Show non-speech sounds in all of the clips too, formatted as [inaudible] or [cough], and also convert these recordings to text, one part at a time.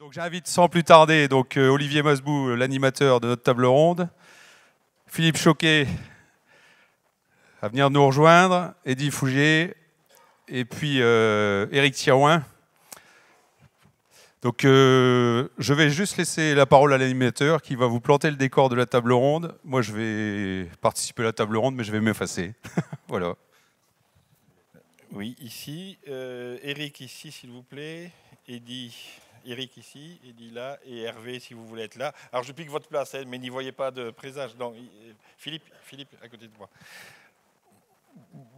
Donc j'invite sans plus tarder donc euh, Olivier Masbou, euh, l'animateur de notre table ronde, Philippe Choquet à venir nous rejoindre, Eddy Fougier et puis Eric euh, Thirouin. Donc je vais juste laisser la parole à l'animateur qui va vous planter le décor de la table ronde. Moi je vais participer à la table ronde mais je vais m'effacer. [laughs] voilà. Oui, ici. Eric, ici, s'il vous plaît. Eddy, Eric ici, Eddy là, et Hervé si vous voulez être là. Alors je pique votre place, hein, mais n'y voyez pas de présage. Non, euh, Philippe, Philippe, à côté de moi.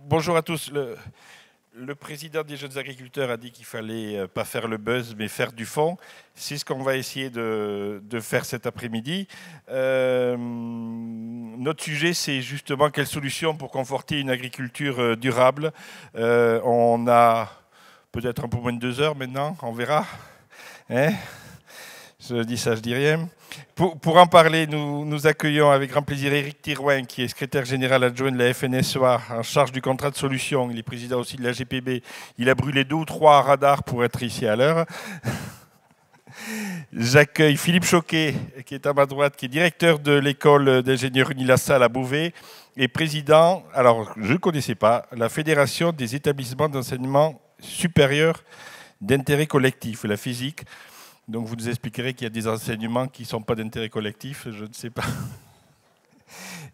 Bonjour à tous. Le, président des jeunes agriculteurs a dit qu'il fallait euh, pas faire le buzz, mais faire du fond. C'est ce qu'on va essayer de, faire cet après-midi. Euh, notre sujet, c'est justement quelles solutions pour conforter une agriculture durable. on a peut-être un peu moins de deux heures maintenant, on verra. Hein? je dis ça, je dis rien. Pour, en parler, nous, nous, accueillons avec grand plaisir Eric Tirouin, qui est secrétaire général adjoint de la FNSOA, en charge du contrat de solution. Il est président aussi de la GPB. Il a brûlé deux ou trois radars pour être ici à l'heure. J'accueille Philippe Choquet, qui est à ma droite, qui est directeur de l'école d'ingénieurs Unilassal à Beauvais et président, alors je ne connaissais pas, la Fédération des établissements d'enseignement supérieur d'intérêt collectif, la physique. Donc vous nous expliquerez qu'il y a des enseignements qui ne sont pas d'intérêt collectif, je ne sais pas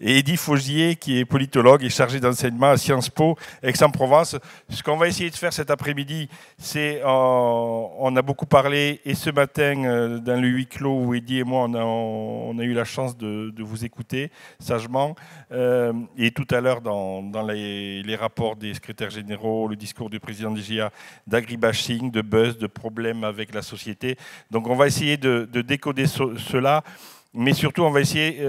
et Eddy Faugier, qui est politologue et chargé d'enseignement à Sciences Po, Aix-en-Provence. Ce qu'on va essayer de faire cet après-midi, c'est, euh, on a beaucoup parlé, et ce matin, euh, dans le huis clos où Eddy et moi, on a, eu la chance de, vous écouter sagement, euh, et tout à l'heure, dans, les, rapports des secrétaires généraux, le discours du président de GIA, d'agribashing, de buzz, de problèmes avec la société. Donc on va essayer de, décoder cela, mais surtout, on va essayer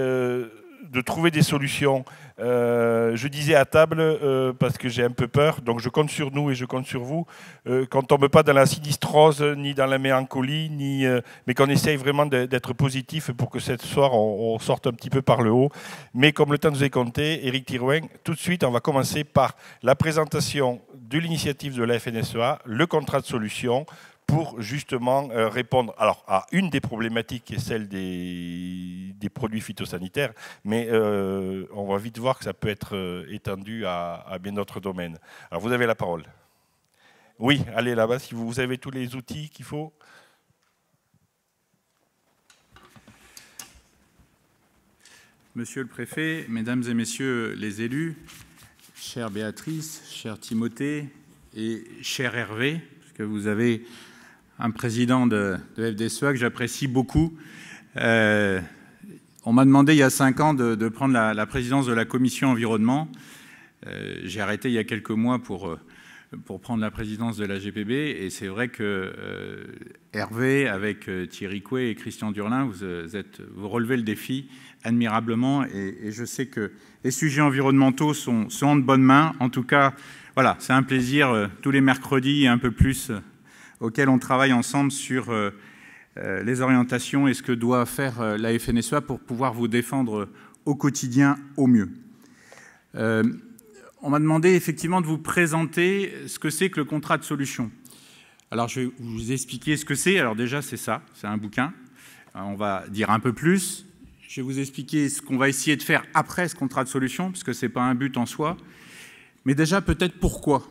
de trouver des solutions. Euh, je disais à table, euh, parce que j'ai un peu peur, donc je compte sur nous et je compte sur vous, euh, qu'on ne tombe pas dans la sinistrose, ni dans la mélancolie, ni, mais qu'on essaye vraiment d'être positif pour que cette soir, on, sorte un petit peu par le haut. Mais comme le temps nous est compté, Eric Tirouin, tout de suite, on va commencer par la présentation de l'initiative de la FNSEA, le contrat de solution, pour justement euh, répondre alors, à une des problématiques qui est celle des, produits phytosanitaires, mais euh, on va vite voir que ça peut être euh, étendu à, bien d'autres domaines. Alors vous avez la parole. Oui, allez là-bas, si vous avez tous les outils qu'il faut. Monsieur le Préfet, Mesdames et Messieurs les élus, chère Béatrice, cher Timothée et cher Hervé, parce que vous avez un président de, de FDSEA que j'apprécie beaucoup. Euh, on m'a demandé il y a cinq ans de, prendre la, présidence de la commission environnement. Euh, j'ai arrêté il y a quelques mois pour, euh, pour prendre la présidence de la GPB. Et c'est vrai que Hervé, avec Thierry Coué et Christian Durlin, vous, êtes, vous relevez le défi admirablement. Et, je sais que les sujets environnementaux sont, sont de bonnes mains. En tout cas, voilà, c'est un plaisir tous les mercredis et un peu plus auquel on travaille ensemble sur euh, euh, les orientations et ce que doit faire euh, la FNSEA pour pouvoir vous défendre au quotidien au mieux. on m'a demandé effectivement de vous présenter ce que c'est que le contrat de solution. Alors je vais vous expliquer ce que c'est. Alors déjà c'est ça, c'est un bouquin. On va dire un peu plus. Je vais vous expliquer ce qu'on va essayer de faire après ce contrat de solution, parce que ce n'est pas un but en soi. Mais déjà peut-être pourquoi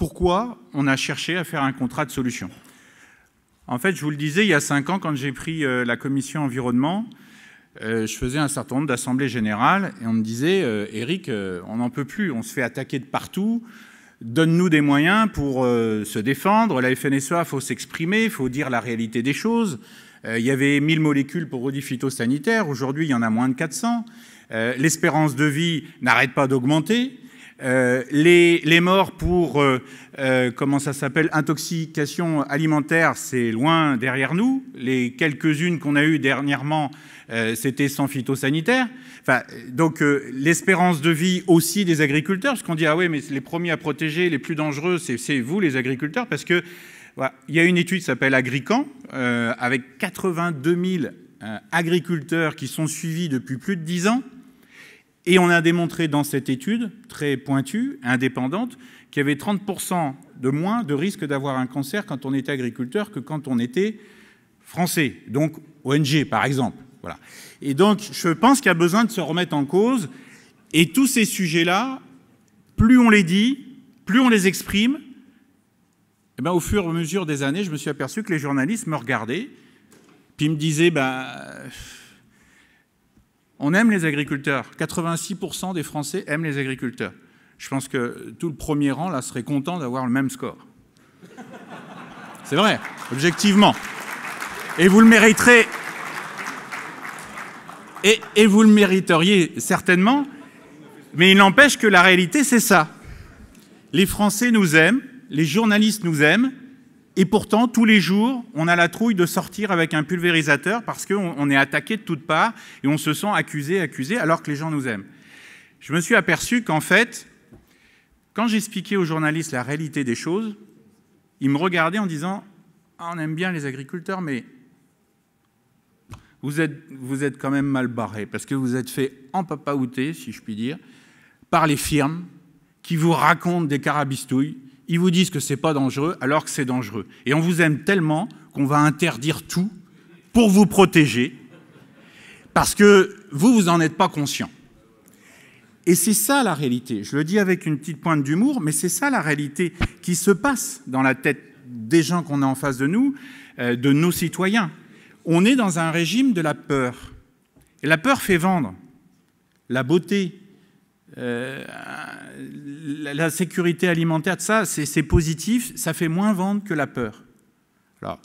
pourquoi on a cherché à faire un contrat de solution. En fait, je vous le disais, il y a cinq ans, quand j'ai pris euh, la commission environnement, euh, je faisais un certain nombre d'assemblées générales et on me disait, Eric, euh, on n'en peut plus, on se fait attaquer de partout, donne-nous des moyens pour se défendre. La FNSEA, il faut s'exprimer, il faut dire la réalité des choses. il y avait 1000 molécules pour produits phytosanitaires, aujourd'hui il y en a moins de 400. L'espérance de vie n'arrête pas d'augmenter. Euh, les, morts pour, euh, euh, comment ça s'appelle, intoxication alimentaire, c'est loin derrière nous. Les quelques-unes qu'on a eues dernièrement, c'était sans phytosanitaire. donc l'espérance de vie aussi des agriculteurs, parce qu'on dit, ah oui, mais les premiers à protéger, les plus dangereux, c'est vous les agriculteurs, parce que... Il y a une étude qui s'appelle Agrican, avec 82 000 agriculteurs qui sont suivis depuis plus de 10 ans. Et on a démontré dans cette étude très pointue, indépendante, qu'il y avait 30% de moins de risque d'avoir un cancer quand on était agriculteur que quand on était français, donc ONG par exemple. Voilà. Et donc je pense qu'il y a besoin de se remettre en cause. Et tous ces sujets-là, plus on les dit, plus on les exprime, et eh bien, au fur et à mesure des années, je me suis aperçu que les journalistes me regardaient, puis me disaient, bah, on aime les agriculteurs. 86% des Français aiment les agriculteurs. Je pense que tout le premier rang, là, serait content d'avoir le même score. C'est vrai, objectivement. Et vous le mériterez. Et, et vous le mériteriez certainement. Mais il n'empêche que la réalité, c'est ça. Les Français nous aiment, les journalistes nous aiment, et pourtant, tous les jours, on a la trouille de sortir avec un pulvérisateur parce qu'on est attaqué de toutes parts et on se sent accusé, accusé, alors que les gens nous aiment. Je me suis aperçu qu'en fait, quand j'expliquais aux journalistes la réalité des choses, ils me regardaient en disant ah, On aime bien les agriculteurs, mais vous êtes, vous êtes quand même mal barré parce que vous êtes fait en empapaouter, si je puis dire, par les firmes qui vous racontent des carabistouilles ils vous disent que c'est pas dangereux alors que c'est dangereux. Et on vous aime tellement qu'on va interdire tout pour vous protéger parce que vous, vous n'en êtes pas conscient. Et c'est ça la réalité. Je le dis avec une petite pointe d'humour, mais c'est ça la réalité qui se passe dans la tête des gens qu'on a en face de nous, euh, de nos citoyens. On est dans un régime de la peur. Et la peur fait vendre la beauté, euh, la, sécurité alimentaire, ça, c'est positif, ça fait moins vendre que la peur. Alors,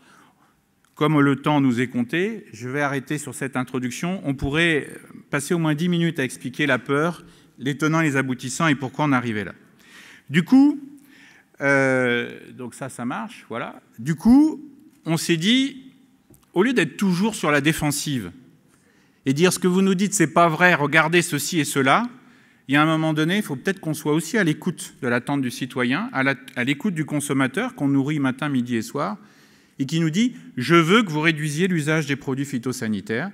comme le temps nous est compté, je vais arrêter sur cette introduction. On pourrait passer au moins 10 minutes à expliquer la peur, l'étonnant, les aboutissants et pourquoi on arrivait là. Du coup, euh, donc ça, ça marche, voilà. Du coup, on s'est dit, au lieu d'être toujours sur la défensive et dire ce que vous nous dites, c'est pas vrai, regardez ceci et cela, il y a un moment donné, il faut peut-être qu'on soit aussi à l'écoute de l'attente du citoyen, à l'écoute du consommateur qu'on nourrit matin, midi et soir, et qui nous dit ⁇ je veux que vous réduisiez l'usage des produits phytosanitaires ⁇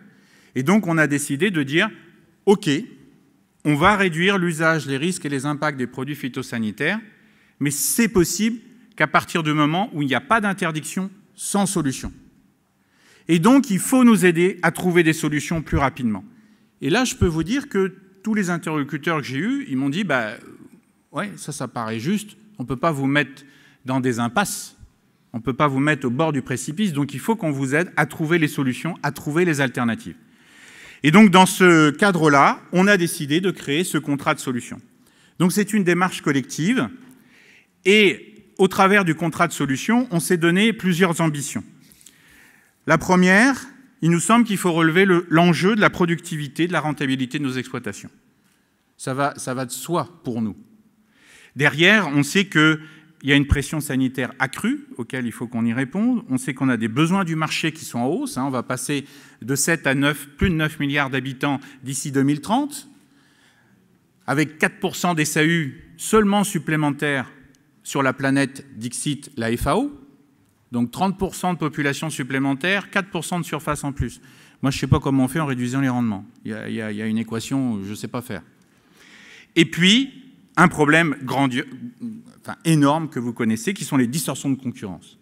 Et donc on a décidé de dire ⁇ ok, on va réduire l'usage, les risques et les impacts des produits phytosanitaires, mais c'est possible qu'à partir du moment où il n'y a pas d'interdiction sans solution. Et donc il faut nous aider à trouver des solutions plus rapidement. Et là, je peux vous dire que tous les interlocuteurs que j'ai eus, ils m'ont dit bah, Ouais, ça, ça paraît juste. On ne peut pas vous mettre dans des impasses. On ne peut pas vous mettre au bord du précipice. Donc, il faut qu'on vous aide à trouver les solutions, à trouver les alternatives. Et donc, dans ce cadre-là, on a décidé de créer ce contrat de solution. Donc, c'est une démarche collective. Et au travers du contrat de solution, on s'est donné plusieurs ambitions. La première, il nous semble qu'il faut relever l'enjeu de la productivité, de la rentabilité de nos exploitations. Ça va, ça va de soi pour nous. Derrière, on sait qu'il y a une pression sanitaire accrue auquel il faut qu'on y réponde. On sait qu'on a des besoins du marché qui sont en hausse. Hein. On va passer de 7 à 9, plus de 9 milliards d'habitants d'ici 2030, avec 4% des SAU seulement supplémentaires sur la planète, dixit la FAO. Donc 30% de population supplémentaire, 4% de surface en plus. Moi, je ne sais pas comment on fait en réduisant les rendements. Il y a, une équation je ne sais pas faire. Et puis, un problème grandiose, énorme que vous connaissez, qui sont les distorsions de concurrence.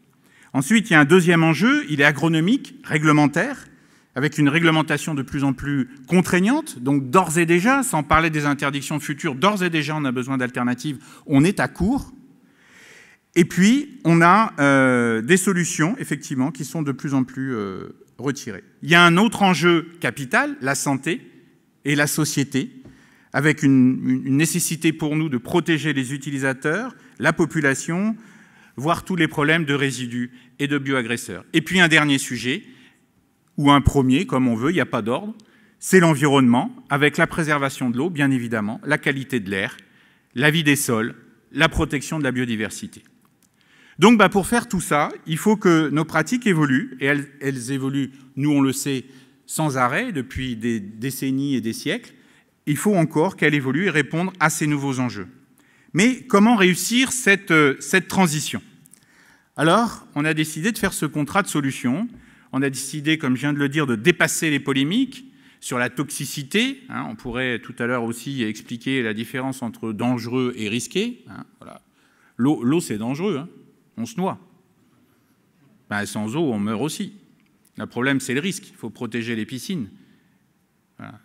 Ensuite, il y a un deuxième enjeu, il est agronomique, réglementaire, avec une réglementation de plus en plus contraignante. Donc d'ores et déjà, sans parler des interdictions futures, d'ores et déjà on a besoin d'alternatives, on est à court. Et puis, on a euh, des solutions, effectivement, qui sont de plus en plus euh, retirées. Il y a un autre enjeu capital, la santé et la société, avec une nécessité pour nous de protéger les utilisateurs, la population, voire tous les problèmes de résidus et de bioagresseurs. Et puis un dernier sujet, ou un premier, comme on veut, il n'y a pas d'ordre, c'est l'environnement, avec la préservation de l'eau, bien évidemment, la qualité de l'air, la vie des sols, la protection de la biodiversité. Donc bah, pour faire tout ça, il faut que nos pratiques évoluent, et elles, évoluent, nous on le sait, sans arrêt depuis des décennies et des siècles. Il faut encore qu'elles évoluent et répondent à ces nouveaux enjeux. Mais comment réussir cette, transition Alors, on a décidé de faire ce contrat de solution. On a décidé, comme je viens de le dire, de dépasser les polémiques sur la toxicité. Hein. on pourrait tout à l'heure aussi expliquer la différence entre dangereux et risqué. Hein. L'eau, c'est dangereux. Hein on se noie. Bah, sans eau, on meurt aussi. Le problème, c'est le risque. Il faut protéger les piscines.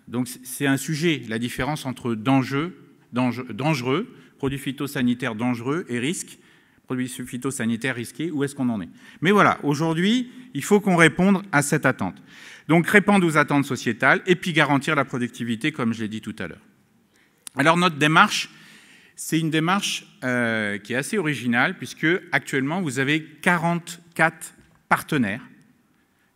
Donc c'est un sujet, la différence entre dangereux, dangereux, produits phytosanitaires dangereux et risques, produits phytosanitaires risqués, où est-ce qu'on en est Mais voilà, aujourd'hui, il faut qu'on réponde à cette attente. Donc répondre aux attentes sociétales et puis garantir la productivité, comme je l'ai dit tout à l'heure. Alors notre démarche, c'est une démarche euh, qui est assez originale puisque actuellement vous avez 44 partenaires,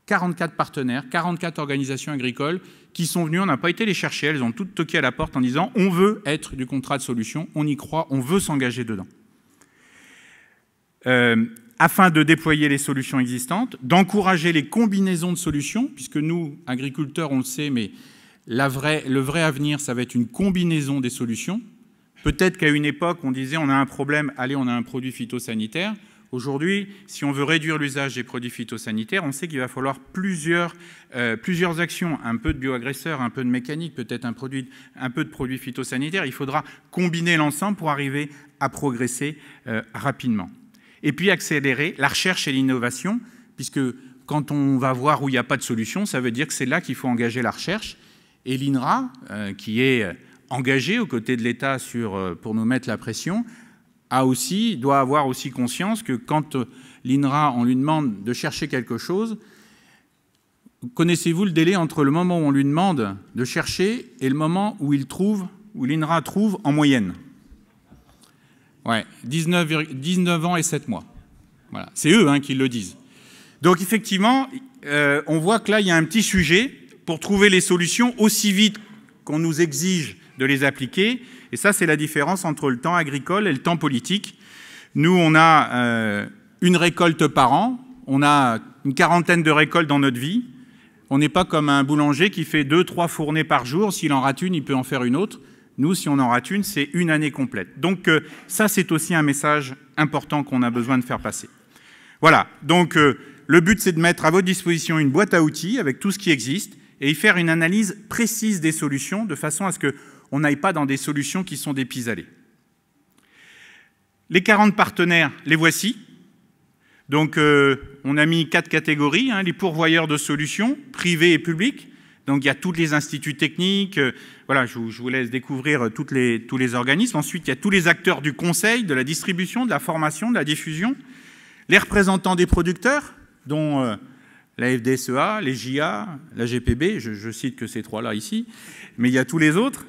44 partenaires, 44 organisations agricoles qui sont venues. On n'a pas été les chercher, elles ont toutes toqué à la porte en disant on veut être du contrat de solution, on y croit, on veut s'engager dedans. Euh, afin de déployer les solutions existantes, d'encourager les combinaisons de solutions, puisque nous, agriculteurs, on le sait, mais le vrai avenir, ça va être une combinaison des solutions. Peut-être qu'à une époque, on disait on a un problème, allez, on a un produit phytosanitaire. Aujourd'hui, si on veut réduire l'usage des produits phytosanitaires, on sait qu'il va falloir plusieurs, euh, plusieurs actions, un peu de bioagresseur, un peu de mécanique, peut-être un, produit, un peu de produits phytosanitaires. Il faudra combiner l'ensemble pour arriver à progresser euh, rapidement. Et puis accélérer la recherche et l'innovation, puisque quand on va voir où il n'y a pas de solution, ça veut dire que c'est là qu'il faut engager la recherche. Et l'INRA, euh, qui est engagé aux côtés de l'État euh, pour nous mettre la pression, a aussi, doit avoir aussi conscience que quand euh, l'INRA, on lui demande de chercher quelque chose, connaissez-vous le délai entre le moment où on lui demande de chercher et le moment où il trouve, où l'INRA trouve en moyenne Ouais, 19, 19 ans et 7 mois. Voilà, c'est eux hein, qui le disent. Donc effectivement, euh, on voit que là, il y a un petit sujet pour trouver les solutions aussi vite qu'on nous exige de les appliquer. Et ça, c'est la différence entre le temps agricole et le temps politique. Nous, on a euh, une récolte par an, on a une quarantaine de récoltes dans notre vie. On n'est pas comme un boulanger qui fait deux, trois fournées par jour. S'il en rate une, il peut en faire une autre. Nous, si on en rate une, c'est une année complète. Donc euh, ça, c'est aussi un message important qu'on a besoin de faire passer. Voilà, donc euh, le but, c'est de mettre à votre disposition une boîte à outils avec tout ce qui existe et y faire une analyse précise des solutions de façon à ce que on n'aille pas dans des solutions qui sont des pis allées Les 40 partenaires, les voici. Donc, euh, on a mis quatre catégories, hein, les pourvoyeurs de solutions, privés et publics. Donc, il y a tous les instituts techniques. Euh, voilà, je vous, laisse découvrir euh, les, tous les organismes. Ensuite, il y a tous les acteurs du conseil, de la distribution, de la formation, de la diffusion. Les représentants des producteurs, dont la FDSEA, les JA, la GPB. Je, je cite que ces trois-là ici. Mais il y a tous les autres.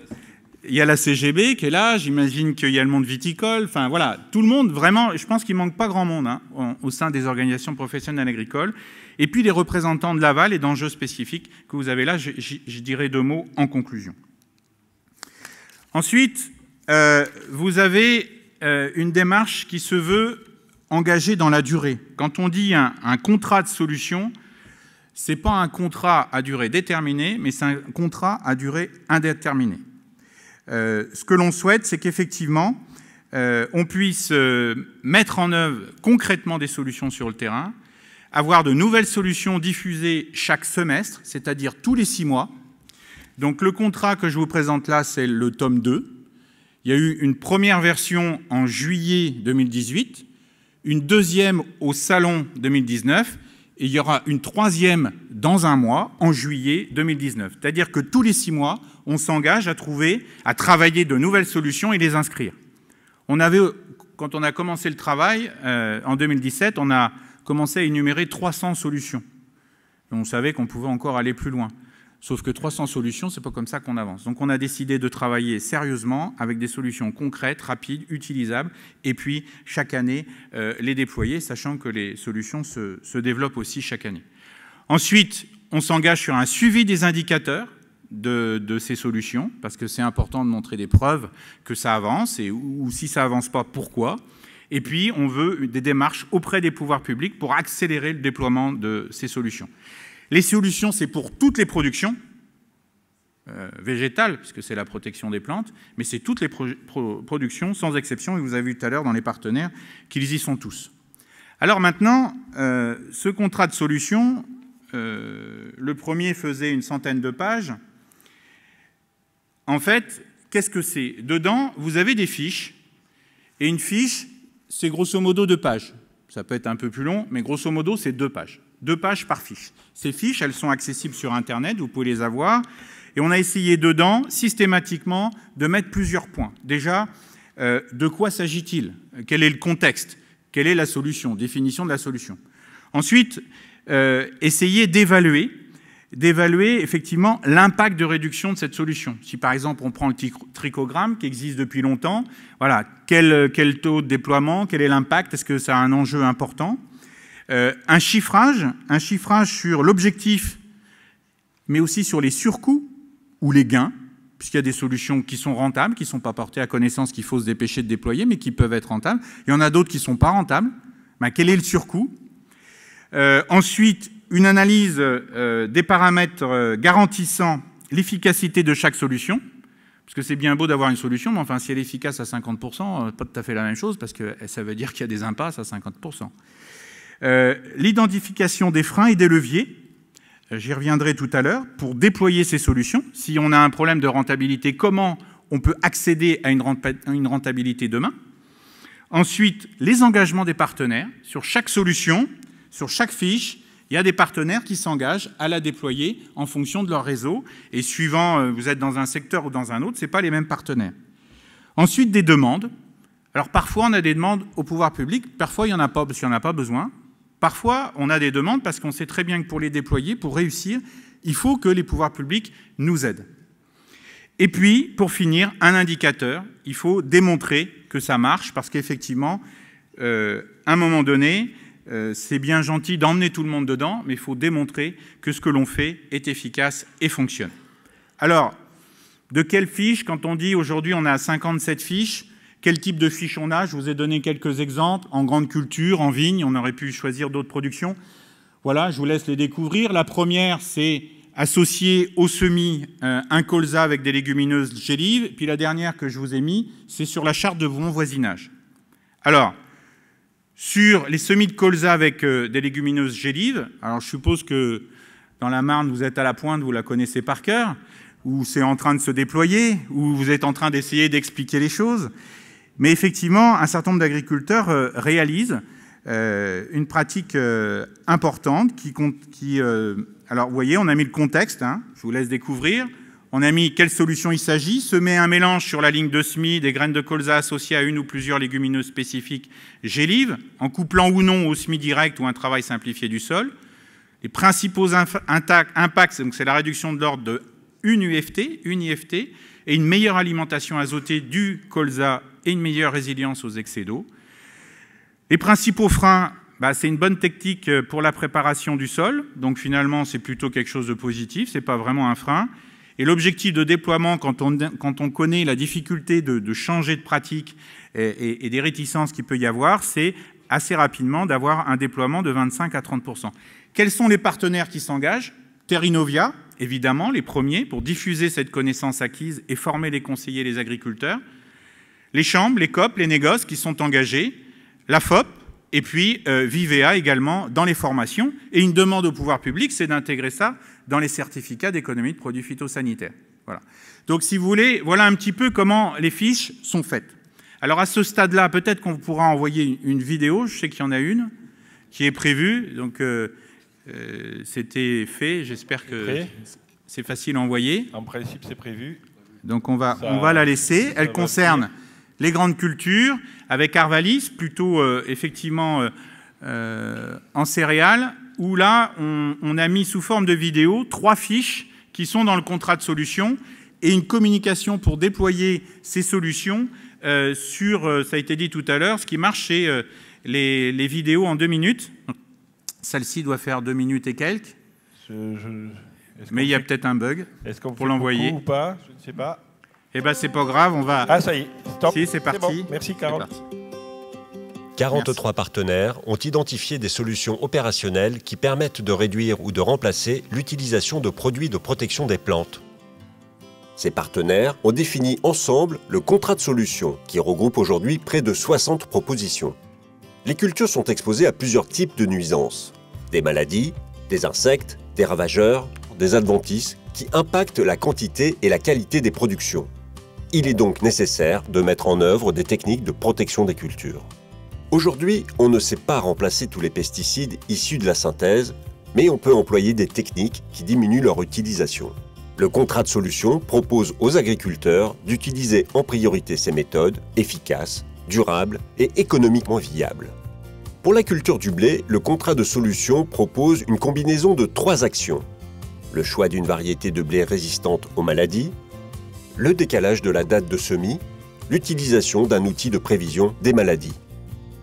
Il y a la CGB qui est là, j'imagine qu'il y a le monde viticole, enfin voilà, tout le monde, vraiment, je pense qu'il ne manque pas grand monde hein, au sein des organisations professionnelles agricoles. Et puis les représentants de l'aval et d'enjeux spécifiques que vous avez là, je, dirais deux mots en conclusion. Ensuite, euh, vous avez euh, une démarche qui se veut engagée dans la durée. Quand on dit un, un contrat de solution, ce n'est pas un contrat à durée déterminée, mais c'est un contrat à durée indéterminée. Euh, ce que l'on souhaite, c'est qu'effectivement, euh, on puisse euh, mettre en œuvre concrètement des solutions sur le terrain, avoir de nouvelles solutions diffusées chaque semestre, c'est-à-dire tous les six mois. Donc le contrat que je vous présente là, c'est le tome 2. Il y a eu une première version en juillet 2018, une deuxième au Salon 2019 il y aura une troisième dans un mois, en juillet 2019. C'est-à-dire que tous les six mois, on s'engage à trouver, à travailler de nouvelles solutions et les inscrire. On avait, quand on a commencé le travail euh, en 2017, on a commencé à énumérer 300 solutions. on savait qu'on pouvait encore aller plus loin. Sauf que 300 solutions, c'est pas comme ça qu'on avance. Donc on a décidé de travailler sérieusement avec des solutions concrètes, rapides, utilisables, et puis chaque année euh, les déployer, sachant que les solutions se, développent aussi chaque année. Ensuite, on s'engage sur un suivi des indicateurs. De, ces solutions, parce que c'est important de montrer des preuves que ça avance, et, ou, si ça avance pas, pourquoi. Et puis, on veut des démarches auprès des pouvoirs publics pour accélérer le déploiement de ces solutions. Les solutions, c'est pour toutes les productions euh, végétales, puisque c'est la protection des plantes, mais c'est toutes les productions, sans exception, et vous avez vu tout à l'heure dans les partenaires qu'ils y sont tous. Alors maintenant, euh, ce contrat de solution, euh, le premier faisait une centaine de pages. En fait, qu'est-ce que c'est Dedans, vous avez des fiches, et une fiche, c'est grosso modo deux pages. Ça peut être un peu plus long, mais grosso modo, c'est deux pages deux pages par fiche. Ces fiches, elles sont accessibles sur Internet, vous pouvez les avoir. Et on a essayé dedans, systématiquement, de mettre plusieurs points. Déjà, euh, de quoi s'agit-il Quel est le contexte Quelle est la solution Définition de la solution. Ensuite, euh, essayer d'évaluer d'évaluer effectivement l'impact de réduction de cette solution. Si par exemple on prend le trichogramme qui existe depuis longtemps, voilà, quel, quel taux de déploiement, quel est l'impact, est-ce que ça a un enjeu important euh, un chiffrage, un chiffrage sur l'objectif, mais aussi sur les surcoûts ou les gains, puisqu'il y a des solutions qui sont rentables, qui ne sont pas portées à connaissance, qu'il faut se dépêcher de déployer, mais qui peuvent être rentables. Il y en a d'autres qui ne sont pas rentables. Ben, quel est le surcoût euh, Ensuite, une analyse euh, des paramètres garantissant l'efficacité de chaque solution. Parce que c'est bien beau d'avoir une solution, mais enfin, si elle est efficace à 50%, pas tout à fait la même chose, parce que eh, ça veut dire qu'il y a des impasses à 50%. Euh, l'identification des freins et des leviers, euh, j'y reviendrai tout à l'heure, pour déployer ces solutions. Si on a un problème de rentabilité, comment on peut accéder à une rentabilité demain Ensuite, les engagements des partenaires. Sur chaque solution, sur chaque fiche, il y a des partenaires qui s'engagent à la déployer en fonction de leur réseau. Et suivant, euh, vous êtes dans un secteur ou dans un autre, ce n'est pas les mêmes partenaires. Ensuite, des demandes. Alors parfois, on a des demandes au pouvoir public, parfois, il n'y en a pas, parce qu'il n'y en a pas besoin. Parfois, on a des demandes parce qu'on sait très bien que pour les déployer, pour réussir, il faut que les pouvoirs publics nous aident. Et puis, pour finir, un indicateur. Il faut démontrer que ça marche parce qu'effectivement, euh, à un moment donné, euh, c'est bien gentil d'emmener tout le monde dedans, mais il faut démontrer que ce que l'on fait est efficace et fonctionne. Alors, de quelles fiches Quand on dit aujourd'hui on a 57 fiches, quel type de fiche on a Je vous ai donné quelques exemples. En grande culture, en vigne, on aurait pu choisir d'autres productions. Voilà, je vous laisse les découvrir. La première, c'est associer au semis euh, un colza avec des légumineuses gélives. Puis la dernière que je vous ai mis, c'est sur la charte de bon voisinage. Alors, sur les semis de colza avec euh, des légumineuses gélives, alors je suppose que dans la Marne, vous êtes à la pointe, vous la connaissez par cœur, ou c'est en train de se déployer, ou vous êtes en train d'essayer d'expliquer les choses. Mais effectivement, un certain nombre d'agriculteurs euh, réalisent euh, une pratique euh, importante qui alors, vous voyez, on a mis le contexte, hein, je vous laisse découvrir. On a mis quelle solution il s'agit, semer un mélange sur la ligne de semis des graines de colza associées à une ou plusieurs légumineuses spécifiques gélives, en couplant ou non au semis direct ou un travail simplifié du sol. Les principaux impacts, c'est la réduction de l'ordre de une UFT, une IFT, et une meilleure alimentation azotée du colza et une meilleure résilience aux excès d'eau. Les principaux freins, bah, c'est une bonne technique euh, pour la préparation du sol, donc finalement c'est plutôt quelque chose de positif, c'est pas vraiment un frein. Et l'objectif de déploiement, quand on, connaît la difficulté de, changer de pratique et, et des réticences qu'il peut y avoir, c'est assez rapidement d'avoir un déploiement de 25 à 30 Quels sont les partenaires qui s'engagent Terinovia, évidemment, les premiers, pour diffuser cette connaissance acquise et former les conseillers et les agriculteurs, les chambres, les COP, les négoces qui sont engagés, la FOP, et puis euh, Vivea également dans les formations. Et une demande au pouvoir public, c'est d'intégrer ça dans les certificats d'économie de produits phytosanitaires. Voilà. Donc, si vous voulez, voilà un petit peu comment les fiches sont faites. Alors, à ce stade-là, peut-être qu'on pourra envoyer une vidéo, je sais qu'il y en a une, qui est prévue. Donc, euh, euh, c'était fait, j'espère que c'est facile à envoyer. En principe, c'est prévu. Donc on va, on va la laisser. Elle concerne les grandes cultures, avec Arvalis, plutôt euh, effectivement euh, en céréales, où là, on, a mis sous forme de vidéo trois fiches qui sont dans le contrat de solution et une communication pour déployer ces solutions sur, ça a été dit tout à l'heure, ce qui marche, c'est les, les vidéos en deux minutes. Celle-ci doit faire deux minutes et quelques. Mais il y a peut-être un bug pour l'envoyer. ou pas Je ne sais pas. Eh bien, c'est pas grave, on va. Ah, ça y est, c'est parti. Merci, Carole. 43 partenaires ont identifié des solutions opérationnelles qui permettent de réduire ou de remplacer l'utilisation de produits de protection des plantes. Ces partenaires ont défini ensemble le contrat de solution qui regroupe aujourd'hui près de 60 propositions les cultures sont exposées à plusieurs types de nuisances. Des maladies, des insectes, des ravageurs, des adventices qui impactent la quantité et la qualité des productions. Il est donc nécessaire de mettre en œuvre des techniques de protection des cultures. Aujourd'hui, on ne sait pas remplacer tous les pesticides issus de la synthèse, mais on peut employer des techniques qui diminuent leur utilisation. Le contrat de solution propose aux agriculteurs d'utiliser en priorité ces méthodes efficaces durable et économiquement viable. Pour la culture du blé, le contrat de solution propose une combinaison de trois actions. Le choix d'une variété de blé résistante aux maladies, le décalage de la date de semis, l'utilisation d'un outil de prévision des maladies.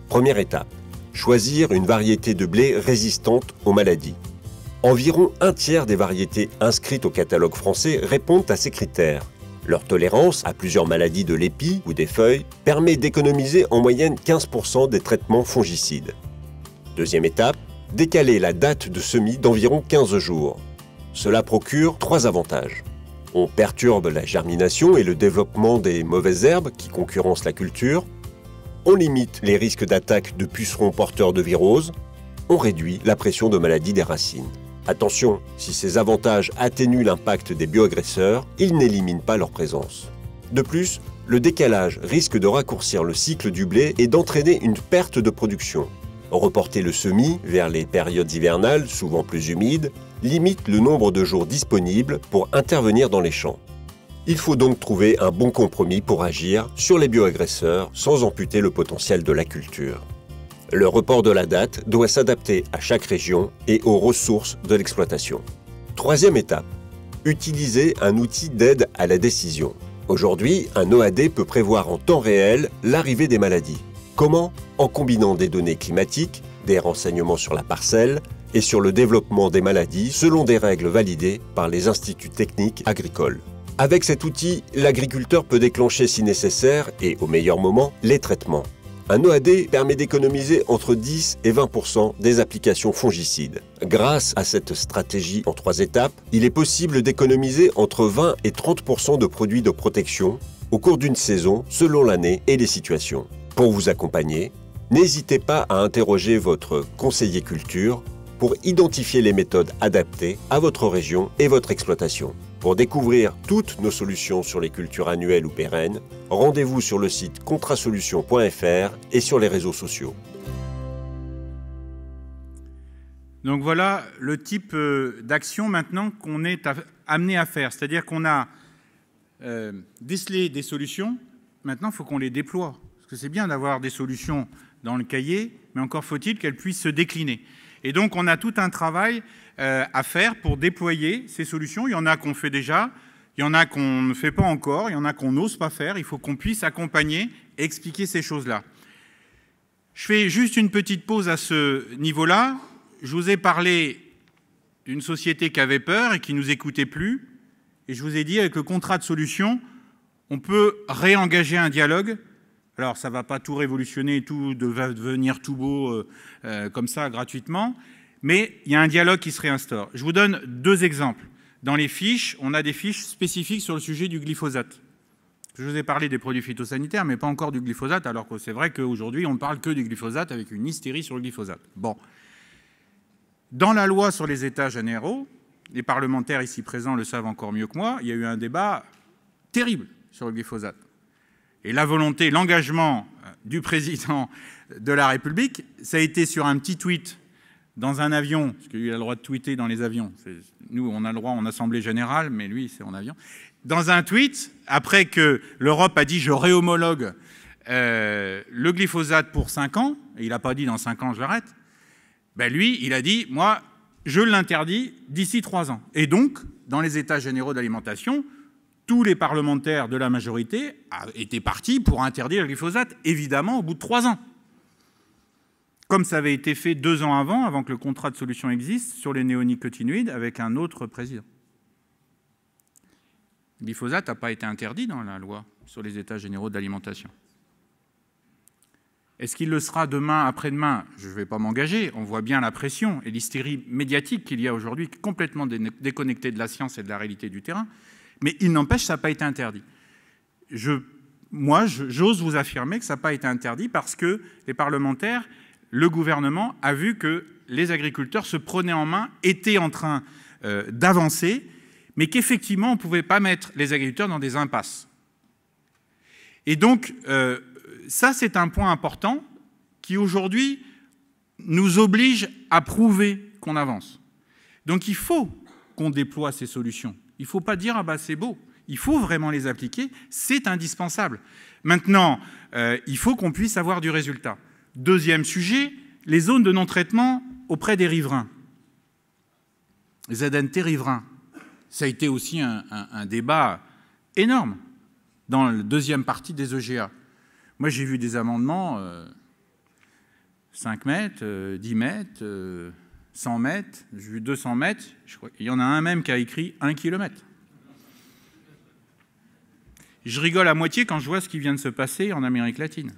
Première étape, choisir une variété de blé résistante aux maladies. Environ un tiers des variétés inscrites au catalogue français répondent à ces critères. Leur tolérance à plusieurs maladies de l'épi ou des feuilles permet d'économiser en moyenne 15% des traitements fongicides. Deuxième étape, décaler la date de semis d'environ 15 jours. Cela procure trois avantages. On perturbe la germination et le développement des mauvaises herbes qui concurrencent la culture. On limite les risques d'attaque de pucerons porteurs de viroses. On réduit la pression de maladies des racines. Attention, si ces avantages atténuent l'impact des bioagresseurs, ils n'éliminent pas leur présence. De plus, le décalage risque de raccourcir le cycle du blé et d'entraîner une perte de production. Reporter le semis vers les périodes hivernales, souvent plus humides, limite le nombre de jours disponibles pour intervenir dans les champs. Il faut donc trouver un bon compromis pour agir sur les bioagresseurs sans amputer le potentiel de la culture. Le report de la date doit s'adapter à chaque région et aux ressources de l'exploitation. Troisième étape, utiliser un outil d'aide à la décision. Aujourd'hui, un OAD peut prévoir en temps réel l'arrivée des maladies. Comment En combinant des données climatiques, des renseignements sur la parcelle et sur le développement des maladies selon des règles validées par les instituts techniques agricoles. Avec cet outil, l'agriculteur peut déclencher si nécessaire et au meilleur moment les traitements. Un OAD permet d'économiser entre 10 et 20 des applications fongicides. Grâce à cette stratégie en trois étapes, il est possible d'économiser entre 20 et 30 de produits de protection au cours d'une saison, selon l'année et les situations. Pour vous accompagner, n'hésitez pas à interroger votre conseiller culture pour identifier les méthodes adaptées à votre région et votre exploitation. Pour découvrir toutes nos solutions sur les cultures annuelles ou pérennes, rendez-vous sur le site contrasolution.fr et sur les réseaux sociaux. Donc voilà le type euh, d'action maintenant qu'on est amené à faire. C'est-à-dire qu'on a euh, décelé des solutions, maintenant il faut qu'on les déploie. Parce que c'est bien d'avoir des solutions dans le cahier, mais encore faut-il qu'elles puissent se décliner. Et donc on a tout un travail euh, à faire pour déployer ces solutions. Il y en a qu'on fait déjà, il y en a qu'on ne fait pas encore, il y en a qu'on n'ose pas faire. Il faut qu'on puisse accompagner et expliquer ces choses-là. Je fais juste une petite pause à ce niveau-là. Je vous ai parlé d'une société qui avait peur et qui ne nous écoutait plus. Et je vous ai dit, avec le contrat de solution, on peut réengager un dialogue. Alors, ça ne va pas tout révolutionner, tout devenir tout beau euh, euh, comme ça gratuitement, mais il y a un dialogue qui se réinstaure. Je vous donne deux exemples. Dans les fiches, on a des fiches spécifiques sur le sujet du glyphosate. Je vous ai parlé des produits phytosanitaires, mais pas encore du glyphosate, alors que c'est vrai qu'aujourd'hui, on ne parle que du glyphosate avec une hystérie sur le glyphosate. Bon. Dans la loi sur les États généraux, les parlementaires ici présents le savent encore mieux que moi, il y a eu un débat terrible sur le glyphosate. Et la volonté, l'engagement euh, du président de la République, ça a été sur un petit tweet dans un avion, parce qu'il a le droit de tweeter dans les avions. Nous, on a le droit en assemblée générale, mais lui, c'est en avion. Dans un tweet, après que l'Europe a dit je réhomologue euh, le glyphosate pour 5 ans, et il n'a pas dit dans 5 ans je ben lui, il a dit moi, je l'interdis d'ici 3 ans. Et donc, dans les États généraux d'alimentation, tous les parlementaires de la majorité étaient partis pour interdire le glyphosate, évidemment, au bout de 3 ans comme ça avait été fait deux ans avant, avant que le contrat de solution existe, sur les néonicotinoïdes avec un autre président. Le glyphosate n'a pas été interdit dans la loi sur les états généraux d'alimentation. Est-ce qu'il le sera demain, après-demain Je ne vais pas m'engager. On voit bien la pression et l'hystérie médiatique qu'il y a aujourd'hui, complètement déconnectée de la science et de la réalité du terrain. Mais il n'empêche, ça n'a pas été interdit. moi, j'ose vous affirmer que ça n'a pas été interdit parce que les parlementaires le gouvernement a vu que les agriculteurs se prenaient en main, étaient en train euh, d'avancer, mais qu'effectivement, on ne pouvait pas mettre les agriculteurs dans des impasses. Et donc, euh, ça, c'est un point important qui, aujourd'hui, nous oblige à prouver qu'on avance. Donc, il faut qu'on déploie ces solutions. Il ne faut pas dire, ah bah, c'est beau. Il faut vraiment les appliquer, c'est indispensable. Maintenant, euh, il faut qu'on puisse avoir du résultat. Deuxième sujet, les zones de non-traitement auprès des riverains. Les ZNT riverains. Ça a été aussi un, débat énorme dans la deuxième partie des EGA. Moi, j'ai vu des amendements 5 euh, mètres, 10 euh, mètres, 100 euh, mètres, j'ai vu 200 mètres. il y en a un même qui a écrit 1 km. Je rigole à moitié quand je vois ce qui vient de se passer en Amérique latine.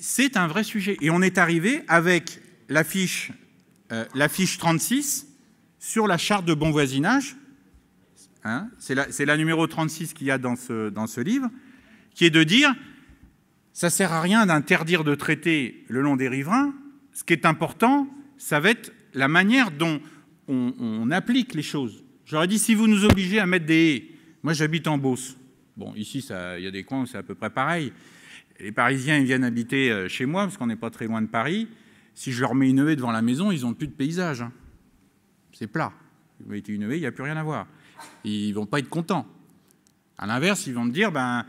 C'est un vrai sujet. Et on est arrivé avec l'affiche, euh, fiche, 36 sur la charte de bon voisinage. Hein, c'est la, numéro 36 qu'il y a dans ce, livre, qui est de dire ça ne sert à rien d'interdire de traiter le long des riverains. Ce qui est important, ça va être la manière dont on, on applique les choses. J'aurais dit, si vous nous obligez à mettre des haies, moi j'habite en Beauce. Bon, ici, il y a des coins où c'est à peu près pareil les Parisiens ils viennent habiter euh, chez moi, parce qu'on n'est pas très loin de Paris, si je leur mets une haie devant la maison, ils n'ont plus de paysage. Hein. C'est plat. Ils mettez une haie, il n'y a plus rien à voir. Ils ne vont pas être contents. À l'inverse, ils vont me dire, ben,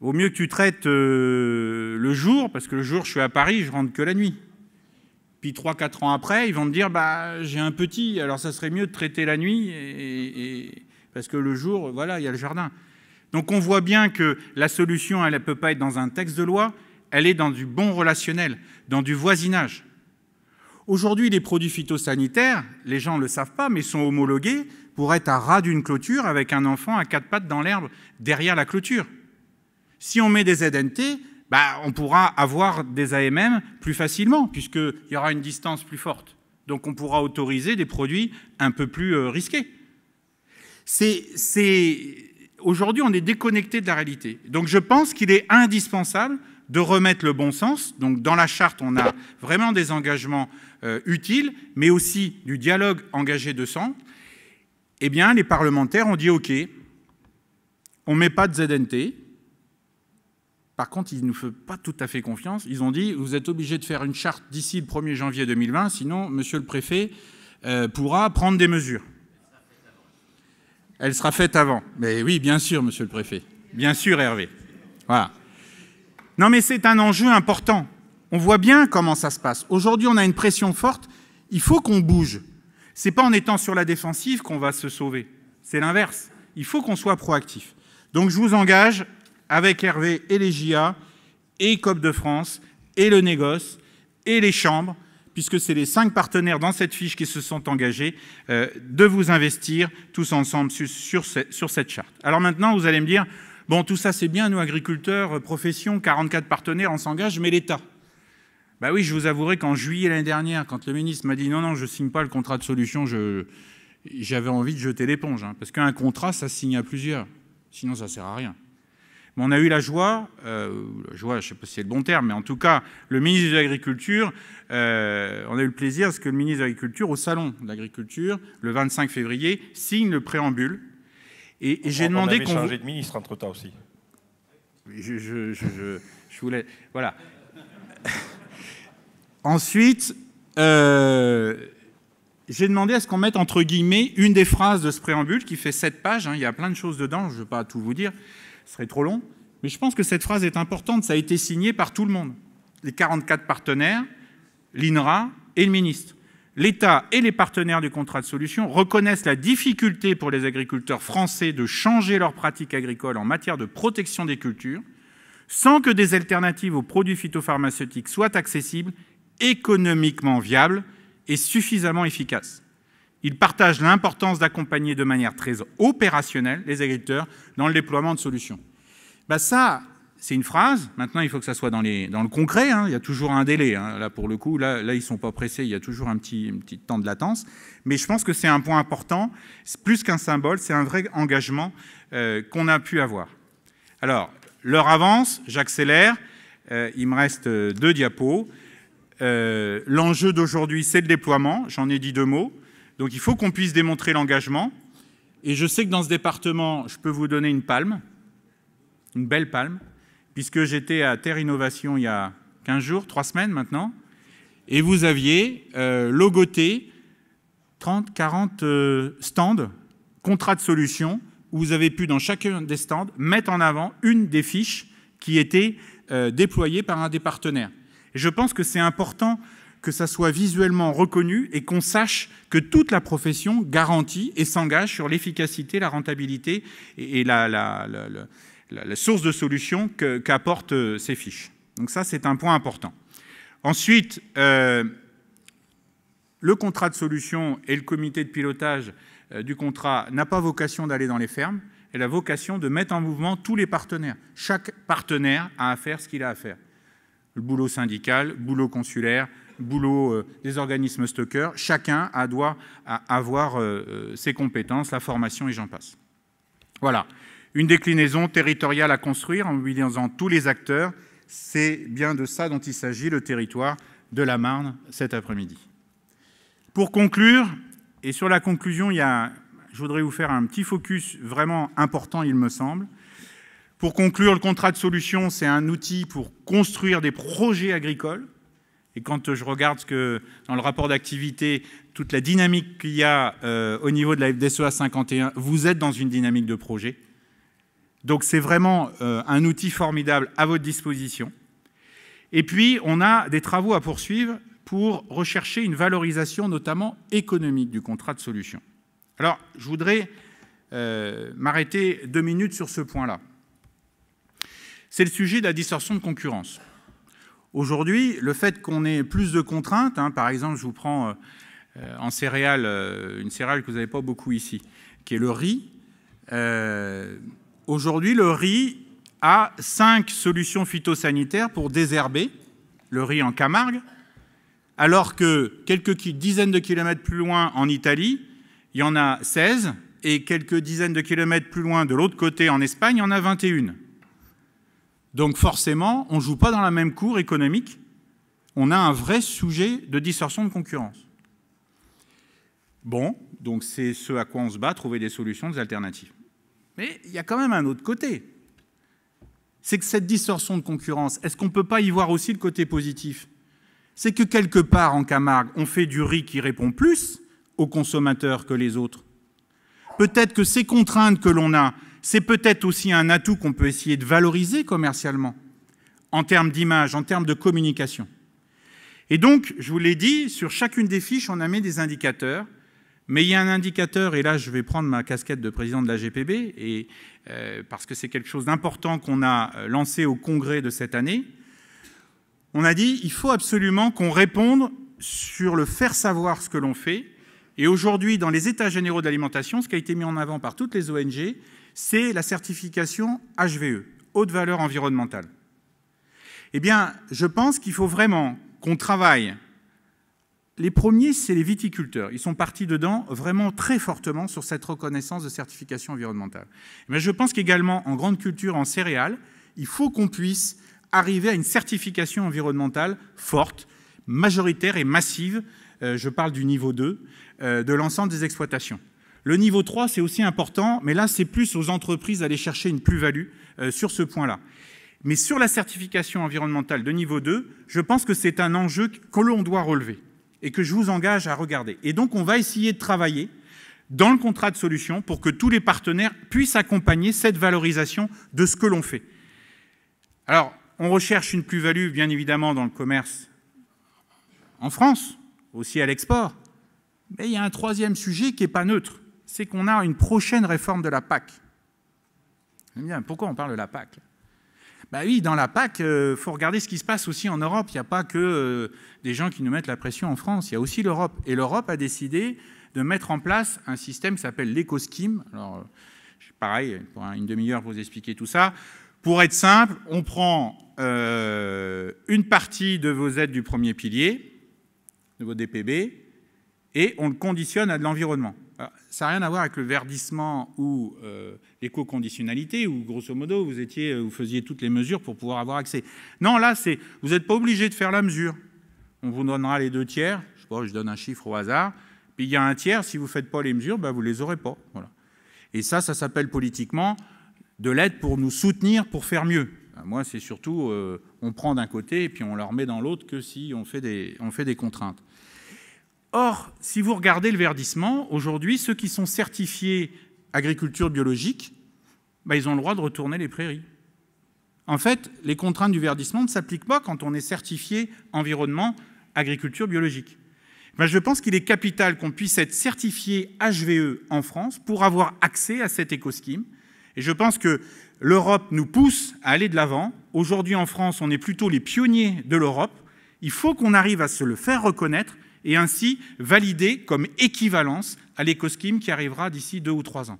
vaut mieux que tu traites euh, le jour, parce que le jour, je suis à Paris, je rentre que la nuit. Puis 3-4 ans après, ils vont me dire, bah, j'ai un petit, alors ça serait mieux de traiter la nuit, parce que le jour, voilà, il y a le jardin. Donc on voit bien que la solution, elle ne peut pas être dans un texte de loi, elle est dans du bon relationnel, dans du voisinage. Aujourd'hui, les produits phytosanitaires, les gens ne le savent pas, mais sont homologués pour être à ras d'une clôture avec un enfant à quatre pattes dans l'herbe derrière la clôture. Si on met des ZNT, bah, on pourra avoir des AMM plus facilement, puisqu'il y aura une distance plus forte. Donc on pourra autoriser des produits un peu plus euh, risqués. C'est aujourd'hui, on est déconnecté de la réalité. Donc je pense qu'il est indispensable de remettre le bon sens. Donc dans la charte, on a vraiment des engagements euh, utiles, mais aussi du dialogue engagé de sang. Eh bien, les parlementaires ont dit OK, on ne met pas de ZNT. Par contre, ils ne nous font pas tout à fait confiance. Ils ont dit vous êtes obligés de faire une charte d'ici le 1er janvier 2020, sinon Monsieur le Préfet euh, pourra prendre des mesures. Elle sera faite avant. Mais oui, bien sûr, monsieur le préfet. Bien sûr, Hervé. Voilà. Non, mais c'est un enjeu important. On voit bien comment ça se passe. Aujourd'hui, on a une pression forte. Il faut qu'on bouge. C'est pas en étant sur la défensive qu'on va se sauver. C'est l'inverse. Il faut qu'on soit proactif. Donc, je vous engage avec Hervé et les JA et COP de France et le négoce et les chambres puisque c'est les cinq partenaires dans cette fiche qui se sont engagés, euh, de vous investir tous ensemble sur, sur, cette charte. Alors maintenant, vous allez me dire, bon, tout ça c'est bien, nous agriculteurs, euh, profession, 44 partenaires, on s'engage, mais l'État Ben oui, je vous avouerai qu'en juillet l'année dernière, quand le ministre m'a dit, non, non, je ne signe pas le contrat de solution, j'avais envie de jeter l'éponge, hein, parce qu'un contrat, ça signe à plusieurs, sinon ça ne sert à rien. Mais on a eu la joie, euh, joie, je ne sais pas si c'est le bon terme, mais en tout cas, le ministre de l'Agriculture, euh, on a eu le plaisir, ce que le ministre de l'Agriculture, au Salon de l'Agriculture, le 25 février, signe le préambule. Et, j'ai demandé qu'on... changé de ministre entre-temps aussi. Je, voulais... Voilà. [laughs] Ensuite, euh, j'ai demandé à ce qu'on mette entre guillemets une des phrases de ce préambule qui fait sept pages. Hein. il y a plein de choses dedans, je ne veux pas tout vous dire ce serait trop long, mais je pense que cette phrase est importante, ça a été signé par tout le monde, les 44 partenaires, l'INRA et le ministre. L'État et les partenaires du contrat de solution reconnaissent la difficulté pour les agriculteurs français de changer leurs pratiques agricoles en matière de protection des cultures sans que des alternatives aux produits phytopharmaceutiques soient accessibles, économiquement viables et suffisamment efficaces. Il partage l'importance d'accompagner de manière très opérationnelle les agriculteurs dans le déploiement de solutions. Bah, ça, c'est une phrase. Maintenant, il faut que ça soit dans, le concret. Hein. Il y a toujours un délai. Hein. Là, pour le coup, là, ils ne sont pas pressés. Il y a toujours un petit, temps de latence. Mais je pense que c'est un point important. C'est plus qu'un symbole, c'est un vrai engagement euh, qu'on a pu avoir. Alors, l'heure avance, j'accélère. Euh, il me reste euh, deux diapos. L'enjeu d'aujourd'hui, c'est le déploiement. J'en ai dit deux mots. Donc il faut qu'on puisse démontrer l'engagement. Et je sais que dans ce département, je peux vous donner une palme, une belle palme, puisque j'étais à Terre Innovation il y a 15 jours, 3 semaines maintenant, et vous aviez euh, logoté 30, 40 euh, stands, contrats de solutions, où vous avez pu, dans chacun des stands, mettre en avant une des fiches qui était euh, déployée par un des partenaires. Et je pense que c'est important que ça soit visuellement reconnu et qu'on sache que toute la profession garantit et s'engage sur l'efficacité, la rentabilité et la, source de solution qu'apportent euh, ces fiches. Donc ça, c'est un point important. Ensuite, euh, le contrat de solution et le comité de pilotage euh, du contrat n'a pas vocation d'aller dans les fermes, elle a vocation de mettre en mouvement tous les partenaires. Chaque partenaire a à faire ce qu'il a à faire. Le boulot syndical, boulot consulaire, boulot euh, des organismes stockeurs. Chacun a doit avoir euh, euh, ses compétences, la formation et j'en passe. Voilà. Une déclinaison territoriale à construire en mobilisant tous les acteurs. C'est bien de ça dont il s'agit, le territoire de la Marne, cet après-midi. Pour conclure, et sur la conclusion, il y je voudrais vous faire un petit focus vraiment important, il me semble. Pour conclure, le contrat de solution, c'est un outil pour construire des projets agricoles et quand je regarde ce que, dans le rapport d'activité, toute la dynamique qu'il y a euh, au niveau de la FDSEA 51, vous êtes dans une dynamique de projet. Donc c'est vraiment euh, un outil formidable à votre disposition. Et puis, on a des travaux à poursuivre pour rechercher une valorisation notamment économique du contrat de solution. Alors, je voudrais euh, m'arrêter deux minutes sur ce point-là. C'est le sujet de la distorsion de concurrence. Aujourd'hui, le fait qu'on ait plus de contraintes, hein, par exemple, je vous prends euh, euh, en céréales, euh, une céréale que vous n'avez pas beaucoup ici, qui est le riz. Aujourd'hui, le riz a cinq solutions phytosanitaires pour désherber le riz en Camargue, alors que quelques dizaines de kilomètres plus loin en Italie, il y en a 16, et quelques dizaines de kilomètres plus loin de l'autre côté en Espagne, il y en a 21. Donc forcément, on ne joue pas dans la même cour économique. On a un vrai sujet de distorsion de concurrence. Bon, donc c'est ce à quoi on se bat, trouver des solutions, des alternatives. Mais il y a quand même un autre côté. C'est que cette distorsion de concurrence, est-ce qu'on ne peut pas y voir aussi le côté positif C'est que quelque part en Camargue, on fait du riz qui répond plus aux consommateurs que les autres. Peut-être que ces contraintes que l'on a, c'est peut-être aussi un atout qu'on peut essayer de valoriser commercialement, en termes d'image, en termes de communication. Et donc, je vous l'ai dit, sur chacune des fiches, on a mis des indicateurs. Mais il y a un indicateur, et là je vais prendre ma casquette de président de la GPB, et, euh, parce que c'est quelque chose d'important qu'on a euh, lancé au congrès de cette année. On a dit il faut absolument qu'on réponde sur le faire savoir ce que l'on fait. Et aujourd'hui, dans les États généraux de l'alimentation, ce qui a été mis en avant par toutes les ONG, c'est la certification HVE, haute valeur environnementale. Eh bien, je pense qu'il faut vraiment qu'on travaille. Les premiers, c'est les viticulteurs. Ils sont partis dedans vraiment très fortement sur cette reconnaissance de certification environnementale. Mais eh je pense qu'également en grande culture, en céréales, il faut qu'on puisse arriver à une certification environnementale forte, majoritaire et massive, euh, je parle du niveau 2, euh, de l'ensemble des exploitations. Le niveau 3, c'est aussi important, mais là, c'est plus aux entreprises d'aller chercher une plus-value euh, sur ce point-là. Mais sur la certification environnementale de niveau 2, je pense que c'est un enjeu que l'on doit relever et que je vous engage à regarder. Et donc, on va essayer de travailler dans le contrat de solution pour que tous les partenaires puissent accompagner cette valorisation de ce que l'on fait. Alors, on recherche une plus-value, bien évidemment, dans le commerce en France, aussi à l'export. Mais il y a un troisième sujet qui n'est pas neutre c'est qu'on a une prochaine réforme de la PAC. pourquoi on parle de la PAC bah oui, dans la PAC, il euh, faut regarder ce qui se passe aussi en Europe. Il n'y a pas que euh, des gens qui nous mettent la pression en France, il y a aussi l'Europe. Et l'Europe a décidé de mettre en place un système qui s'appelle l'éco-scheme. Alors, euh, pareil, pour une demi-heure pour vous expliquer tout ça. Pour être simple, on prend une partie de vos aides du premier pilier, de vos DPB, et on le conditionne à de l'environnement ça n'a rien à voir avec le verdissement ou euh, l'éco-conditionnalité, où grosso modo, euh, vous, faisiez toutes les mesures pour pouvoir avoir accès. Non, là, c'est vous n'êtes pas obligé de faire la mesure. On vous donnera les deux tiers, je sais je donne un chiffre au hasard, puis il y a un tiers, si vous ne faites pas les mesures, ben, vous ne les aurez pas. Voilà. Et ça, ça s'appelle politiquement de l'aide pour nous soutenir, pour faire mieux. Ben, moi, c'est surtout, euh, on prend d'un côté et puis on la remet dans l'autre que si on fait des contraintes. Or, si vous regardez le verdissement, aujourd'hui, ceux qui sont certifiés agriculture biologique, bah, ils ont le droit de retourner les prairies. En fait, les contraintes du verdissement ne s'appliquent pas quand on est certifié environnement agriculture biologique. Bah, je pense qu'il est capital qu'on puisse être certifié HVE en France pour avoir accès à cet écoscheme. Et je pense que l'Europe nous pousse à aller de l'avant. Aujourd'hui, en France, on est plutôt les pionniers de l'Europe. Il faut qu'on arrive à se le faire reconnaître et ainsi valider comme équivalence à l'écoscheme qui arrivera d'ici deux ou trois ans.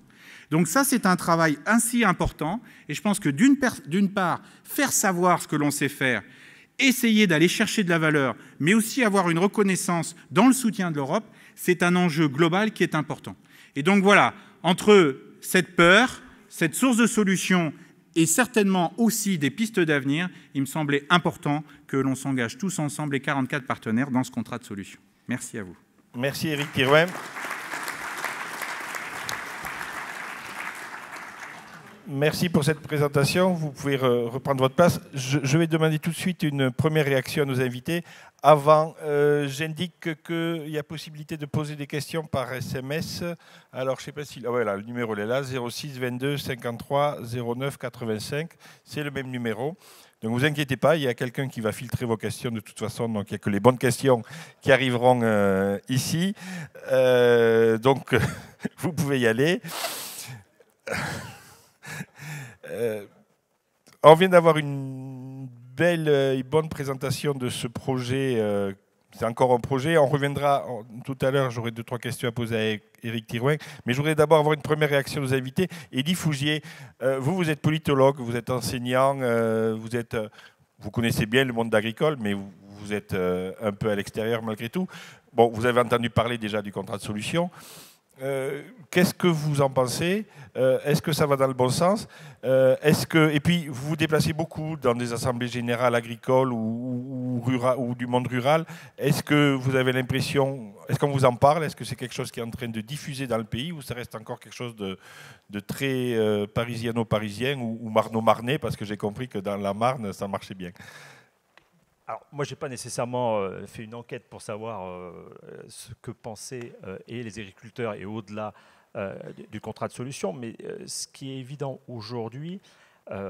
Donc ça, c'est un travail ainsi important, et je pense que d'une part, faire savoir ce que l'on sait faire, essayer d'aller chercher de la valeur, mais aussi avoir une reconnaissance dans le soutien de l'Europe, c'est un enjeu global qui est important. Et donc voilà, entre cette peur, cette source de solution et certainement aussi des pistes d'avenir, il me semblait important que l'on s'engage tous ensemble, les 44 partenaires, dans ce contrat de solution. Merci à vous. Merci Eric Merci pour cette présentation. Vous pouvez reprendre votre place. Je, vais demander tout de suite une première réaction à nos invités. Avant, euh, j'indique qu'il y a possibilité de poser des questions par SMS. Alors, je ne sais pas si... Ah le numéro est là, 06 22 53 09 85. C'est le même numéro. Donc vous inquiétez pas, il y a quelqu'un qui va filtrer vos questions de toute façon, donc il n'y a que les bonnes questions qui arriveront euh, ici. Euh, donc [laughs] vous pouvez y aller. Euh, on vient d'avoir une belle et bonne présentation de ce projet c'est encore un projet. On reviendra tout à l'heure. J'aurai deux, trois questions à poser à Éric Thirouin. Mais je voudrais d'abord avoir une première réaction aux invités. Élie Fougier, euh, vous, vous êtes politologue, vous êtes enseignant, euh, vous, êtes, euh, vous connaissez bien le monde agricole, mais vous, êtes un peu à l'extérieur malgré tout. Bon, vous avez entendu parler déjà du contrat de solution. Euh, qu'est-ce que vous en pensez euh, Est-ce que ça va dans le bon sens euh, Est-ce que et puis vous vous déplacez beaucoup dans des assemblées générales agricoles ou, ou du monde rural. Est-ce que vous avez l'impression Est-ce qu'on vous en parle Est-ce que c'est quelque chose qui est en train de diffuser dans le pays ou ça reste encore quelque chose de, très parisiano-parisien ou, ou marno marné Parce que j'ai compris que dans la Marne ça marchait bien alors, moi, je n'ai pas nécessairement euh, fait une enquête pour savoir euh, ce que pensaient euh, et les agriculteurs et au-delà du contrat de solution, mais ce qui est évident aujourd'hui,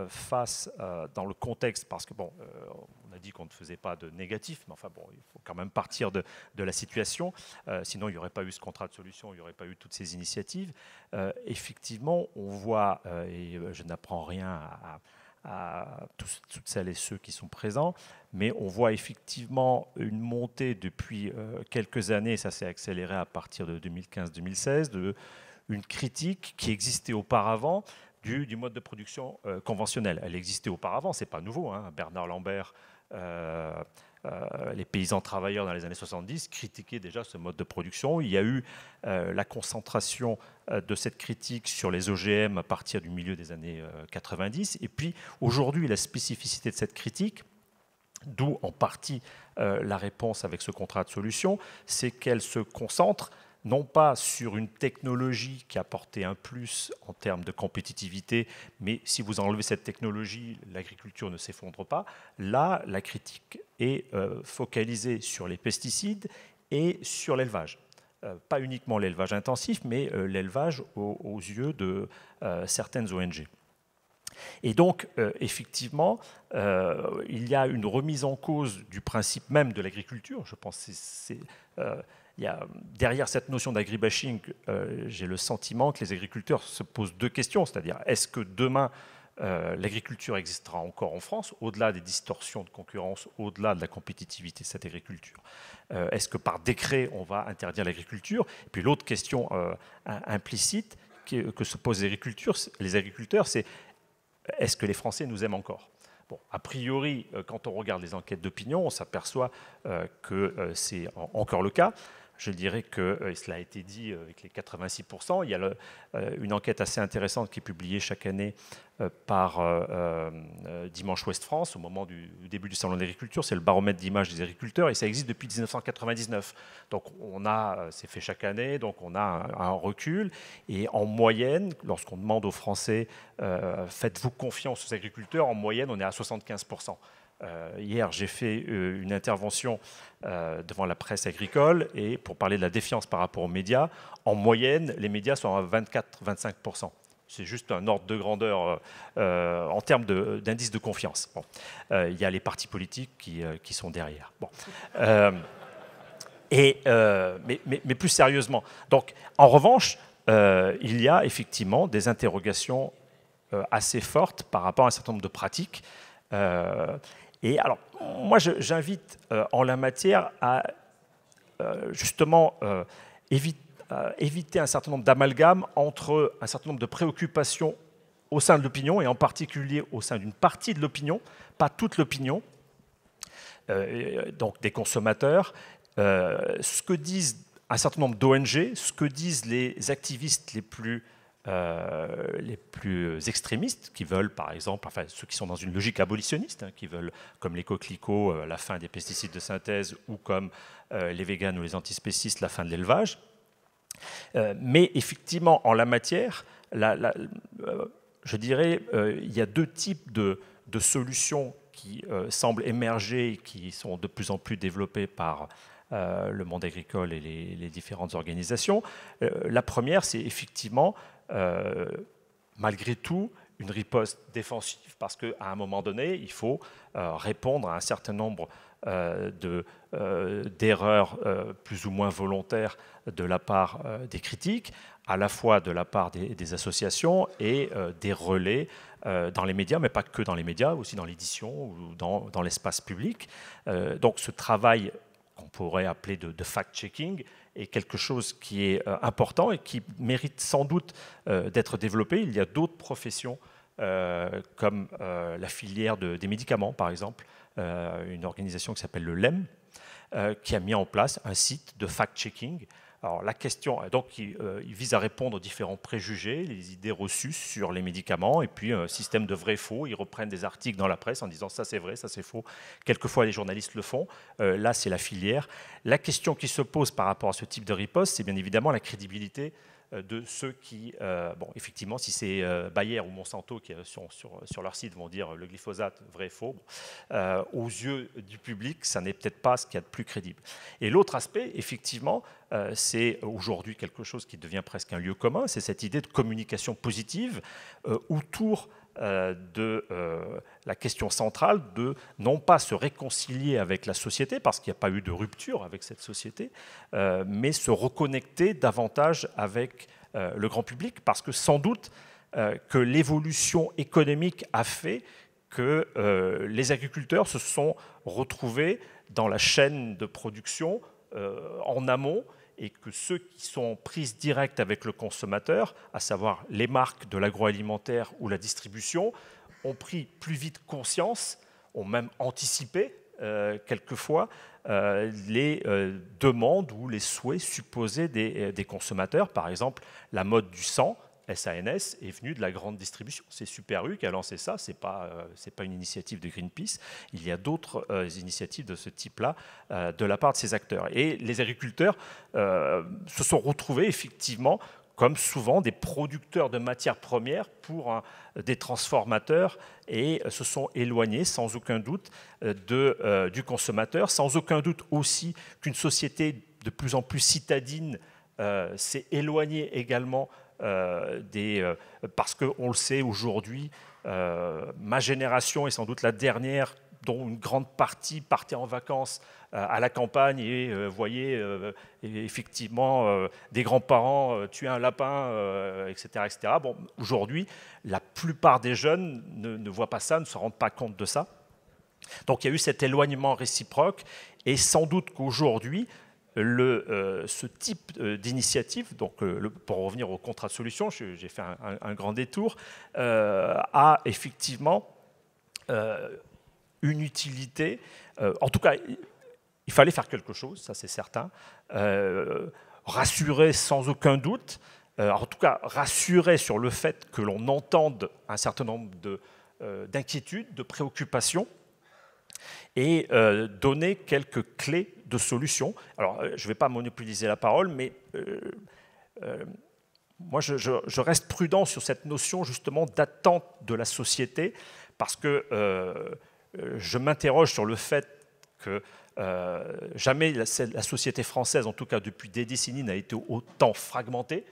face dans le contexte, parce que bon, on a dit qu'on ne faisait pas de négatif, mais enfin bon, il faut quand même partir de, la situation, sinon il n'y aurait pas eu ce contrat de solution, il n'y aurait pas eu toutes ces initiatives. effectivement, on voit, et je n'apprends rien à à toutes celles et ceux qui sont présents, mais on voit effectivement une montée depuis euh, quelques années, ça s'est accéléré à partir de 2015-2016, de une critique qui existait auparavant du, du mode de production euh, conventionnel. Elle existait auparavant, c'est pas nouveau. Hein. Bernard Lambert euh, euh, les paysans travailleurs dans les années 70 critiquaient déjà ce mode de production. Il y a eu euh, la concentration euh, de cette critique sur les OGM à partir du milieu des années 90. Et puis aujourd'hui, la spécificité de cette critique, d'où en partie la réponse avec ce contrat de solution, c'est qu'elle se concentre non pas sur une technologie qui a un plus en termes de compétitivité, mais si vous enlevez cette technologie, l'agriculture ne s'effondre pas. Là, la critique est euh, focalisée sur les pesticides et sur l'élevage. Euh, pas uniquement l'élevage intensif, mais euh, l'élevage aux, yeux de certaines ONG. Et donc, effectivement, il y a une remise en cause du principe même de l'agriculture. Je pense que c'est derrière cette notion d'agribashing, euh, j'ai le sentiment que les agriculteurs se posent deux questions, c'est-à-dire est-ce que demain euh, l'agriculture existera encore en France, au-delà des distorsions de concurrence, au-delà de la compétitivité de cette agriculture euh, Est-ce que par décret on va interdire l'agriculture Et puis l'autre question implicite que, se posent les agriculteurs, les agriculteurs c'est est-ce que les Français nous aiment encore a priori, quand on regarde les enquêtes d'opinion, on s'aperçoit que c'est encore le cas je dirais que, euh, cela a été dit euh, avec les 86%, il y a euh, une enquête assez intéressante qui est publiée chaque année par Dimanche Ouest France au moment du début du Salon de l'agriculture. C'est le baromètre d'image des agriculteurs et ça existe depuis 1999. Donc on a, c'est fait chaque année, donc on a un, recul. Et en moyenne, lorsqu'on demande aux Français, faites-vous confiance aux agriculteurs, en moyenne on est à 75%. Euh, hier, j'ai fait euh, une intervention euh, devant la presse agricole et pour parler de la défiance par rapport aux médias, en moyenne, les médias sont à 24-25%. C'est juste un ordre de grandeur en termes d'indice de, confiance. Il y a les partis politiques qui, sont derrière. Bon. et, mais, mais, plus sérieusement, donc, en revanche, il y a effectivement des interrogations assez fortes par rapport à un certain nombre de pratiques. Et alors, moi, j'invite euh, en la matière à euh, justement euh, éviter un certain nombre d'amalgames entre un certain nombre de préoccupations au sein de l'opinion, et en particulier au sein d'une partie de l'opinion, pas toute l'opinion, donc des consommateurs, ce que disent un certain nombre d'ONG, ce que disent les activistes les plus euh, les plus extrémistes, qui veulent, par exemple, enfin ceux qui sont dans une logique abolitionniste, hein, qui veulent, comme les coquelicots, euh, la fin des pesticides de synthèse, ou comme euh, les véganes ou les antispécistes, la fin de l'élevage. mais effectivement, en la matière, je dirais, il y a deux types de, solutions qui semblent émerger, qui sont de plus en plus développées par le monde agricole et les, différentes organisations. la première, c'est effectivement euh, malgré tout, une riposte défensive, parce qu'à un moment donné, il faut euh, répondre à un certain nombre euh, d'erreurs plus ou moins volontaires de la part des critiques, à la fois de la part des, associations et des relais dans les médias, mais pas que dans les médias, aussi dans l'édition ou dans, l'espace public. donc ce travail qu'on pourrait appeler de fact-checking, est quelque chose qui est euh, important et qui mérite sans doute euh, d'être développé. Il y a d'autres professions euh, comme la filière des médicaments, par exemple, une organisation qui s'appelle le LEM, qui a mis en place un site de fact-checking alors la question, euh, donc euh, il, vise à répondre aux différents préjugés, les idées reçues sur les médicaments, et puis un euh, système de vrai-faux. Ils reprennent des articles dans la presse en disant ça c'est vrai, ça c'est faux. Quelquefois les journalistes le font. là c'est la filière. La question qui se pose par rapport à ce type de riposte, c'est bien évidemment la crédibilité euh, de ceux qui, euh, bon, effectivement, si c'est euh, Bayer ou Monsanto qui sont sur, leur site vont dire le glyphosate, vrai, faux, aux yeux du public, ça n'est peut-être pas ce qu'il y a de plus crédible. Et l'autre aspect, effectivement, c'est aujourd'hui quelque chose qui devient presque un lieu commun, c'est cette idée de communication positive autour euh, de euh, la question centrale de non pas se réconcilier avec la société, parce qu'il n'y a pas eu de rupture avec cette société, euh, mais se reconnecter davantage avec le grand public, parce que sans doute que l'évolution économique a fait que les agriculteurs se sont retrouvés dans la chaîne de production en amont et que ceux qui sont en prise directe avec le consommateur, à savoir les marques de l'agroalimentaire ou la distribution, ont pris plus vite conscience, ont même anticipé euh, quelquefois euh, les euh, demandes ou les souhaits supposés des, consommateurs. Par exemple, la mode du sang, SANS est venu de la grande distribution. C'est Super U qui a lancé ça, ce n'est pas, euh, pas une initiative de Greenpeace. Il y a d'autres euh, initiatives de ce type-là euh, de la part de ces acteurs. Et les agriculteurs se sont retrouvés effectivement comme souvent des producteurs de matières premières pour des transformateurs et se sont éloignés sans aucun doute de, du consommateur, sans aucun doute aussi qu'une société de plus en plus citadine s'est éloignée également euh, euh, parce qu'on le sait aujourd'hui, euh, ma génération est sans doute la dernière dont une grande partie partait en vacances à la campagne et voyait effectivement des grands-parents tuer un lapin, etc. etc. Bon, Aujourd'hui, la plupart des jeunes ne, voient pas ça, ne se rendent pas compte de ça. Donc il y a eu cet éloignement réciproque et sans doute qu'aujourd'hui, le, euh, ce type euh, d'initiative, donc euh, pour revenir au contrat de solution, j'ai fait un, grand détour, a effectivement une utilité. en tout cas, il fallait faire quelque chose, ça c'est certain. rassurer sans aucun doute, en tout cas rassurer sur le fait que l'on entende un certain nombre de, d'inquiétudes, de préoccupations et euh, donner quelques clés de solutions. Alors, euh, je ne vais pas monopoliser la parole, mais euh, moi, je, reste prudent sur cette notion justement d'attente de la société, parce que je m'interroge sur le fait que jamais la, société française, en tout cas depuis des décennies, n'a été autant fragmentée.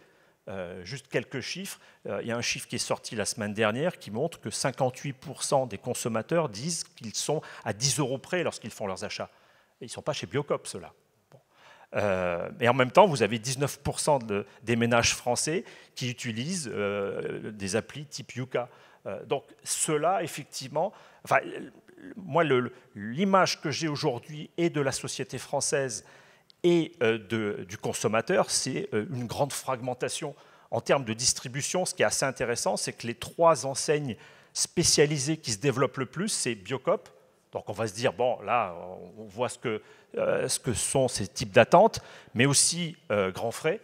Euh, juste quelques chiffres. Euh, il y a un chiffre qui est sorti la semaine dernière qui montre que 58% des consommateurs disent qu'ils sont à 10 euros près lorsqu'ils font leurs achats. ils ne sont pas chez Biocop, ceux-là. et euh, en même temps, vous avez 19% des ménages français qui utilisent des applis type Yuka. donc, cela, effectivement, enfin, moi, l'image que j'ai aujourd'hui et de la société française et euh, de, du consommateur, c'est euh, une grande fragmentation en termes de distribution. Ce qui est assez intéressant, c'est que les trois enseignes spécialisées qui se développent le plus, c'est Biocop. Donc on va se dire, bon, là, on voit ce que, euh, ce que sont ces types d'attentes, mais aussi Grand Frais.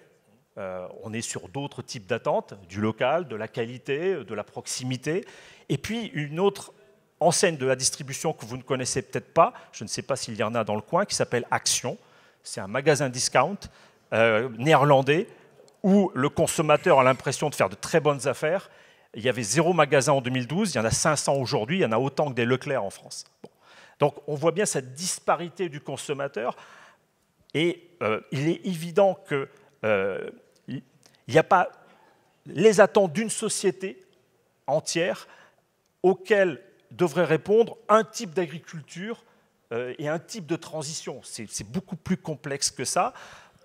on est sur d'autres types d'attentes, du local, de la qualité, de la proximité. Et puis une autre enseigne de la distribution que vous ne connaissez peut-être pas, je ne sais pas s'il y en a dans le coin, qui s'appelle Action, c'est un magasin discount euh, néerlandais où le consommateur a l'impression de faire de très bonnes affaires. Il y avait zéro magasin en 2012, il y en a 500 aujourd'hui, il y en a autant que des Leclerc en France. Donc on voit bien cette disparité du consommateur et euh, il est évident que euh, il n'y a pas les attentes d'une société entière auxquelles devrait répondre un type d'agriculture euh, et un type de transition. C'est beaucoup plus complexe que ça.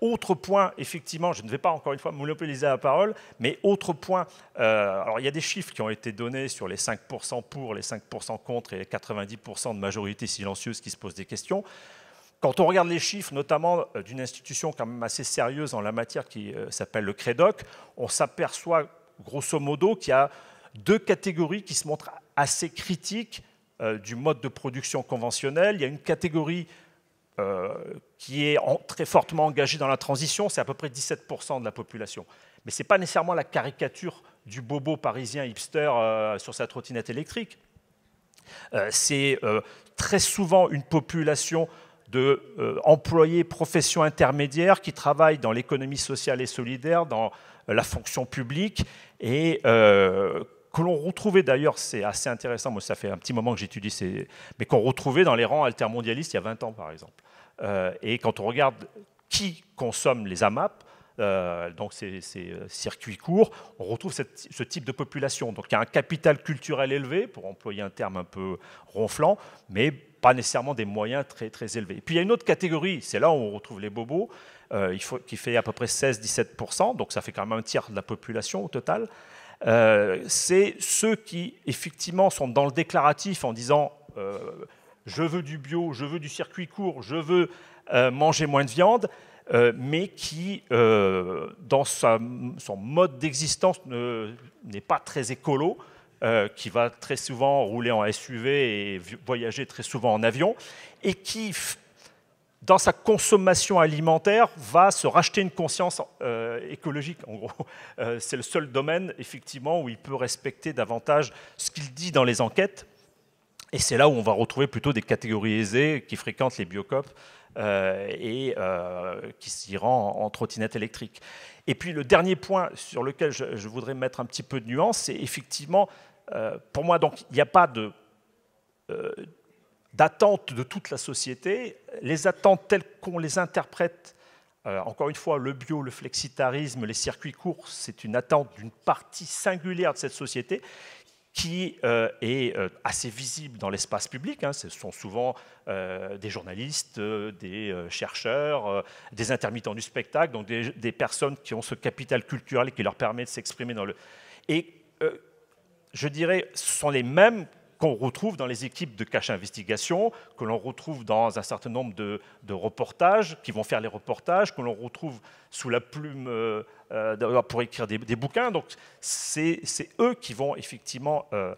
Autre point, effectivement, je ne vais pas encore une fois monopoliser la parole, mais autre point, euh, alors il y a des chiffres qui ont été donnés sur les 5% pour, les 5% contre et les 90% de majorité silencieuse qui se posent des questions. Quand on regarde les chiffres, notamment euh, d'une institution quand même assez sérieuse en la matière qui s'appelle le CREDOC, on s'aperçoit grosso modo qu'il y a deux catégories qui se montrent assez critiques euh, du mode de production conventionnel. Il y a une catégorie euh, qui est très fortement engagée dans la transition, c'est à peu près 17% de la population. Mais ce n'est pas nécessairement la caricature du bobo parisien hipster euh, sur sa trottinette électrique. c'est très souvent une population d'employés, employés professions intermédiaires qui travaillent dans l'économie sociale et solidaire, dans la fonction publique, et que l'on retrouvait d'ailleurs, c'est assez intéressant, moi ça fait un petit moment que j'étudie, ces... mais qu'on retrouvait dans les rangs altermondialistes il y a 20 ans par exemple. Euh, et quand on regarde qui consomme les AMAP, euh, donc ces, euh, circuits courts, on retrouve ce type de population. Donc il y a un capital culturel élevé, pour employer un terme un peu ronflant, mais pas nécessairement des moyens très, très élevés. Et puis il y a une autre catégorie, c'est là où on retrouve les bobos, il faut, qui fait à peu près 16-17%, donc ça fait quand même un tiers de la population au total, euh, c'est ceux qui, effectivement, sont dans le déclaratif en disant euh, je veux du bio, je veux du circuit court, je veux euh, manger moins de viande, mais qui, dans son mode d'existence, n'est pas très écolo, qui va très souvent rouler en SUV et voyager très souvent en avion, et qui dans sa consommation alimentaire, va se racheter une conscience euh, écologique, en gros. [laughs] Euh, c'est le seul domaine, effectivement, où il peut respecter davantage ce qu'il dit dans les enquêtes. Et c'est là où on va retrouver plutôt des catégories aisées qui fréquentent les biocops euh, et qui s'y rendent en, trottinette électrique. Et puis le dernier point sur lequel je, voudrais mettre un petit peu de nuance, c'est effectivement, pour moi, donc, il n'y a pas de d'attente de toute la société les attentes telles qu'on les interprète, euh, encore une fois, le bio, le flexitarisme, les circuits courts, c'est une attente d'une partie singulière de cette société qui euh, est euh, assez visible dans l'espace public. Hein. Ce sont souvent des journalistes, des chercheurs, des intermittents du spectacle, donc des, des, personnes qui ont ce capital culturel qui leur permet de s'exprimer dans le... Et je dirais, ce sont les mêmes qu'on retrouve dans les équipes de cache investigation, que l'on retrouve dans un certain nombre de, reportages, qui vont faire les reportages, que l'on retrouve sous la plume euh, euh, pour écrire des, bouquins. Donc c'est eux qui vont effectivement euh,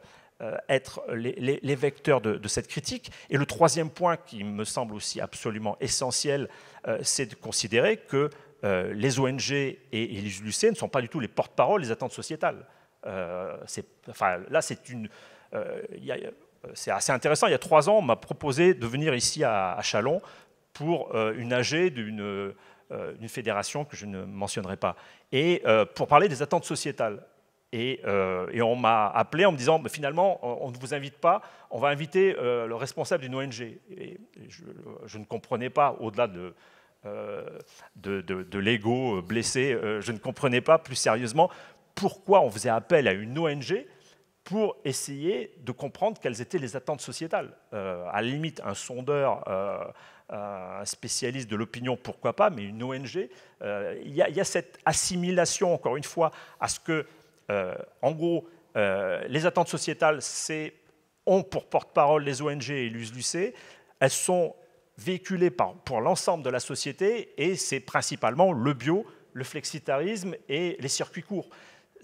être les, vecteurs de, cette critique. Et le troisième point qui me semble aussi absolument essentiel, c'est de considérer que les ONG et, les ULC ne sont pas du tout les porte-parole des attentes sociétales. enfin, là, c'est une euh, euh, c'est assez intéressant, il y a trois ans, on m'a proposé de venir ici à, à Chalon pour euh, une AG d'une fédération que je ne mentionnerai pas, et pour parler des attentes sociétales. Et, on m'a appelé en me disant, finalement, on ne vous invite pas, on va inviter le responsable d'une ONG. Et, je, ne comprenais pas, au-delà de, de l'ego blessé, je ne comprenais pas plus sérieusement pourquoi on faisait appel à une ONG pour essayer de comprendre quelles étaient les attentes sociétales. Euh, à la limite, un sondeur, euh, euh, un spécialiste de l'opinion, pourquoi pas, mais une ONG, il y, a cette assimilation, encore une fois, à ce que, en gros, les attentes sociétales, c'est ont pour porte-parole les ONG et l'USLUC, elles sont véhiculées par, pour l'ensemble de la société et c'est principalement le bio, le flexitarisme et les circuits courts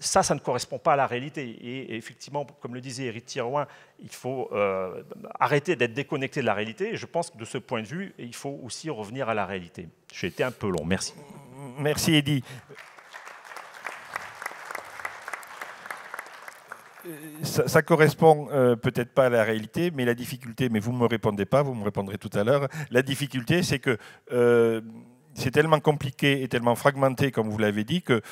ça, ça ne correspond pas à la réalité. Et, effectivement, comme le disait Éric Tirouin, il faut euh, arrêter d'être déconnecté de la réalité. Et je pense que de ce point de vue, il faut aussi revenir à la réalité. J'ai été un peu long, merci. Merci, Eddy. Ça, ça, correspond euh, peut-être pas à la réalité, mais la difficulté, mais vous ne me répondez pas, vous me répondrez tout à l'heure, la difficulté c'est que euh, c'est tellement compliqué et tellement fragmenté, comme vous l'avez dit, que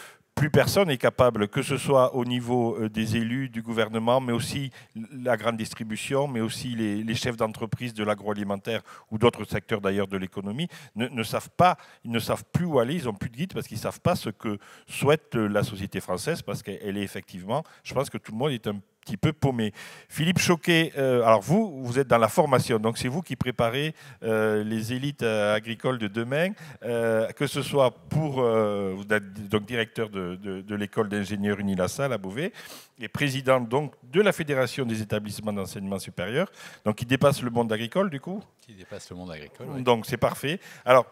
plus personne n'est capable, que ce soit au niveau euh, des élus, du gouvernement, mais aussi la grande distribution, mais aussi les, chefs d'entreprise de l'agroalimentaire ou d'autres secteurs d'ailleurs de l'économie, ne, savent pas, ils ne savent plus où aller, ils n'ont plus de guide parce qu'ils ne savent pas ce que souhaite euh, la société française, parce qu'elle est effectivement, je pense que tout le monde est un petit peu paumé. Philippe Choquet, euh, alors vous, vous êtes dans la formation, donc c'est vous qui préparez euh, les élites euh, agricoles de demain, que ce soit pour, vous êtes donc directeur de, l'école d'ingénieurs Unilassal à Beauvais, et président donc de la Fédération des établissements d'enseignement supérieur, donc qui dépasse le monde agricole du coup Qui dépasse le monde agricole, Donc c'est parfait. Alors,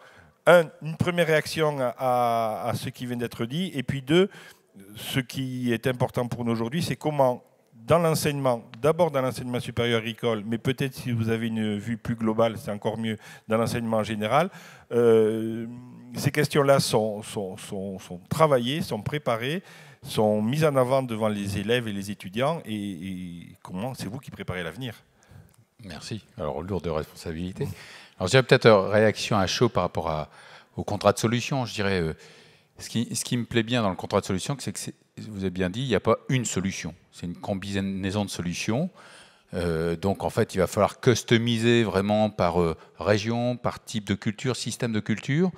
un, une première réaction à ce qui vient d'être dit, et puis deux, ce qui est important pour nous aujourd'hui, c'est comment dans l'enseignement, d'abord dans l'enseignement supérieur agricole, mais peut-être si vous avez une vue plus globale, c'est encore mieux dans l'enseignement général, euh, ces questions-là sont, sont, sont, travaillées, sont préparées, sont mises en avant devant les élèves et les étudiants, et, comment c'est vous qui préparez l'avenir Merci. Alors, lourde responsabilité. Alors, j'ai peut-être euh, réaction à chaud par rapport à, au contrat de solution. Je dirais, euh, ce qui, me plaît bien dans le contrat de solution, c'est que vous avez bien dit, il n'y a pas une solution. C'est une combinaison de solutions. Euh, donc en fait, il va falloir customiser vraiment par euh, région, par type de culture, système de culture.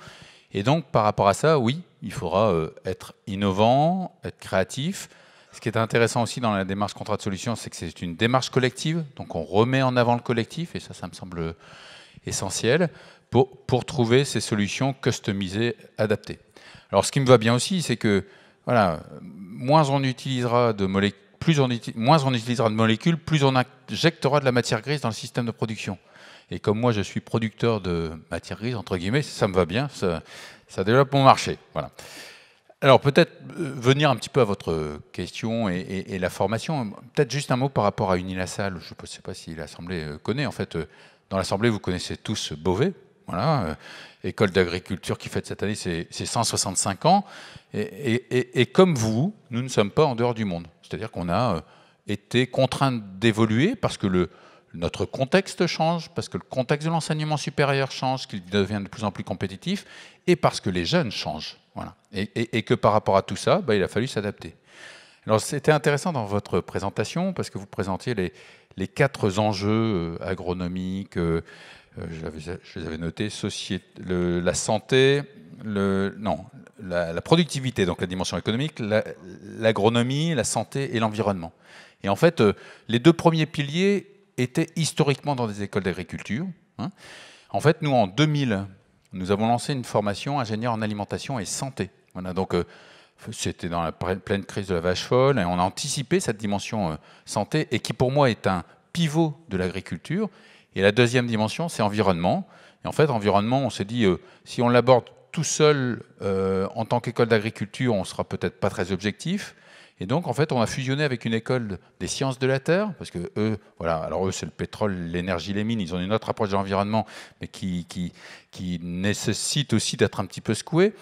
Et donc par rapport à ça, oui, il faudra euh, être innovant, être créatif. Ce qui est intéressant aussi dans la démarche contrat de solution, c'est que c'est une démarche collective. Donc on remet en avant le collectif, et ça, ça me semble essentiel, pour trouver ces solutions customisées, adaptées. Alors ce qui me va bien aussi, c'est que voilà, moins on utilisera de molécules, plus on, moins on utilisera de molécules, plus on injectera de la matière grise dans le système de production. Et comme moi, je suis producteur de matière grise, entre guillemets, ça me va bien, ça, ça développe mon marché. Voilà. Alors peut-être euh, venir un petit peu à votre question et, et la formation. Peut-être juste un mot par rapport à Unilassal. Je ne sais pas si l'Assemblée euh, connaît. En fait, euh, dans l'Assemblée, vous connaissez tous Beauvais, voilà, euh, école d'agriculture qui fête cette année ses, 165 ans. Et, comme vous, nous ne sommes pas en dehors du monde. C'est-à-dire qu'on a euh, été contraint d'évoluer parce que le, notre contexte change, parce que le contexte de l'enseignement supérieur change, qu'il devient de plus en plus compétitif, et parce que les jeunes changent. Voilà. Et, que par rapport à tout ça, bah, il a fallu s'adapter. Alors c'était intéressant dans votre présentation parce que vous présentiez les, les quatre enjeux euh, agronomiques, euh, je, les avais notés, la santé, le, non, la, productivité, donc la dimension économique, l'agronomie, la, santé et l'environnement. Et en fait, euh, les deux premiers piliers étaient historiquement dans des écoles d'agriculture. Hein. En fait, nous, en 2000, nous avons lancé une formation ingénieur en alimentation et santé. a donc euh, c'était dans la pleine crise de la vache folle, et on a anticipé cette dimension santé, et qui pour moi est un pivot de l'agriculture, et la deuxième dimension, c'est environnement. Et en fait, environnement, on s'est dit, euh, si on l'aborde tout seul euh, en tant qu'école d'agriculture, on sera peut-être pas très objectif. Et donc, en fait, on a fusionné avec une école des sciences de la terre, parce que eux, voilà, alors eux, c'est le pétrole, l'énergie, les mines, ils ont une autre approche de l'environnement, mais qui, qui, nécessite aussi d'être un petit peu secoué.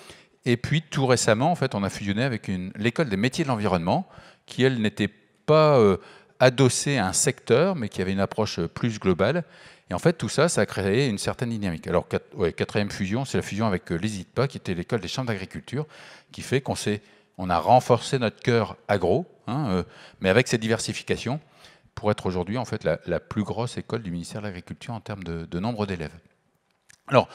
Et puis, tout récemment, en fait, on a fusionné avec l'école des métiers de l'environnement, qui, elle, n'était pas. Euh, adossé à un secteur, mais qui avait une approche plus globale. Et en fait, tout ça, ça a créé une certaine dynamique. Alors, quatrième fusion, c'est la fusion avec euh, pas qui était l'école des chambres d'agriculture, qui fait qu'on on a renforcé notre cœur agro, hein, euh, mais avec cette diversification pour être aujourd'hui en fait la, plus grosse école du ministère de l'Agriculture en termes de, nombre d'élèves. Alors,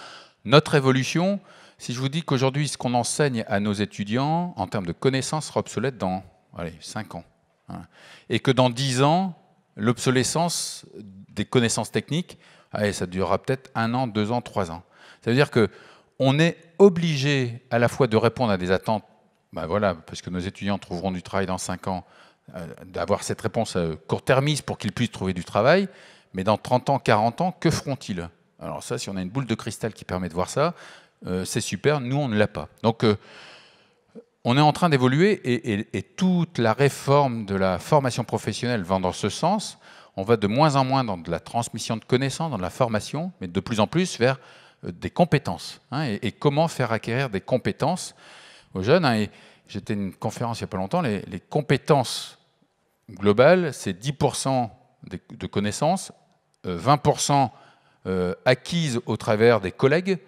notre évolution, si je vous dis qu'aujourd'hui, ce qu'on enseigne à nos étudiants en termes de connaissances sera obsolète dans 5 ans. Hein. Et que dans 10 ans, l'obsolescence des connaissances techniques, ça durera peut-être un an, deux ans, trois ans. Ça veut dire que on est obligé à la fois de répondre à des attentes, ben voilà, parce que nos étudiants trouveront du travail dans cinq ans, euh, d'avoir cette réponse euh, court terme pour qu'ils puissent trouver du travail, mais dans 30 ans, 40 ans, que feront-ils Alors ça, si on a une boule de cristal qui permet de voir ça, euh, c'est super, nous on ne l'a pas. Donc on est en train d'évoluer et, toute la réforme de la formation professionnelle va dans ce sens. On va de moins en moins dans de la transmission de connaissances, dans la formation, mais de plus en plus vers euh, des compétences. Hein, et, comment faire acquérir des compétences aux jeunes hein. J'étais à une conférence il n'y a pas longtemps, les, compétences globales, c'est 10% de, connaissances, 20% euh, euh, acquises au travers des collègues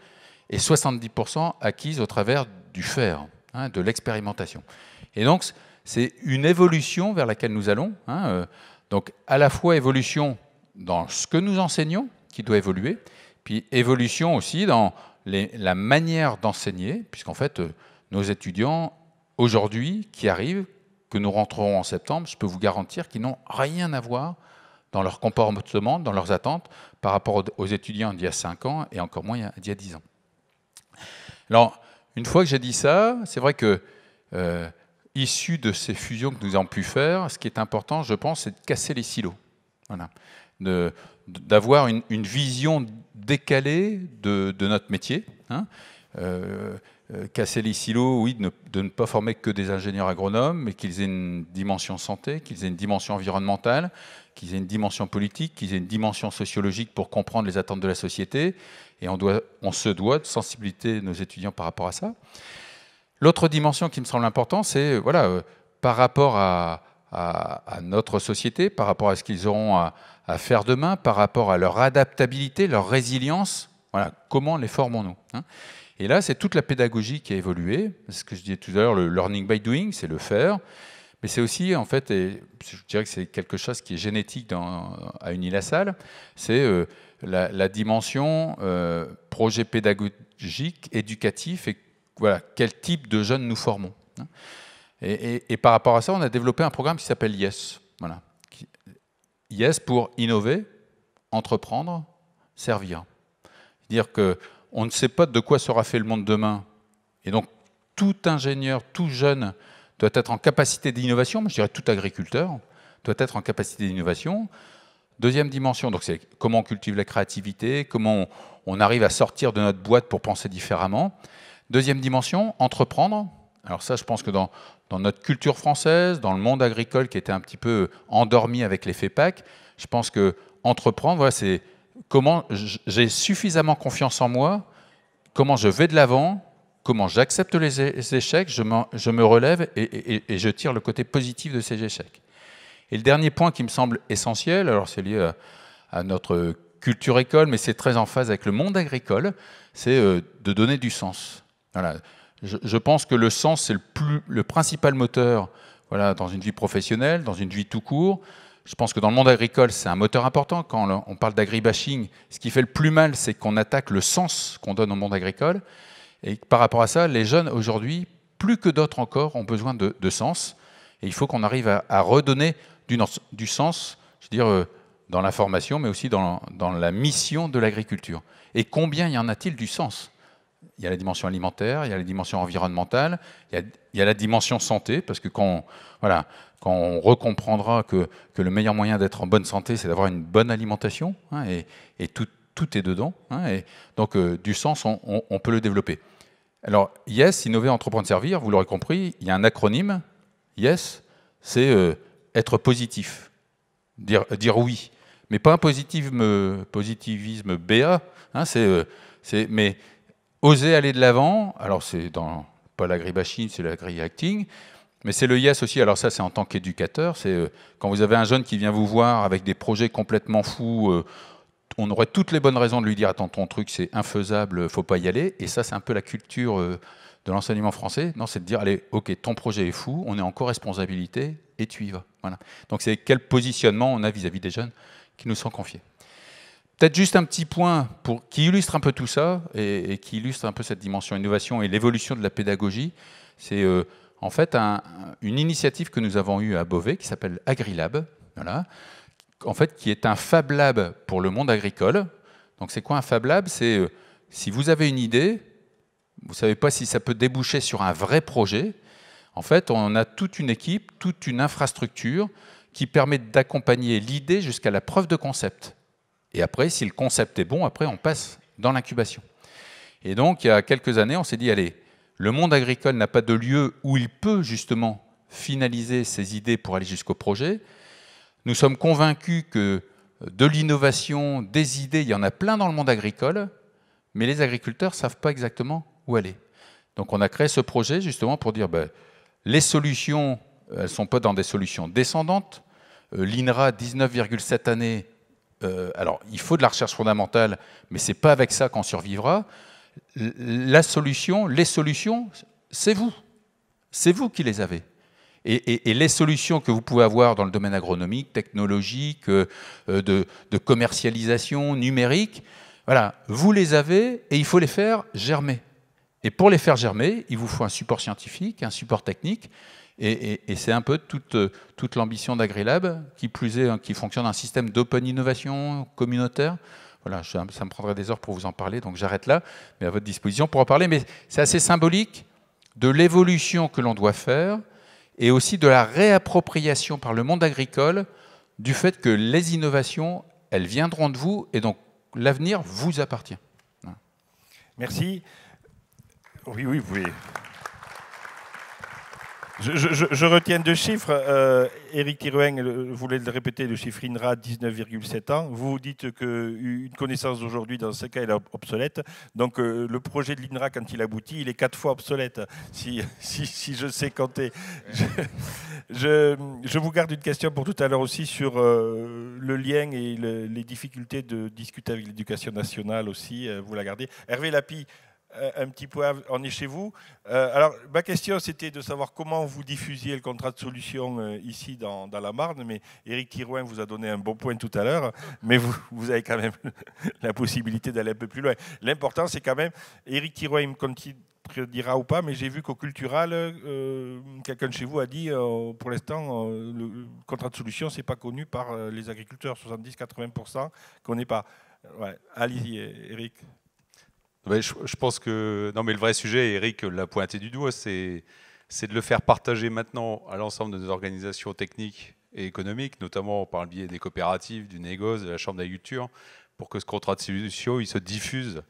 et 70% acquises au travers du faire. Hein, de l'expérimentation. Et donc, c'est une évolution vers laquelle nous allons. Hein, euh, donc, à la fois évolution dans ce que nous enseignons, qui doit évoluer, puis évolution aussi dans la manière d'enseigner, puisqu'en fait, euh, nos étudiants, aujourd'hui, qui arrivent, que nous rentrerons en septembre, je peux vous garantir qu'ils n'ont rien à voir dans leur comportement, dans leurs attentes, par rapport aux étudiants d'il y a 5 ans et encore moins d'il y a 10 ans. Alors, une fois que j'ai dit ça, c'est vrai que, euh, issu de ces fusions que nous avons pu faire, ce qui est important, je pense, c'est de casser les silos. Voilà. D'avoir une, vision décalée de, notre métier. Hein. Euh, euh, casser les silos, oui, de ne, pas former que des ingénieurs agronomes, mais qu'ils aient une dimension santé, qu'ils aient une dimension environnementale, qu'ils aient une dimension politique, qu'ils aient une dimension sociologique pour comprendre les attentes de la société. Et on, doit, on se doit de sensibiliser nos étudiants par rapport à ça. L'autre dimension qui me semble importante, c'est voilà, euh, par rapport à, notre société, par rapport à ce qu'ils auront à, faire demain, par rapport à leur adaptabilité, leur résilience. Voilà, comment les formons-nous hein et là, c'est toute la pédagogie qui a évolué. Ce que je disais tout à l'heure, le learning by doing, c'est le faire. Mais c'est aussi, en fait, et je dirais que c'est quelque chose qui est génétique dans, à Unilassal, c'est euh, la, dimension euh, projet pédagogique, éducatif, et voilà, quel type de jeunes nous formons. Et, par rapport à ça, on a développé un programme qui s'appelle YES. Voilà. YES pour innover, entreprendre, servir. dire que on ne sait pas de quoi sera fait le monde demain. Et donc, tout ingénieur, tout jeune doit être en capacité d'innovation, je dirais tout agriculteur doit être en capacité d'innovation. Deuxième dimension, donc c'est comment on cultive la créativité, comment on, arrive à sortir de notre boîte pour penser différemment. Deuxième dimension, entreprendre. Alors ça, je pense que dans, dans notre culture française, dans le monde agricole qui était un petit peu endormi avec l'effet PAC, je pense que entreprendre, voilà, c'est comment j'ai suffisamment confiance en moi, comment je vais de l'avant, comment j'accepte les échecs, je, me relève et, je tire le côté positif de ces échecs. Et le dernier point qui me semble essentiel, alors c'est lié à, notre culture école, mais c'est très en phase avec le monde agricole, c'est euh, de donner du sens. Je, pense que le sens, c'est le, le, principal moteur voilà, dans une vie professionnelle, dans une vie tout court. Je pense que dans le monde agricole, c'est un moteur important. Quand on parle d'agribashing, ce qui fait le plus mal, c'est qu'on attaque le sens qu'on donne au monde agricole. Et par rapport à ça, les jeunes aujourd'hui, plus que d'autres encore, ont besoin de, sens. Et il faut qu'on arrive à, redonner du, sens, je veux dire, euh, dans la formation, mais aussi dans, dans la mission de l'agriculture. Et combien y en a-t-il du sens Il y a la dimension alimentaire, il y a la dimension environnementale, il y a il y a la dimension santé, parce que quand, voilà, quand on recomprendra que, que le meilleur moyen d'être en bonne santé, c'est d'avoir une bonne alimentation, hein, et, et tout, tout, est dedans, hein, et donc euh, du sens, on, peut le développer. Alors, YES, innover, entreprendre, servir, vous l'aurez compris, il y a un acronyme, YES, c'est euh, être positif, dire, dire oui, mais pas un positivisme, positivisme BA, hein, euh, c'est, mais oser aller de l'avant, alors c'est dans pas machine, c'est grille acting Mais c'est le yes aussi. Alors ça, c'est en tant qu'éducateur. C'est euh, quand vous avez un jeune qui vient vous voir avec des projets complètement fous. Euh, on aurait toutes les bonnes raisons de lui dire attends ton truc c'est infaisable, faut pas y aller. Et ça c'est un peu la culture euh, de l'enseignement français. Non, c'est de dire allez ok ton projet est fou, on est en co-responsabilité et tu y vas. Voilà. Donc c'est quel positionnement on a vis à -vis des jeunes qui nous sont confiés. Peut-être juste un petit point qui illustre un peu tout ça et, qui illustre un peu cette dimension innovation et l'évolution de la pédagogie. C'est euh, en fait une initiative que nous avons eue à Beauvais qui s'appelle AgriLab, voilà, en fait, qui est un Fab Lab pour le monde agricole. Donc c'est quoi un Fab Lab C'est euh, si vous avez une idée, vous ne savez pas si ça peut déboucher sur un vrai projet. En fait, on a toute une équipe, toute une infrastructure qui permet d'accompagner l'idée jusqu'à la preuve de concept. Et après, si le concept est bon, après, on passe dans l'incubation. Et donc, il y a quelques années, on s'est dit, allez, le monde agricole n'a pas de lieu où il peut justement finaliser ses idées pour aller jusqu'au projet. Nous sommes convaincus que de l'innovation, des idées, il y en a plein dans le monde agricole, mais les agriculteurs ne savent pas exactement où aller. Donc on a créé ce projet justement pour dire, ben, les solutions, elles ne sont pas dans des solutions descendantes. Euh, L'INRA, 19,7 années, euh, alors il faut de la recherche fondamentale, mais c'est pas avec ça qu'on survivra. La solution, les solutions, c'est vous. C'est vous qui les avez. Et, les solutions que vous pouvez avoir dans le domaine agronomique, technologique, euh, euh, de, de, commercialisation, numérique, voilà, vous les avez et il faut les faire germer. Et pour les faire germer, il vous faut un support scientifique, un support technique, et, c'est un peu toute, euh, toute l'ambition d'AgriLab, qui plus est, hein, qui fonctionne un système d'open innovation communautaire. Voilà, ça me prendrait des heures pour vous en parler, donc j'arrête là, mais à votre disposition pour en parler. Mais c'est assez symbolique de l'évolution que l'on doit faire et aussi de la réappropriation par le monde agricole du fait que les innovations, elles viendront de vous et donc l'avenir vous appartient. Merci. Oui, oui, vous pouvez. Je, retiens deux chiffres. Euh, Eric voulait le répéter, le chiffre INRA 19,7 ans. Vous dites qu'une connaissance d'aujourd'hui, dans ce cas, est obsolète. Donc euh, le projet de l'INRA, quand il aboutit, il est quatre fois obsolète, si, [laughs] si, je sais compter. Je, je, vous garde une question pour tout à l'heure aussi sur euh, le lien et les difficultés de discuter avec l'éducation nationale aussi. Euh, vous la gardez. Hervé Lapi un petit peu en est chez vous. Euh, alors, ma question, c'était de savoir comment vous diffusiez le contrat de solution euh, ici dans, la Marne, mais eric Tirouin vous a donné un bon point tout à l'heure, mais vous, avez quand même [laughs] la possibilité d'aller un peu plus loin. L'important, c'est quand même, Éric Tirouin me dira ou pas, mais j'ai vu qu'au cultural, euh, quelqu'un de chez vous a dit, pour l'instant, le contrat de solution, c'est pas connu par les agriculteurs, 70-80% qu'on n'est pas. Allez-y, Eric je, pense que. Non, mais le vrai sujet, Eric l'a pointé du doigt, c'est de le faire partager maintenant à l'ensemble de nos organisations techniques et économiques, notamment par le biais des coopératives, du négoce, de la chambre d'agriculture, pour que ce contrat de solution il se diffuse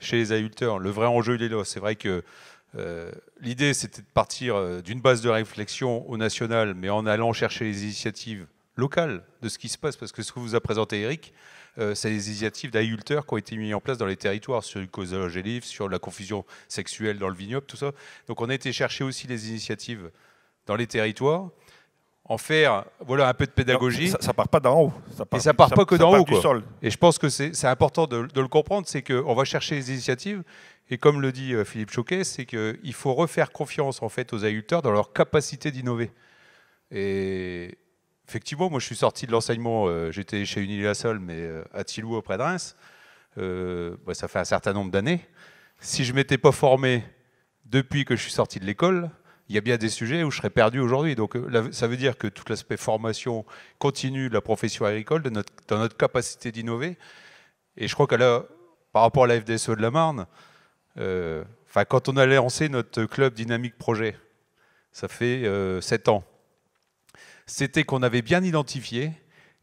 chez les agriculteurs. Le vrai enjeu, il est là. C'est vrai que euh, l'idée, c'était de partir euh, d'une base de réflexion au national, mais en allant chercher les initiatives locales de ce qui se passe, parce que ce que vous a présenté Eric, euh, c'est les initiatives d'agriculteurs qui ont été mises en place dans les territoires, sur le causage sur la confusion sexuelle dans le vignoble, tout ça. Donc on a été chercher aussi les initiatives dans les territoires en faire voilà un peu de pédagogie. ça, ne part pas d'en haut. Ça part, et ça part pas que d'en haut. Quoi. Et je pense que c'est important de, le comprendre, c'est qu'on va chercher les initiatives. Et comme le dit euh, Philippe Choquet, c'est qu'il faut refaire confiance en fait aux agriculteurs dans leur capacité d'innover. Et effectivement, moi je suis sorti de l'enseignement, euh, j'étais chez sol, mais euh, à Tilou auprès de Reims, euh, bah, ça fait un certain nombre d'années. Si je ne m'étais pas formé depuis que je suis sorti de l'école, il y a bien des sujets où je serais perdu aujourd'hui. Donc ça veut dire que tout l'aspect formation continue de la profession agricole, de notre, dans notre capacité d'innover. Et je crois que là, par rapport à la FDSE de la Marne, quand on a lancé notre club dynamique projet, ça fait sept 7 ans c'était qu'on avait bien identifié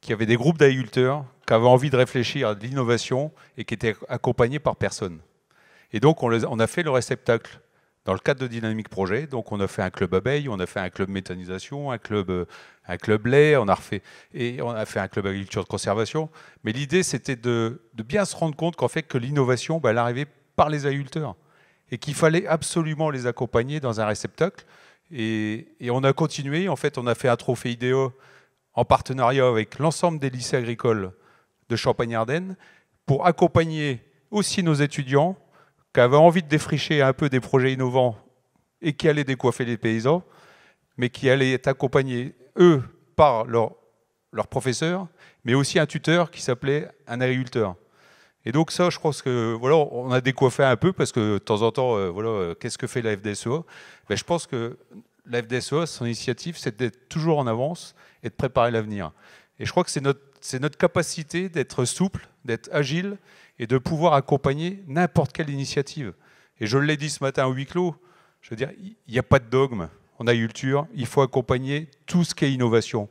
qu'il y avait des groupes d'agriculteurs qui avaient envie de réfléchir à l'innovation et qui étaient accompagnés par personne. Et donc, on, a fait le réceptacle dans le cadre de Dynamique Projet. Donc, on a fait un club abeille, on a fait un club méthanisation, un club, euh, un club lait, on a refait, et on a fait un club agriculture de conservation. Mais l'idée, c'était de, bien se rendre compte qu'en fait, que l'innovation, va bah, elle arrivait par les agriculteurs et qu'il fallait absolument les accompagner dans un réceptacle. Et, on a continué. En fait, on a fait un trophée IDEO en partenariat avec l'ensemble des lycées agricoles de Champagne-Ardenne pour accompagner aussi nos étudiants qui avaient envie de défricher un peu des projets innovants et qui allaient décoiffer les paysans, mais qui allaient être accompagnés, eux, par leurs leur professeurs, mais aussi un tuteur qui s'appelait un agriculteur. Et donc ça, je pense que voilà, on a décoiffé un peu parce que de temps en temps, euh, voilà, euh, qu'est-ce que fait la FDSEA ben, Je pense que la FDSEA, son initiative, c'est d'être toujours en avance et de préparer l'avenir. Et je crois que c'est notre, c'est notre capacité d'être souple, d'être agile et de pouvoir accompagner n'importe quelle initiative. Et je l'ai dit ce matin au huis clos, je veux dire, il n'y a pas de dogme en agriculture, il faut accompagner tout ce qui est innovation.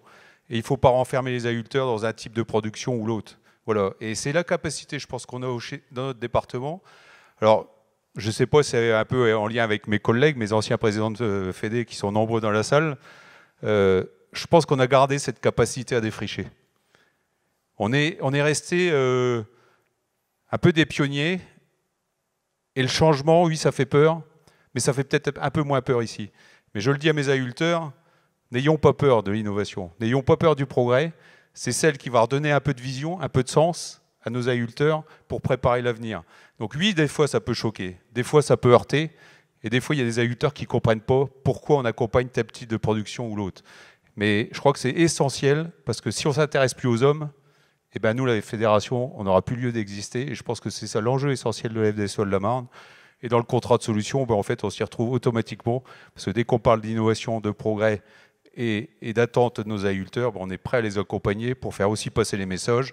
Et il ne faut pas renfermer les agriculteurs dans un type de production ou l'autre. Voilà. Et c'est la capacité, je pense, qu'on a dans notre département. Alors, je ne sais pas, si c'est un peu en lien avec mes collègues, mes anciens présidents de euh, FEDE qui sont nombreux dans la salle. Euh, je pense qu'on a gardé cette capacité à défricher. On est, resté euh, un peu des pionniers. Et le changement, oui, ça fait peur, mais ça fait peut-être un peu moins peur ici. Mais je le dis à mes adulteurs n'ayons pas peur de l'innovation, n'ayons pas peur du progrès, c'est celle qui va redonner un peu de vision, un peu de sens à nos agriculteurs pour préparer l'avenir. Donc oui, des fois ça peut choquer, des fois ça peut heurter, et des fois il y a des agriculteurs qui ne comprennent pas pourquoi on accompagne tel type de production ou l'autre. Mais je crois que c'est essentiel, parce que si on s'intéresse plus aux hommes, eh ben nous, la fédération, on n'aura plus lieu d'exister. Et je pense que c'est ça l'enjeu essentiel de la de la Marne. Et dans le contrat de solution, ben, en fait, on s'y retrouve automatiquement. Parce que dès qu'on parle d'innovation, de progrès, et, d'attente de nos agriculteurs, ben, on est prêt à les accompagner pour faire aussi passer les messages.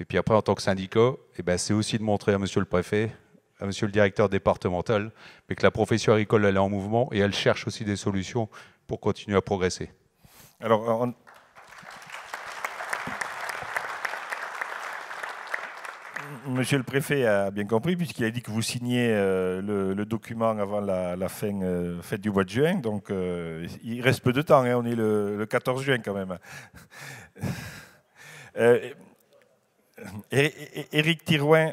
Et puis après, en tant que syndicat, eh ben, c'est aussi de montrer à monsieur le préfet, à monsieur le directeur départemental, mais que la profession agricole, elle est en mouvement et elle cherche aussi des solutions pour continuer à progresser. Alors, Monsieur le préfet a bien compris, puisqu'il a dit que vous signez euh, le, document avant la, fin euh, fête du mois de juin. Donc, euh, il reste peu de temps. Hein, on est le, 14 juin quand même. [laughs] Éric Tiroin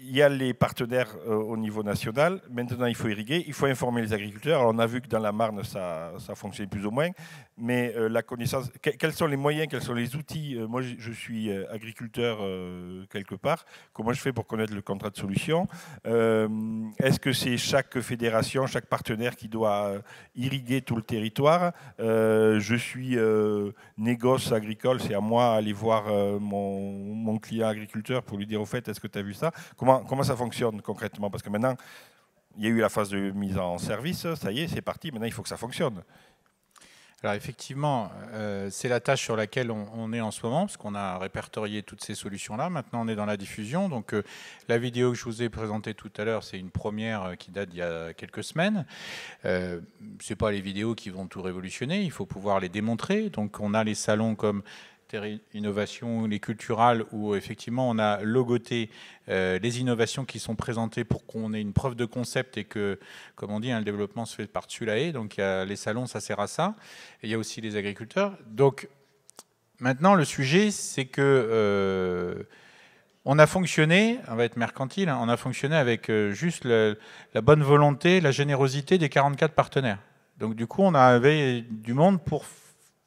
il y a les partenaires euh, au niveau national. Maintenant, il faut irriguer, il faut informer les agriculteurs. on a vu que dans la Marne, ça, fonctionne plus ou moins. Mais euh, la connaissance, quels sont les moyens, quels sont les outils euh, Moi, je suis agriculteur quelque part. Comment je fais pour connaître le contrat de solution Est-ce que c'est chaque fédération, chaque partenaire qui doit irriguer tout le territoire Je suis négoce agricole, c'est à moi d'aller voir mon, client agriculteur pour lui dire au fait, est-ce que tu as vu ça comment, ça fonctionne concrètement Parce que maintenant, il y a eu la phase de mise en service, ça y est, c'est parti, maintenant il faut que ça fonctionne. Alors effectivement, euh, c'est la tâche sur laquelle on, est en ce moment, parce qu'on a répertorié toutes ces solutions-là. Maintenant, on est dans la diffusion. Donc euh, la vidéo que je vous ai présentée tout à l'heure, c'est une première euh, qui date d'il y a quelques semaines. ce n'est pas les vidéos qui vont tout révolutionner, il faut pouvoir les démontrer. Donc on a les salons comme innovation, les culturales, où effectivement on a logoté les euh, innovations qui sont présentées pour qu'on ait une preuve de concept et que, comme on dit, hein, le développement se fait par-dessus la haie. Donc il y a les salons, ça sert à ça. Et il y a aussi les agriculteurs. Donc maintenant, le sujet, c'est que euh, on a fonctionné, on va être mercantile, hein, on a fonctionné avec euh, juste la bonne volonté, la générosité des 44 partenaires. Donc du coup, on avait du monde pour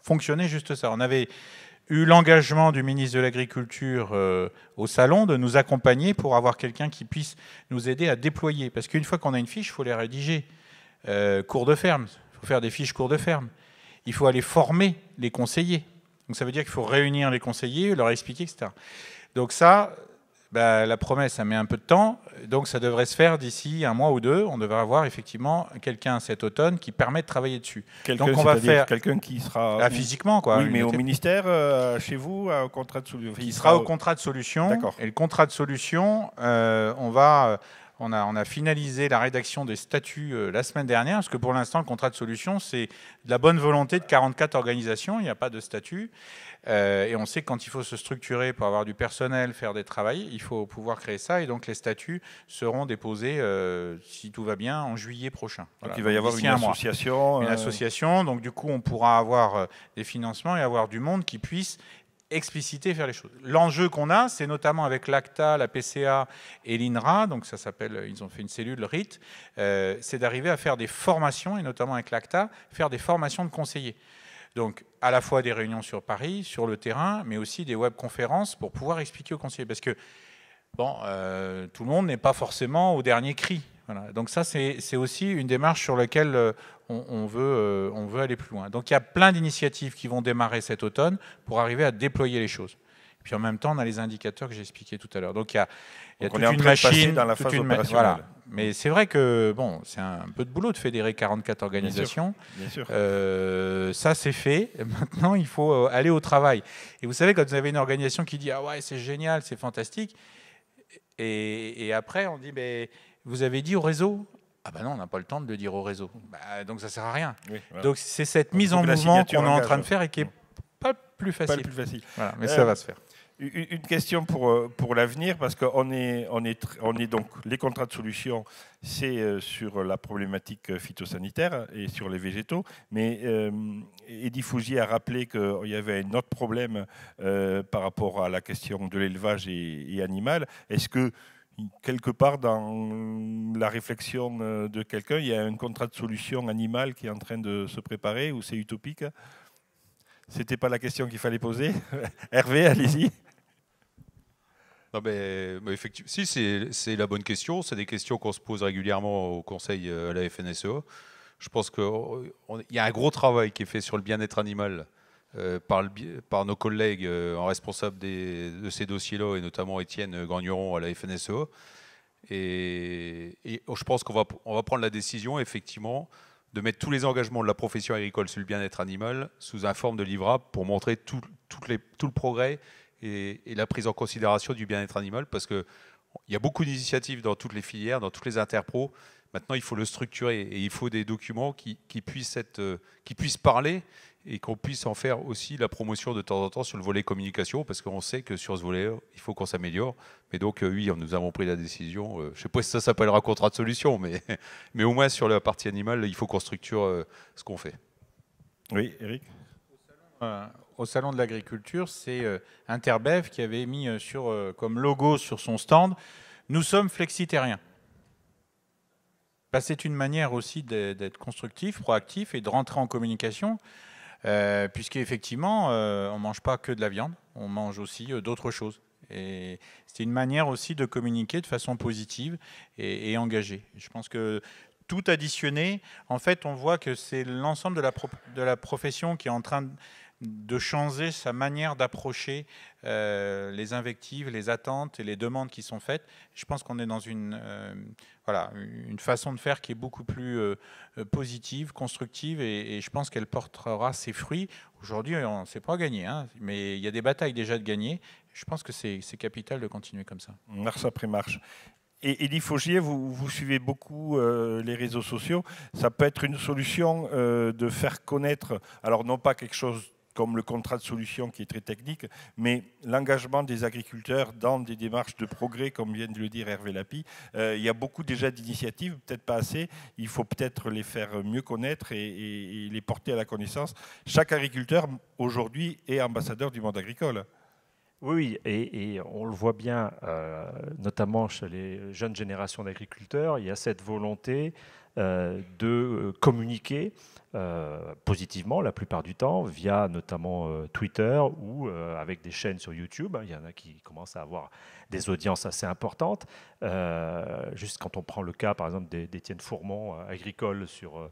fonctionner juste ça. On avait eu l'engagement du ministre de l'Agriculture euh, au salon de nous accompagner pour avoir quelqu'un qui puisse nous aider à déployer. Parce qu'une fois qu'on a une fiche, il faut les rédiger. Euh, cours de ferme, il faut faire des fiches cours de ferme. Il faut aller former les conseillers. Donc ça veut dire qu'il faut réunir les conseillers, leur expliquer, etc. Donc ça, bah, la promesse, ça met un peu de temps, donc ça devrait se faire d'ici un mois ou deux. On devrait avoir effectivement quelqu'un cet automne qui permet de travailler dessus. Quelqu'un, donc on va faire quelqu'un qui sera ah, physiquement quoi. Oui, mais au ministère, euh, chez vous, euh, au contrat de solution. Il, sera, au contrat de solution. Et le contrat de solution, euh, on va on a, on a, finalisé la rédaction des statuts la semaine dernière, parce que pour l'instant, le contrat de solution, c'est de la bonne volonté de 44 organisations, il n'y a pas de statut. Euh, et on sait que quand il faut se structurer pour avoir du personnel, faire des travaux. il faut pouvoir créer ça. Et donc les statuts seront déposés, euh, si tout va bien, en juillet prochain. Donc il va y avoir une association. Une euh, association. Donc du coup, on pourra avoir des financements et avoir du monde qui puisse expliciter faire les choses. L'enjeu qu'on a, c'est notamment avec l'ACTA, la PCA et l'INRA, donc ça s'appelle, ils ont fait une cellule RIT, c'est d'arriver à faire des formations, et notamment avec l'ACTA, faire des formations de conseillers. Donc, à la fois des réunions sur Paris, sur le terrain, mais aussi des webconférences pour pouvoir expliquer aux conseillers. Parce que, bon, euh, tout le monde n'est pas forcément au dernier cri. Donc ça, c'est aussi une démarche sur laquelle euh, euh, on veut aller plus loin. Donc il y a plein d'initiatives qui vont démarrer cet automne pour arriver à déployer les choses. Puis en même temps, on a les indicateurs que j'ai expliqués tout à l'heure. Donc il y a, a toute une machine. Dans la phase Mais c'est vrai que bon, c'est un peu de boulot de fédérer 44 organisations. Bien sûr. Euh, ça, c'est fait. Maintenant, il faut euh, aller au travail. Et vous savez, quand vous avez une organisation qui dit Ah ouais, c'est génial, c'est fantastique. Et, après, on dit mais Vous avez dit au réseau ah ben non, on n'a pas le temps de le dire au réseau. Bah, donc ça sert à rien. Donc c'est cette mise en mouvement qu'on est en train de faire et qui est pas plus facile. Pas plus facile. Voilà, mais ça va se faire. Une question pour, euh, pour l'avenir, parce que est, on est, on est donc, les contrats de solution, c'est euh, sur la problématique euh, phytosanitaire et sur les végétaux, mais euh, Fougier a rappelé qu'il y avait un autre problème par rapport à la question de l'élevage et, animal. Est-ce que quelque part dans la réflexion de quelqu'un, il y a un contrat de solution animal qui est en train de se préparer ou c'est utopique C'était pas la question qu'il fallait poser. [laughs] Hervé, allez-y. Non, mais, effectivement, si, c'est la bonne question. C'est des questions qu'on se pose régulièrement au Conseil euh, à la FNSEA. Je pense qu'il y a un gros travail qui est fait sur le bien-être animal euh, par, par, nos collègues euh, en responsable de ces dossiers-là, et notamment Étienne Gagneron à la FNSEA. Et, oh, je pense qu'on va, on va prendre la décision, effectivement, de mettre tous les engagements de la profession agricole sur le bien-être animal sous un forme de livrable pour montrer les, tout le progrès et, la prise en considération du bien-être animal, parce qu'il y a beaucoup d'initiatives dans toutes les filières, dans toutes les interpros. Maintenant, il faut le structurer et il faut des documents qui, puissent, euh, qui puissent parler et qu'on puisse en faire aussi la promotion de temps en temps sur le volet communication, parce qu'on sait que sur ce volet, il faut qu'on s'améliore. Mais donc, euh, oui, nous avons pris la décision. Euh, je ne sais pas si ça s'appellera contrat de solution, mais, [laughs] mais au moins sur la partie animale, il faut qu'on structure ce qu'on fait. Oui, Eric au Salon de l'Agriculture, c'est euh, Interbev qui avait mis euh, sur, euh, comme logo sur son stand Nous sommes flexitériens ». Bah, c'est une manière aussi d'être constructif, proactif et de rentrer en communication, euh, puisqu'effectivement, on ne mange pas que de la viande, on mange aussi d'autres choses. Et c'est une manière aussi de communiquer de façon positive et, engagée. Je pense que tout additionné, en fait, on voit que c'est l'ensemble de, de, la profession qui est en train de changer sa manière d'approcher euh, les invectives, les attentes et les demandes qui sont faites. Je pense qu'on est dans une, euh, voilà, une façon de faire qui est beaucoup plus euh, positive, constructive, et, je pense qu'elle portera ses fruits. Aujourd'hui, on ne sait pas gagner, hein, mais il y a des batailles déjà de gagner. Je pense que c'est capital de continuer comme ça. Marche après marche. Et Elie Faugier, vous, vous, suivez beaucoup les réseaux sociaux. Ça peut être une solution de faire connaître, alors non pas quelque chose comme le contrat de solution qui est très technique, mais l'engagement des agriculteurs dans des démarches de progrès, comme vient de le dire Hervé Lapi, euh, il y a beaucoup déjà d'initiatives, peut-être pas assez, il faut peut-être les faire mieux connaître et, les porter à la connaissance. Chaque agriculteur, aujourd'hui, est ambassadeur du monde agricole. Oui, et, on le voit bien, euh, notamment chez les jeunes générations d'agriculteurs, il y a cette volonté euh, de euh, communiquer euh, positivement la plupart du temps, via notamment Twitter ou avec des chaînes sur YouTube. Il y en a qui commencent à avoir des audiences assez importantes. juste quand on prend le cas, par exemple, d'Étienne Fourmont, agricole, sur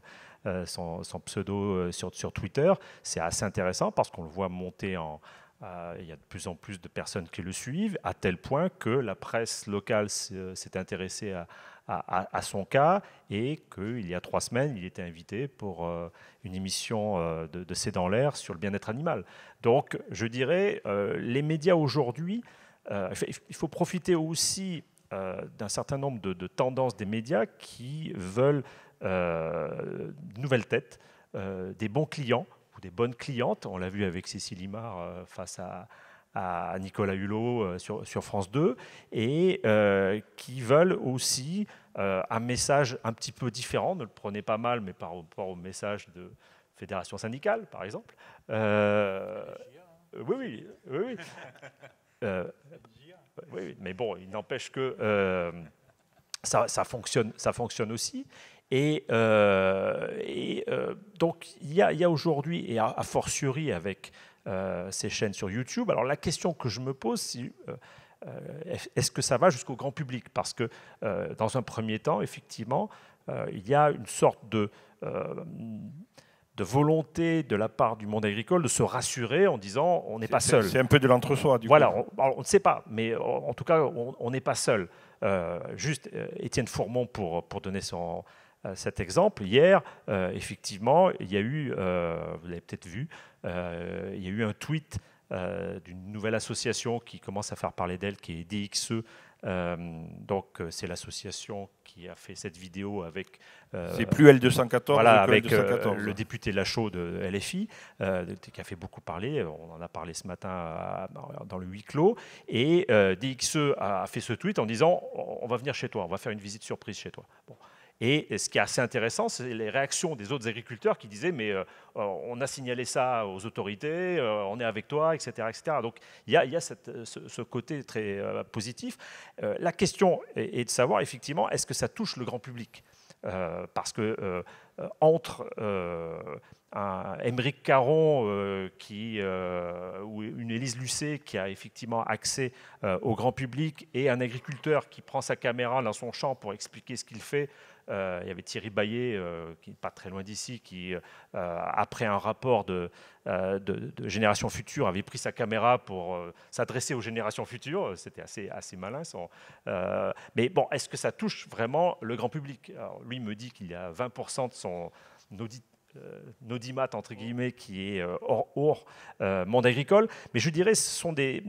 son, pseudo sur, sur Twitter, c'est assez intéressant parce qu'on le voit monter en, il y a de plus en plus de personnes qui le suivent, à tel point que la presse locale s'est intéressée à, à, son cas et qu'il y a trois semaines, il était invité pour euh, une émission euh, de, de C'est dans l'air sur le bien-être animal. Donc, je dirais, euh, les médias aujourd'hui, il faut profiter aussi d'un certain nombre de, tendances des médias qui veulent de nouvelles têtes, des bons clients ou des bonnes clientes. On l'a vu avec Cécile limar face à, Nicolas Hulot sur, sur, France 2, et qui veulent aussi euh, un message un petit peu différent, ne le prenez pas mal, mais par rapport au message de fédération syndicale, par exemple. Euh, oui, oui, [laughs] euh, oui. oui. mais bon, il n'empêche que ça, fonctionne, ça fonctionne aussi. Et, donc, il y a, aujourd'hui, et a, fortiori avec ces chaînes sur YouTube, alors la question que je me pose, si euh, est-ce que ça va jusqu'au grand public Parce que euh, dans un premier temps, effectivement, euh, il y a une sorte de de volonté de la part du monde agricole de se rassurer en disant on n'est pas seul. C'est un peu de l'entre-soi. Voilà, coup. On, on ne sait pas, mais en, tout cas, on n'est pas seul. juste, Étienne Fourmont, pour, pour donner son, cet exemple, hier, effectivement, il y a eu, vous l'avez peut-être vu, il y a eu un tweet euh, d'une nouvelle association qui commence à faire parler d'elle, qui est DXE. Euh, donc euh, c'est l'association qui a fait cette vidéo avec... c'est plus L214. avec le député Lachaud de LFI, qui a fait beaucoup parler. On en a parlé ce matin dans le huis clos. Et DXE a fait ce tweet en disant, on va venir chez toi, on va faire une visite surprise chez toi. Bon. Et ce qui est assez intéressant, c'est les réactions des autres agriculteurs qui disaient Mais euh, euh, on a signalé ça aux autorités, euh, on est avec toi, etc. etc. Donc il y a, ce, côté très positif. la question est, de savoir, effectivement, est-ce que ça touche le grand public Parce que entre. Un Émeric Caron qui, ou une Élise Lucet qui a effectivement accès au grand public et un agriculteur qui prend sa caméra dans son champ pour expliquer ce qu'il fait euh, il y avait Thierry Baillet, euh, qui n'est pas très loin d'ici, qui, euh, après un rapport de, de, Génération Future, avait pris sa caméra pour s'adresser aux générations futures. C'était assez, assez malin. Son, mais bon, est-ce que ça touche vraiment le grand public Lui me dit qu'il y a 20% de son audit Nodimat entre guillemets qui est hors, hors monde agricole, mais je dirais ce sont des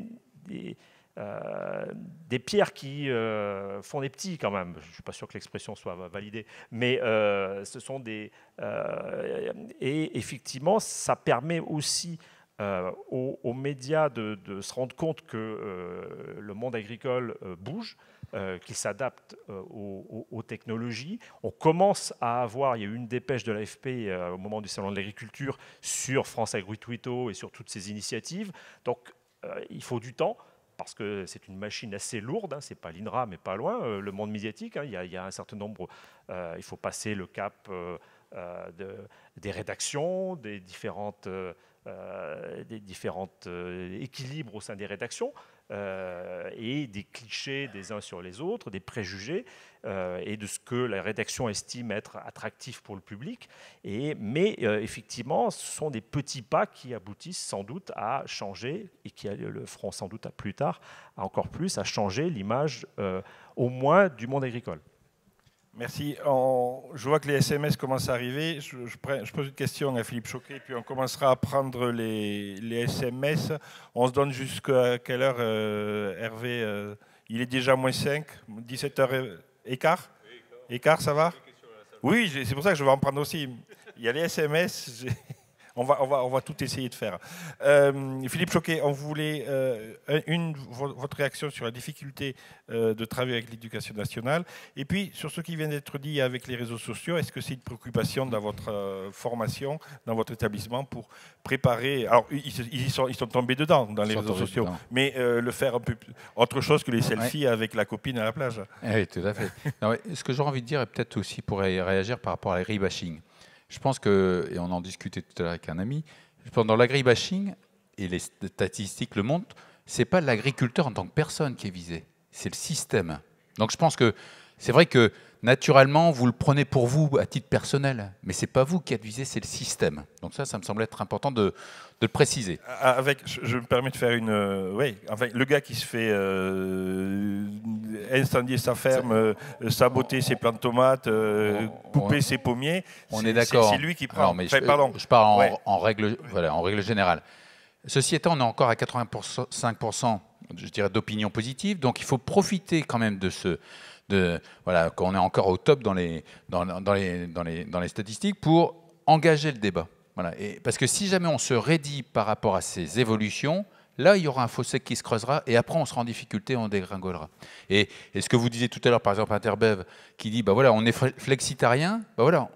euh, des pierres qui euh, font des petits quand même, je ne suis pas sûr que l'expression soit validée, mais euh, ce sont des... et effectivement, ça permet aussi aux, médias de, se rendre compte que le monde agricole bouge, qu'il s'adapte aux, technologies. On commence à avoir, il y a eu une dépêche de l'AFP au moment du Salon de l'agriculture sur France Agrituito et sur toutes ces initiatives, donc il faut du temps parce que c'est une machine assez lourde, hein, ce n'est pas l'INRA, mais pas loin, euh, le monde médiatique, hein, il, y a, un certain nombre, euh, il faut passer le cap euh, des rédactions, des différentes, des différentes équilibres au sein des rédactions, euh, et des clichés des uns sur les autres, des préjugés euh, et de ce que la rédaction estime être attractif pour le public. Et, mais euh, effectivement, ce sont des petits pas qui aboutissent sans doute à changer et qui le feront sans doute à plus tard, encore plus, à changer l'image au moins du monde agricole. Merci. On, je vois que les SMS commencent à arriver. Je, je, pose une question à Philippe Choquet, puis on commencera à prendre les, SMS. On se donne jusqu'à quelle heure, euh, Hervé euh, Il est déjà moins 5, 17h15 écart, écart, ça va Oui, c'est pour ça que je vais en prendre aussi. Il y a les SMS. On va, tout essayer de faire. Euh, Philippe Choquet, on voulait euh, une, votre réaction sur la difficulté euh, de travailler avec l'éducation nationale. Et puis, sur ce qui vient d'être dit avec les réseaux sociaux, est-ce que c'est une préoccupation dans votre formation, dans votre établissement, pour préparer. Alors, ils, sont, tombés dedans, dans les réseaux sociaux, mais le faire un autre chose que les selfies avec la copine à la plage. Eh oui, tout à fait. [laughs] ce que j'aurais envie de dire, et peut-être aussi pour réagir par rapport à rebashing je pense que, et on en discutait tout à l'heure avec un ami, pendant l'agribashing, et les statistiques le montrent, ce n'est pas l'agriculteur en tant que personne qui est visé, c'est le système. Donc je pense que c'est vrai que naturellement, vous le prenez pour vous à titre personnel, mais c'est pas vous qui êtes visé, c'est le système. Donc ça, ça me semble être important de, le préciser. Ah, ah, avec, je me permets de faire une, euh, oui, enfin, le gars qui se fait euh, incendier sa ferme, euh, saboter ses plants de tomates, couper ses pommiers, on est, d'accord. C'est lui qui prend. mais je, pardon. en, règle, en règle générale. Ceci étant, on est encore à 85%, je dirais, d'opinion positive, donc il faut profiter quand même de ce voilà, qu'on est encore au top dans les, dans, dans, les, dans, les, dans les statistiques pour engager le débat. Voilà. Et, parce que si jamais on se rédit par rapport à ces évolutions, là, il y aura un fossé qui se creusera et après, on sera en difficulté, on dégringolera. Et, et ce que vous disiez tout à l'heure, par exemple, Interbev, qui dit bah voilà, on est flexitarien, bah voilà,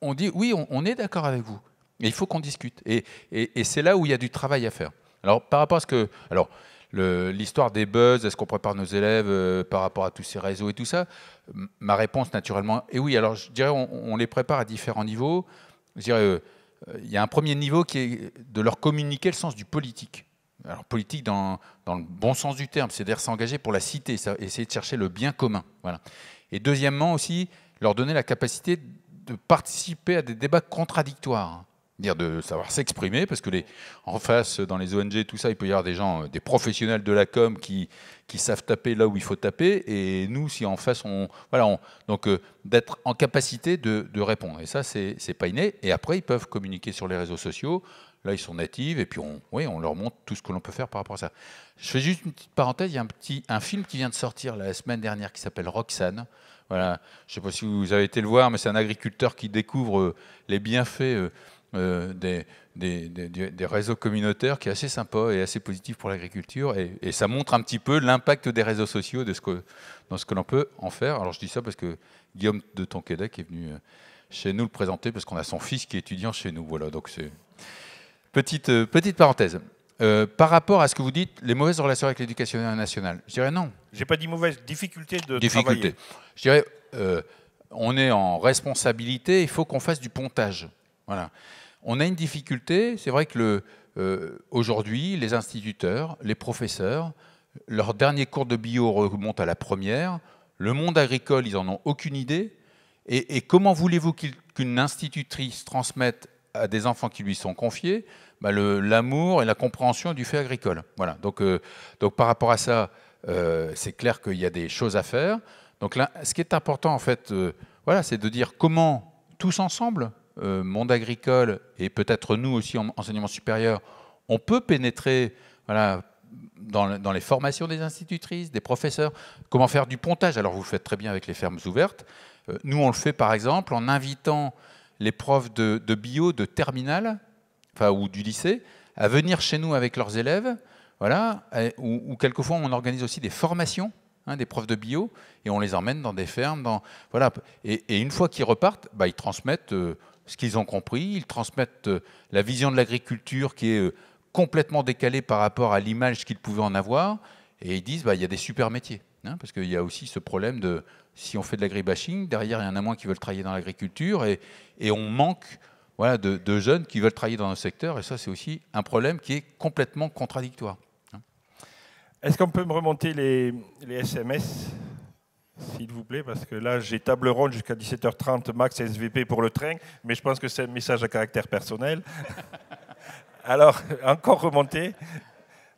on dit oui, on, est d'accord avec vous, mais il faut qu'on discute. Et, et, et c'est là où il y a du travail à faire. Alors, par rapport à ce que. Alors, l'histoire des buzz, est-ce qu'on prépare nos élèves euh, par rapport à tous ces réseaux et tout ça Ma réponse, naturellement, est oui. Alors, je dirais, on, les prépare à différents niveaux. Je dirais, euh, euh, il y a un premier niveau qui est de leur communiquer le sens du politique. Alors, politique dans, le bon sens du terme, c'est-à-dire s'engager pour la cité, essayer de chercher le bien commun. Voilà. Et deuxièmement aussi, leur donner la capacité de participer à des débats contradictoires dire de savoir s'exprimer, parce que les, en face, dans les ONG, tout ça, il peut y avoir des gens, euh, des professionnels de la com qui, savent taper là où il faut taper, et nous, si en face, on, voilà, donc euh, d'être en capacité de, répondre. Et ça, c'est pas inné. Et après, ils peuvent communiquer sur les réseaux sociaux. Là, ils sont natifs, et puis on, oui, on leur montre tout ce que l'on peut faire par rapport à ça. Je fais juste une petite parenthèse. Il y a un petit, un film qui vient de sortir la semaine dernière qui s'appelle Roxane. Voilà, je ne sais pas si vous avez été le voir, mais c'est un agriculteur qui découvre euh, les bienfaits. Euh, des, des, des, des, réseaux communautaires qui est assez sympa et assez positif pour l'agriculture. Et, ça montre un petit peu l'impact des réseaux sociaux de ce que, dans ce que l'on peut en faire. Alors je dis ça parce que Guillaume de Tonquédec est venu euh, chez nous le présenter parce qu'on a son fils qui est étudiant chez nous. Voilà, donc c'est petite, euh, petite parenthèse. par rapport à ce que vous dites, les mauvaises relations avec l'éducation nationale, je dirais non. J'ai pas dit mauvaise, difficulté de difficulté. Travailler. Je dirais, on est en responsabilité, il faut qu'on fasse du pontage. Voilà on a une difficulté. C'est vrai que euh, aujourd'hui, les instituteurs, les professeurs, leur dernier cours de bio remonte à la première. Le monde agricole, ils n'en ont aucune idée. Et, comment voulez-vous qu'une institutrice transmette à des enfants qui lui sont confiés bah, l'amour et la compréhension du fait agricole Voilà. Donc, euh, donc par rapport à ça, euh, c'est clair qu'il y a des choses à faire. Donc là, ce qui est important, en fait, voilà, c'est de dire comment, tous ensemble, euh, monde agricole et peut-être nous aussi en enseignement supérieur, on peut pénétrer voilà, dans, les formations des institutrices, des professeurs, comment faire du pontage. Alors vous le faites très bien avec les fermes ouvertes. Euh, nous, on le fait par exemple en invitant les profs de, bio de terminale enfin, ou du lycée à venir chez nous avec leurs élèves. Voilà, ou, quelquefois on organise aussi des formations hein, des profs de bio, et on les emmène dans des fermes. Dans, voilà. et, une fois qu'ils repartent, bah, ils transmettent euh, ce qu'ils ont compris. Ils transmettent euh, la vision de l'agriculture qui est euh, complètement décalée par rapport à l'image qu'ils pouvaient en avoir. Et ils disent, bah, il y a des super métiers. Hein, parce qu'il y a aussi ce problème de, si on fait de l'agribashing, derrière, il y en a moins qui veulent travailler dans l'agriculture. Et, et, on manque voilà, de, jeunes qui veulent travailler dans un secteur. Et ça, c'est aussi un problème qui est complètement contradictoire. Hein. Est-ce qu'on peut me remonter les, les SMS s'il vous plaît, parce que là, j'ai table ronde jusqu'à 17h30 max SVP pour le train, mais je pense que c'est un message à caractère personnel. [laughs] Alors, encore remonté.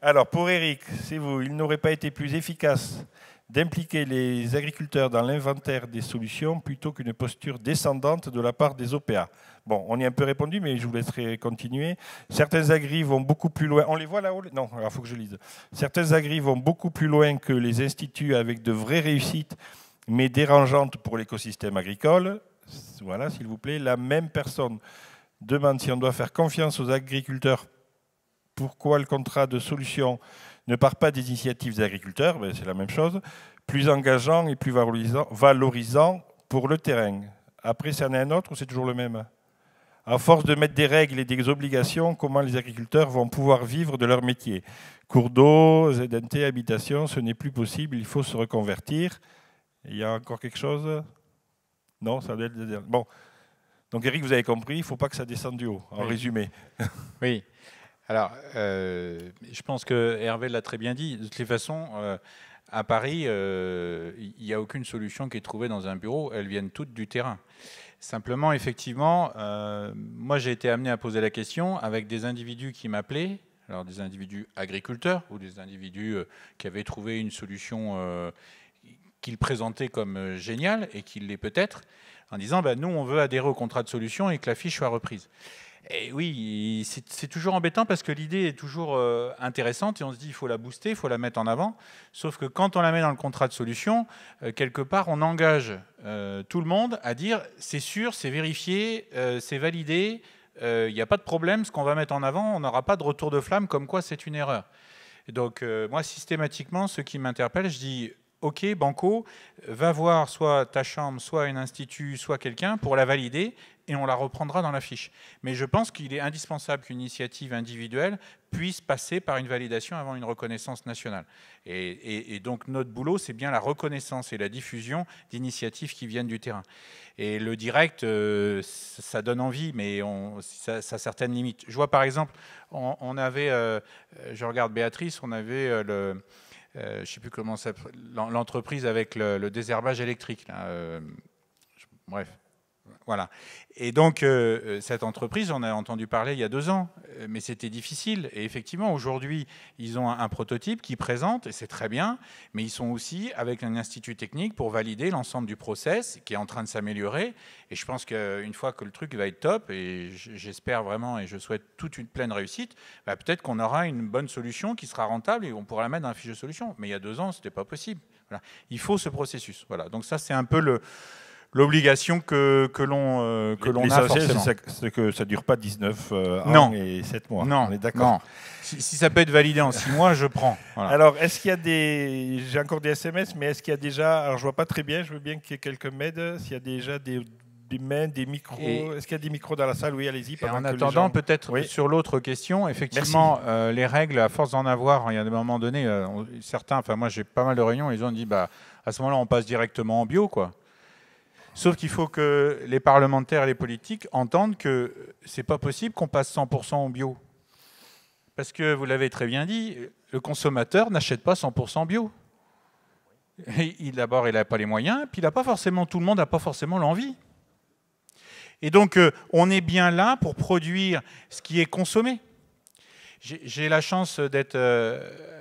Alors, pour Eric, c'est vous, il n'aurait pas été plus efficace d'impliquer les agriculteurs dans l'inventaire des solutions plutôt qu'une posture descendante de la part des OPA. Bon, on y a un peu répondu, mais je vous laisserai continuer. Certains agris vont beaucoup plus loin. On les voit là-haut Non, alors il faut que je lise. Certains agris vont beaucoup plus loin que les instituts avec de vraies réussites, mais dérangeantes pour l'écosystème agricole. Voilà, s'il vous plaît. La même personne demande si on doit faire confiance aux agriculteurs. Pourquoi le contrat de solution ne part pas des initiatives des agriculteurs, ben, c'est la même chose, plus engageant et plus valorisant, valorisant pour le terrain. Après, c'en est un autre ou c'est toujours le même à force de mettre des règles et des obligations, comment les agriculteurs vont pouvoir vivre de leur métier Cours d'eau, ZNT, habitation, ce n'est plus possible, il faut se reconvertir. Il y a encore quelque chose Non, ça doit être... Bon. Donc Eric, vous avez compris, il ne faut pas que ça descende du haut, en résumé. Oui, alors, euh, je pense que Hervé l'a très bien dit. De toutes les façons, euh, à Paris, euh, il n'y a aucune solution qui est trouvée dans un bureau. Elles viennent toutes du terrain. Simplement, effectivement, moi j'ai été amené à poser la question avec des individus qui m'appelaient, alors des individus agriculteurs ou des individus qui avaient trouvé une solution qu'ils présentaient comme géniale et qu'ils l'est peut-être, en disant bah, nous on veut adhérer au contrat de solution et que la fiche soit reprise oui, c'est toujours embêtant parce que l'idée est toujours euh, intéressante et on se dit il faut la booster, il faut la mettre en avant. Sauf que quand on la met dans le contrat de solution, euh, quelque part, on engage euh, tout le monde à dire c'est sûr, c'est vérifié, c'est validé, il n'y a pas de problème, ce qu'on va mettre en avant, on n'aura pas de retour de flamme comme quoi c'est une erreur. Donc moi, systématiquement, ce qui m'interpelle, je dis OK, Banco, va voir soit ta chambre, soit un institut, soit quelqu'un pour la valider et on la reprendra dans la fiche. Mais je pense qu'il est indispensable qu'une initiative individuelle puisse passer par une validation avant une reconnaissance nationale. Et, donc notre boulot, c'est bien la reconnaissance et la diffusion d'initiatives qui viennent du terrain. Et le direct, euh, ça donne envie, mais on, ça, a certaines limites. Je vois par exemple, on, avait, euh, euh, je regarde Béatrice, on avait le... je sais plus comment ça, l'entreprise avec le, désherbage électrique. bref, voilà. Et donc, euh, euh, cette entreprise, on a entendu parler il y a deux ans, euh, mais c'était difficile. Et effectivement, aujourd'hui, ils ont un, prototype qui présente, et c'est très bien, mais ils sont aussi avec un institut technique pour valider l'ensemble du process qui est en train de s'améliorer. Et je pense qu'une fois que le truc va être top, et j'espère vraiment et je souhaite toute une pleine réussite, bah, peut-être qu'on aura une bonne solution qui sera rentable et on pourra la mettre dans un fichier de solution. Mais il y a deux ans, ce n'était pas possible. Il faut ce processus. Voilà. Donc ça, c'est un peu le l'obligation que, que l'on euh, que l'on a forcément. C'est que ça ne dure pas 19 euh, non. Ans et 7 mois. Non. On d'accord. Si, ça peut être validé en 6 mois, je prends. Alors, est-ce qu'il y a des... J'ai encore des SMS, mais est-ce qu'il y a déjà... Alors, je vois pas très bien, je veux bien qu'il y ait quelques ce S'il y a déjà des des mains, des micros. Est-ce qu'il y a des micros dans la salle Oui, allez-y. En attendant, peut-être sur l'autre question, effectivement, euh, les règles, à force d'en avoir, il y a un moment donné, certains, enfin moi j'ai pas mal de réunions, ils ont dit, bah, à ce moment-là, on passe directement en bio, quoi. Sauf qu'il faut que les parlementaires et les politiques entendent que c'est pas possible qu'on passe 100% au bio. Parce que vous l'avez très bien dit, le consommateur n'achète pas 100% bio. d'abord, il n'a pas les moyens, puis il a pas forcément tout le monde n'a pas forcément l'envie. Et donc, euh, on est bien là pour produire ce qui est consommé. J'ai la chance d'être euh,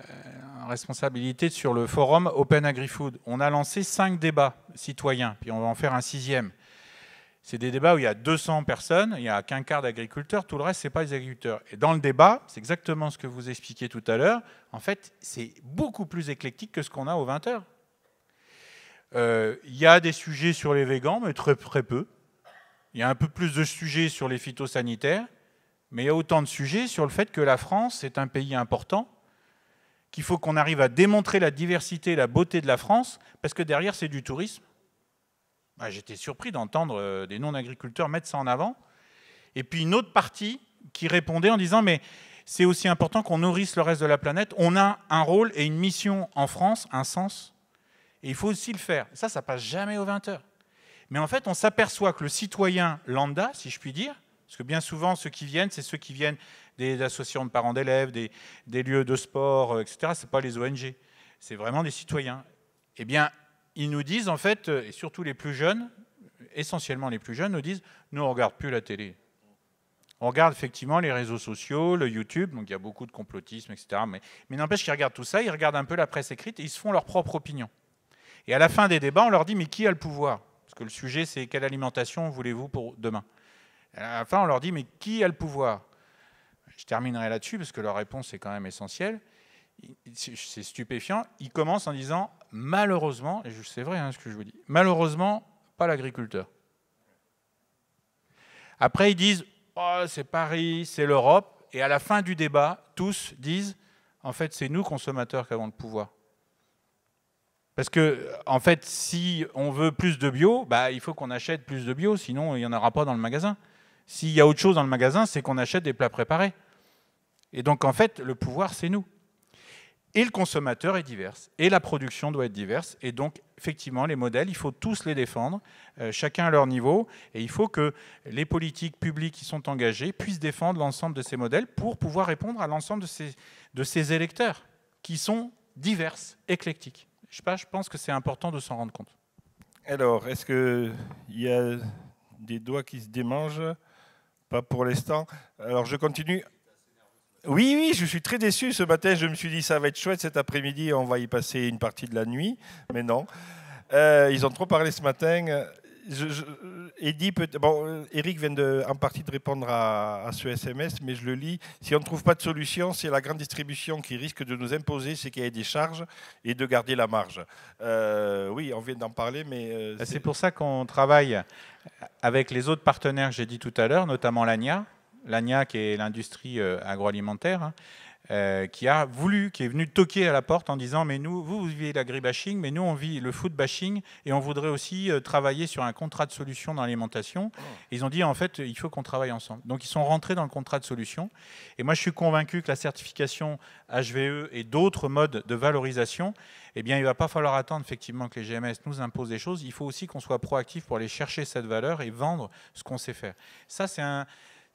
responsabilité sur le forum Open Agri-Food. On a lancé cinq débats citoyens, puis on va en faire un sixième. C'est des débats où il y a 200 personnes, il n'y a qu'un quart d'agriculteurs, tout le reste, ce n'est pas les agriculteurs. Et dans le débat, c'est exactement ce que vous expliquiez tout à l'heure, en fait, c'est beaucoup plus éclectique que ce qu'on a aux 20 heures. Euh, il y a des sujets sur les végans, mais très, très peu. Il y a un peu plus de sujets sur les phytosanitaires, mais il y a autant de sujets sur le fait que la France est un pays important qu'il faut qu'on arrive à démontrer la diversité et la beauté de la France, parce que derrière, c'est du tourisme. Bah, j'étais surpris d'entendre euh, des non-agriculteurs mettre ça en avant. Et puis une autre partie qui répondait en disant, mais c'est aussi important qu'on nourrisse le reste de la planète. On a un rôle et une mission en France, un sens. Et il faut aussi le faire. Ça, ça passe jamais aux 20 heures. Mais en fait, on s'aperçoit que le citoyen lambda, si je puis dire, parce que bien souvent, ceux qui viennent, c'est ceux qui viennent des associations de parents d'élèves, des, lieux de sport, euh, etc. Ce pas les ONG, c'est vraiment des citoyens. Eh bien, ils nous disent, en fait, euh, et surtout les plus jeunes, essentiellement les plus jeunes, nous disent, nous, on ne regarde plus la télé. On regarde effectivement les réseaux sociaux, le YouTube, donc il y a beaucoup de complotisme, etc. Mais, mais n'empêche qu'ils regardent tout ça, ils regardent un peu la presse écrite et ils se font leur propre opinion. Et à la fin des débats, on leur dit, mais qui a le pouvoir Parce que le sujet, c'est quelle alimentation voulez-vous pour demain à la fin, on leur dit, mais qui a le pouvoir je terminerai là-dessus parce que leur réponse est quand même essentielle. C'est stupéfiant. Ils commencent en disant malheureusement, et c'est vrai hein, ce que je vous dis, malheureusement, pas l'agriculteur. Après, ils disent oh, c'est Paris, c'est l'Europe. Et à la fin du débat, tous disent en fait, c'est nous, consommateurs, qui avons le pouvoir. Parce que, en fait, si on veut plus de bio, bah, il faut qu'on achète plus de bio, sinon il n'y en aura pas dans le magasin. S'il y a autre chose dans le magasin, c'est qu'on achète des plats préparés. Et donc en fait, le pouvoir, c'est nous. Et le consommateur est divers, et la production doit être diverse, et donc effectivement, les modèles, il faut tous les défendre, euh, chacun à leur niveau, et il faut que les politiques publiques qui sont engagées puissent défendre l'ensemble de ces modèles pour pouvoir répondre à l'ensemble de ces, de ces électeurs, qui sont divers, éclectiques. Je, je pense que c'est important de s'en rendre compte. Alors, est-ce qu'il y a des doigts qui se démangent Pas pour l'instant. Alors, je continue oui, oui, je suis très déçu ce matin. Je me suis dit, ça va être chouette cet après-midi, on va y passer une partie de la nuit, mais non. Euh, ils ont trop parlé ce matin. Je, peut, bon, Eric vient en partie de répondre à, ce SMS, mais je le lis. Si on ne trouve pas de solution, c'est la grande distribution qui risque de nous imposer y ait des charges et de garder la marge. Euh, oui, on vient d'en parler, mais... Euh, c'est pour ça qu'on travaille avec les autres partenaires j'ai dit tout à l'heure, notamment l'ANIA, l'ANIA, et l'industrie euh, agroalimentaire, hein, euh, qui a voulu, qui est venu toquer à la porte en disant Mais nous, vous, vous vivez l'agribashing, mais nous, on vit le food bashing et on voudrait aussi euh, travailler sur un contrat de solution dans l'alimentation. Oh. Ils ont dit En fait, il faut qu'on travaille ensemble. Donc, ils sont rentrés dans le contrat de solution. Et moi, je suis convaincu que la certification HVE et d'autres modes de valorisation, eh bien, il ne va pas falloir attendre effectivement que les GMS nous imposent des choses. Il faut aussi qu'on soit proactif pour aller chercher cette valeur et vendre ce qu'on sait faire. Ça, c'est un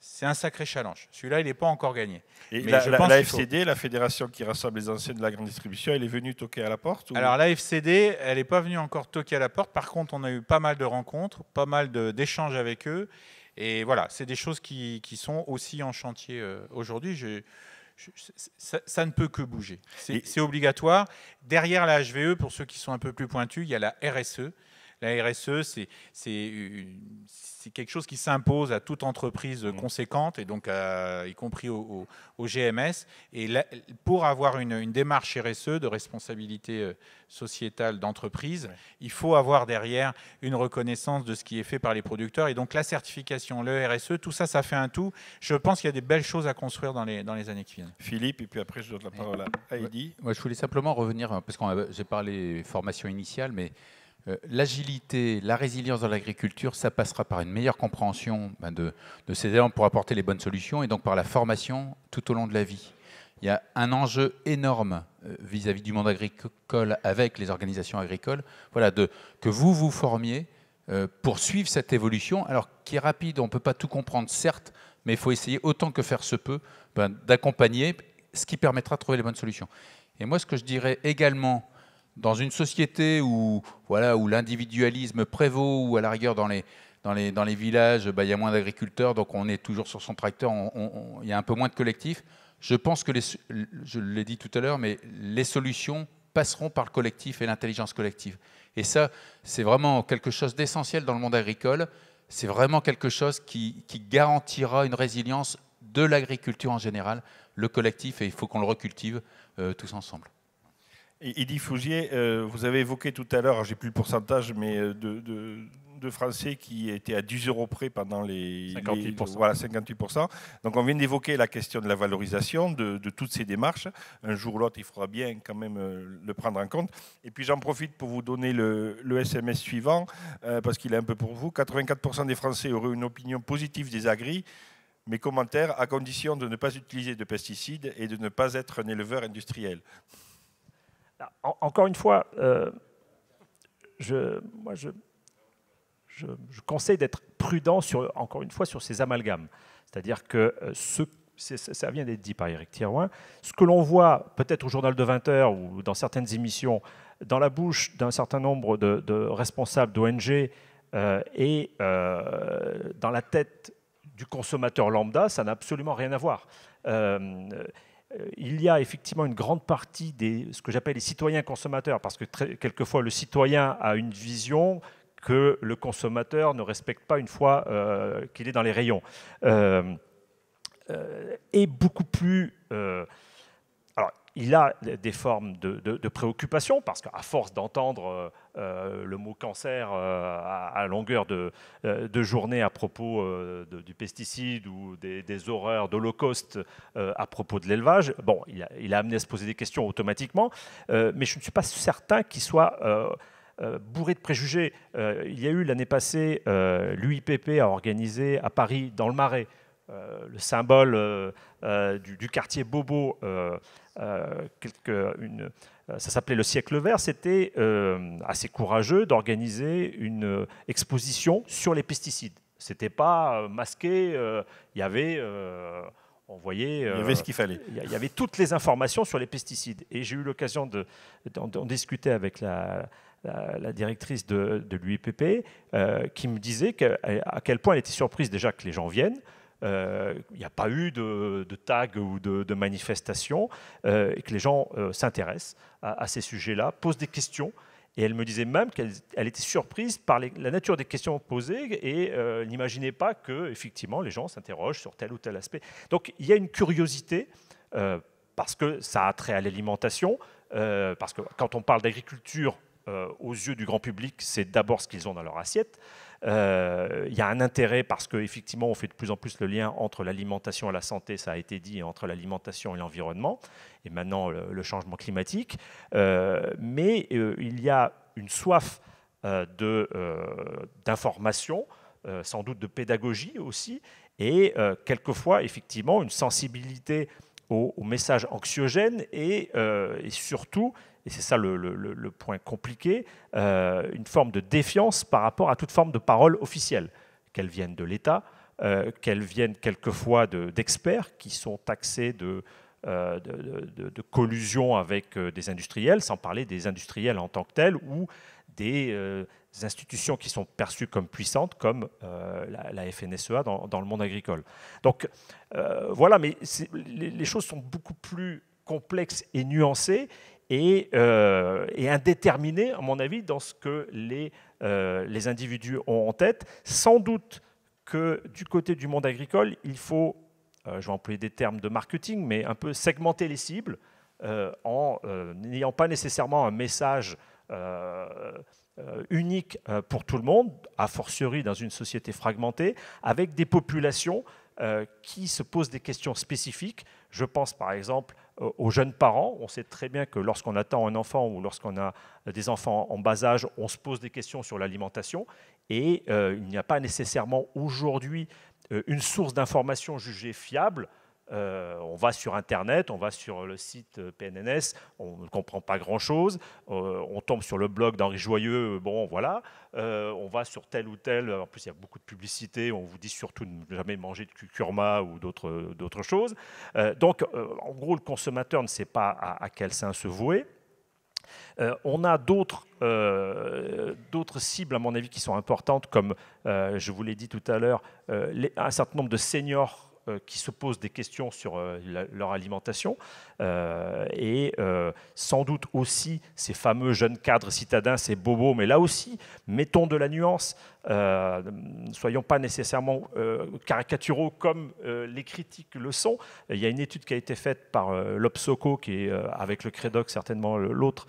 c'est un sacré challenge. Celui-là, il n'est pas encore gagné. Et la, je la, FCD, la fédération qui rassemble les anciens de la grande distribution, elle est venue toquer à la porte Alors la FCD, elle n'est pas venue encore toquer à la porte. Par contre, on a eu pas mal de rencontres, pas mal d'échanges avec eux. Et voilà, c'est des choses qui, sont aussi en chantier euh, aujourd'hui. ça, ne peut que bouger. C'est obligatoire. Derrière la HVE, pour ceux qui sont un peu plus pointus, il y a la RSE. La RSE, c'est quelque chose qui s'impose à toute entreprise mmh. conséquente, et donc y compris au, GMS. Et pour avoir une, démarche RSE de responsabilité euh, sociétale d'entreprise, il faut avoir derrière une reconnaissance de ce qui est fait par les producteurs. Et donc la certification, le RSE, tout ça, ça fait un tout. Je pense qu'il y a des belles choses à construire dans les, dans les années qui viennent. Philippe, et puis après, je donne la parole à Heidi. Moi, je voulais simplement revenir, hein, parce que j'ai parlé formation initiale, mais... Euh, l'agilité, la résilience dans l'agriculture, ça passera par une meilleure compréhension ben, de, ces éléments pour apporter les bonnes solutions et donc par la formation tout au long de la vie. Il y a un enjeu énorme euh, vis-à-vis du monde agricole avec les organisations agricoles, voilà, de, que vous vous formiez euh, pour suivre cette évolution, alors qui est rapide, on ne peut pas tout comprendre, certes, mais il faut essayer autant que faire se peut ben, d'accompagner, ce qui permettra de trouver les bonnes solutions. Et moi, ce que je dirais également dans une société où voilà où l'individualisme prévaut, ou à la rigueur dans les dans les, dans les villages, bah, il y a moins d'agriculteurs, donc on est toujours sur son tracteur, il y a un peu moins de collectifs. Je pense que, les, je l'ai dit tout à l'heure, mais les solutions passeront par le collectif et l'intelligence collective. Et ça, c'est vraiment quelque chose d'essentiel dans le monde agricole. C'est vraiment quelque chose qui, garantira une résilience de l'agriculture en général, le collectif, et il faut qu'on le recultive euh, tous ensemble. Edith Fougier, euh, vous avez évoqué tout à l'heure, j'ai plus le pourcentage, mais euh, de, Français qui étaient à 10 euros près pendant les 58%. voilà, 58%. Donc on vient d'évoquer la question de la valorisation de, toutes ces démarches. Un jour ou l'autre, il faudra bien quand même euh, le prendre en compte. Et puis j'en profite pour vous donner le, SMS suivant, parce qu'il est un peu pour vous. 84% des Français auraient une opinion positive des agris mes commentaires à condition de ne pas utiliser de pesticides et de ne pas être un éleveur industriel. Ah, encore une fois, euh, je, moi je, conseille d'être prudent, sur, encore une fois, sur ces amalgames. C'est-à-dire que euh, ce ça vient d'être dit par Eric Thirouin, ce que l'on voit peut-être au journal de 20 heures ou dans certaines émissions, dans la bouche d'un certain nombre de, responsables d'ONG euh, et dans la tête du consommateur lambda, ça n'a absolument rien à voir. Euh, il y a effectivement une grande partie des ce que j'appelle les citoyens consommateurs, parce que quelquefois le citoyen a une vision que le consommateur ne respecte pas une fois euh, qu'il est dans les rayons, euh, et beaucoup plus alors, il a des formes de préoccupation, parce qu'à force d'entendre euh, le mot cancer euh, à, longueur euh, de, journée à propos du pesticide ou des, horreurs d'Holocauste à propos de l'élevage. Bon, il a, amené à se poser des questions automatiquement, mais je ne suis pas certain qu'il soit bourré de préjugés. il y a eu l'année passée, l'UIPP a organisé à Paris, dans le Marais, le symbole du, quartier Bobo, quelques, une, euh, ça s'appelait le siècle vert, c'était euh, assez courageux d'organiser une euh, exposition sur les pesticides. C'était pas masqué, il y avait, on voyait, il y avait ce qu'il fallait. Il y avait toutes les informations sur les pesticides. Et j'ai eu l'occasion d'en discuter avec la, directrice de, l'UIPP, qui me disait à quel point elle était surprise déjà que les gens viennent, euh, il n'y a pas eu de, de tags ou de, de manifestations, euh, et que les gens euh, s'intéressent à, ces sujets-là, posent des questions. Et elle me disait même qu'elle était surprise par la nature des questions posées et n'imaginait pas que, effectivement, les gens s'interrogent sur tel ou tel aspect. Donc il y a une curiosité parce que ça a trait à l'alimentation, parce que quand on parle d'agriculture, aux yeux du grand public, c'est d'abord ce qu'ils ont dans leur assiette. Euh, il y a un intérêt parce qu'effectivement, on fait de plus en plus le lien entre l'alimentation et la santé, ça a été dit, entre l'alimentation et l'environnement, et maintenant le, changement climatique. Euh, mais euh, il y a une soif d'information, sans doute de pédagogie aussi, et quelquefois, effectivement, une sensibilité aux, messages anxiogènes et, et surtout et c'est ça le, point compliqué, euh, une forme de défiance par rapport à toute forme de parole officielle, qu'elle vienne de l'État, euh, qu'elle vienne quelquefois d'experts qui sont taxés de, euh, de, collusion avec des industriels, sans parler des industriels en tant que tels, ou des institutions qui sont perçues comme puissantes, comme la, FNSEA e dans, le monde agricole. Donc voilà, mais les, choses sont beaucoup plus complexes et nuancées, euh, et, indéterminé, à mon avis, dans ce que les, euh, les individus ont en tête. Sans doute que du côté du monde agricole, il faut, euh, je vais employer des termes de marketing, mais un peu segmenter les cibles en n'ayant pas nécessairement un message unique pour tout le monde, a fortiori dans une société fragmentée, avec des populations qui se posent des questions spécifiques. Je pense par exemple euh, aux jeunes parents. On sait très bien que lorsqu'on attend un enfant ou lorsqu'on a des enfants en bas âge, on se pose des questions sur l'alimentation et euh, il n'y a pas nécessairement aujourd'hui euh, une source d'information jugée fiable euh, on va sur Internet, on va sur le site euh, PNNS, on ne comprend pas grand-chose, euh, on tombe sur le blog d'Henri Joyeux, bon voilà, on va sur tel ou tel, en plus il y a beaucoup de publicité, on vous dit surtout ne jamais manger de cucurma ou d'autres choses. donc en gros, le consommateur ne sait pas à, quel sein se vouer. on a d'autres cibles, à mon avis, qui sont importantes, comme je vous l'ai dit tout à l'heure, un certain nombre de seniors euh, qui se posent des questions sur euh, leur alimentation euh, et sans doute aussi ces fameux jeunes cadres citadins, ces bobos, mais là aussi, mettons de la nuance, ne soyons pas nécessairement caricaturaux comme les critiques le sont. Il y a une étude qui a été faite par l'Obsoco, qui est avec le Credoc certainement l'autre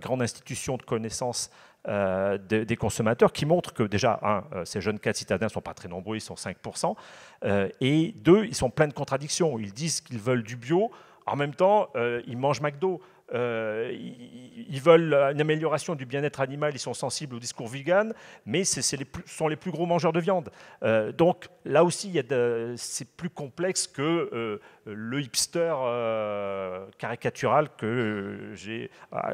grande institution de connaissance euh, des, consommateurs qui montrent que déjà, un, euh, ces jeunes cas citadins ne sont pas très nombreux, ils sont 5%, euh, et deux, ils sont pleins de contradictions. Ils disent qu'ils veulent du bio, en même temps, ils mangent McDo. Euh, ils, veulent une amélioration du bien-être animal, ils sont sensibles au discours vegan, mais ce sont les plus gros mangeurs de viande. Euh, donc là aussi, c'est plus complexe que euh, le hipster caricatural que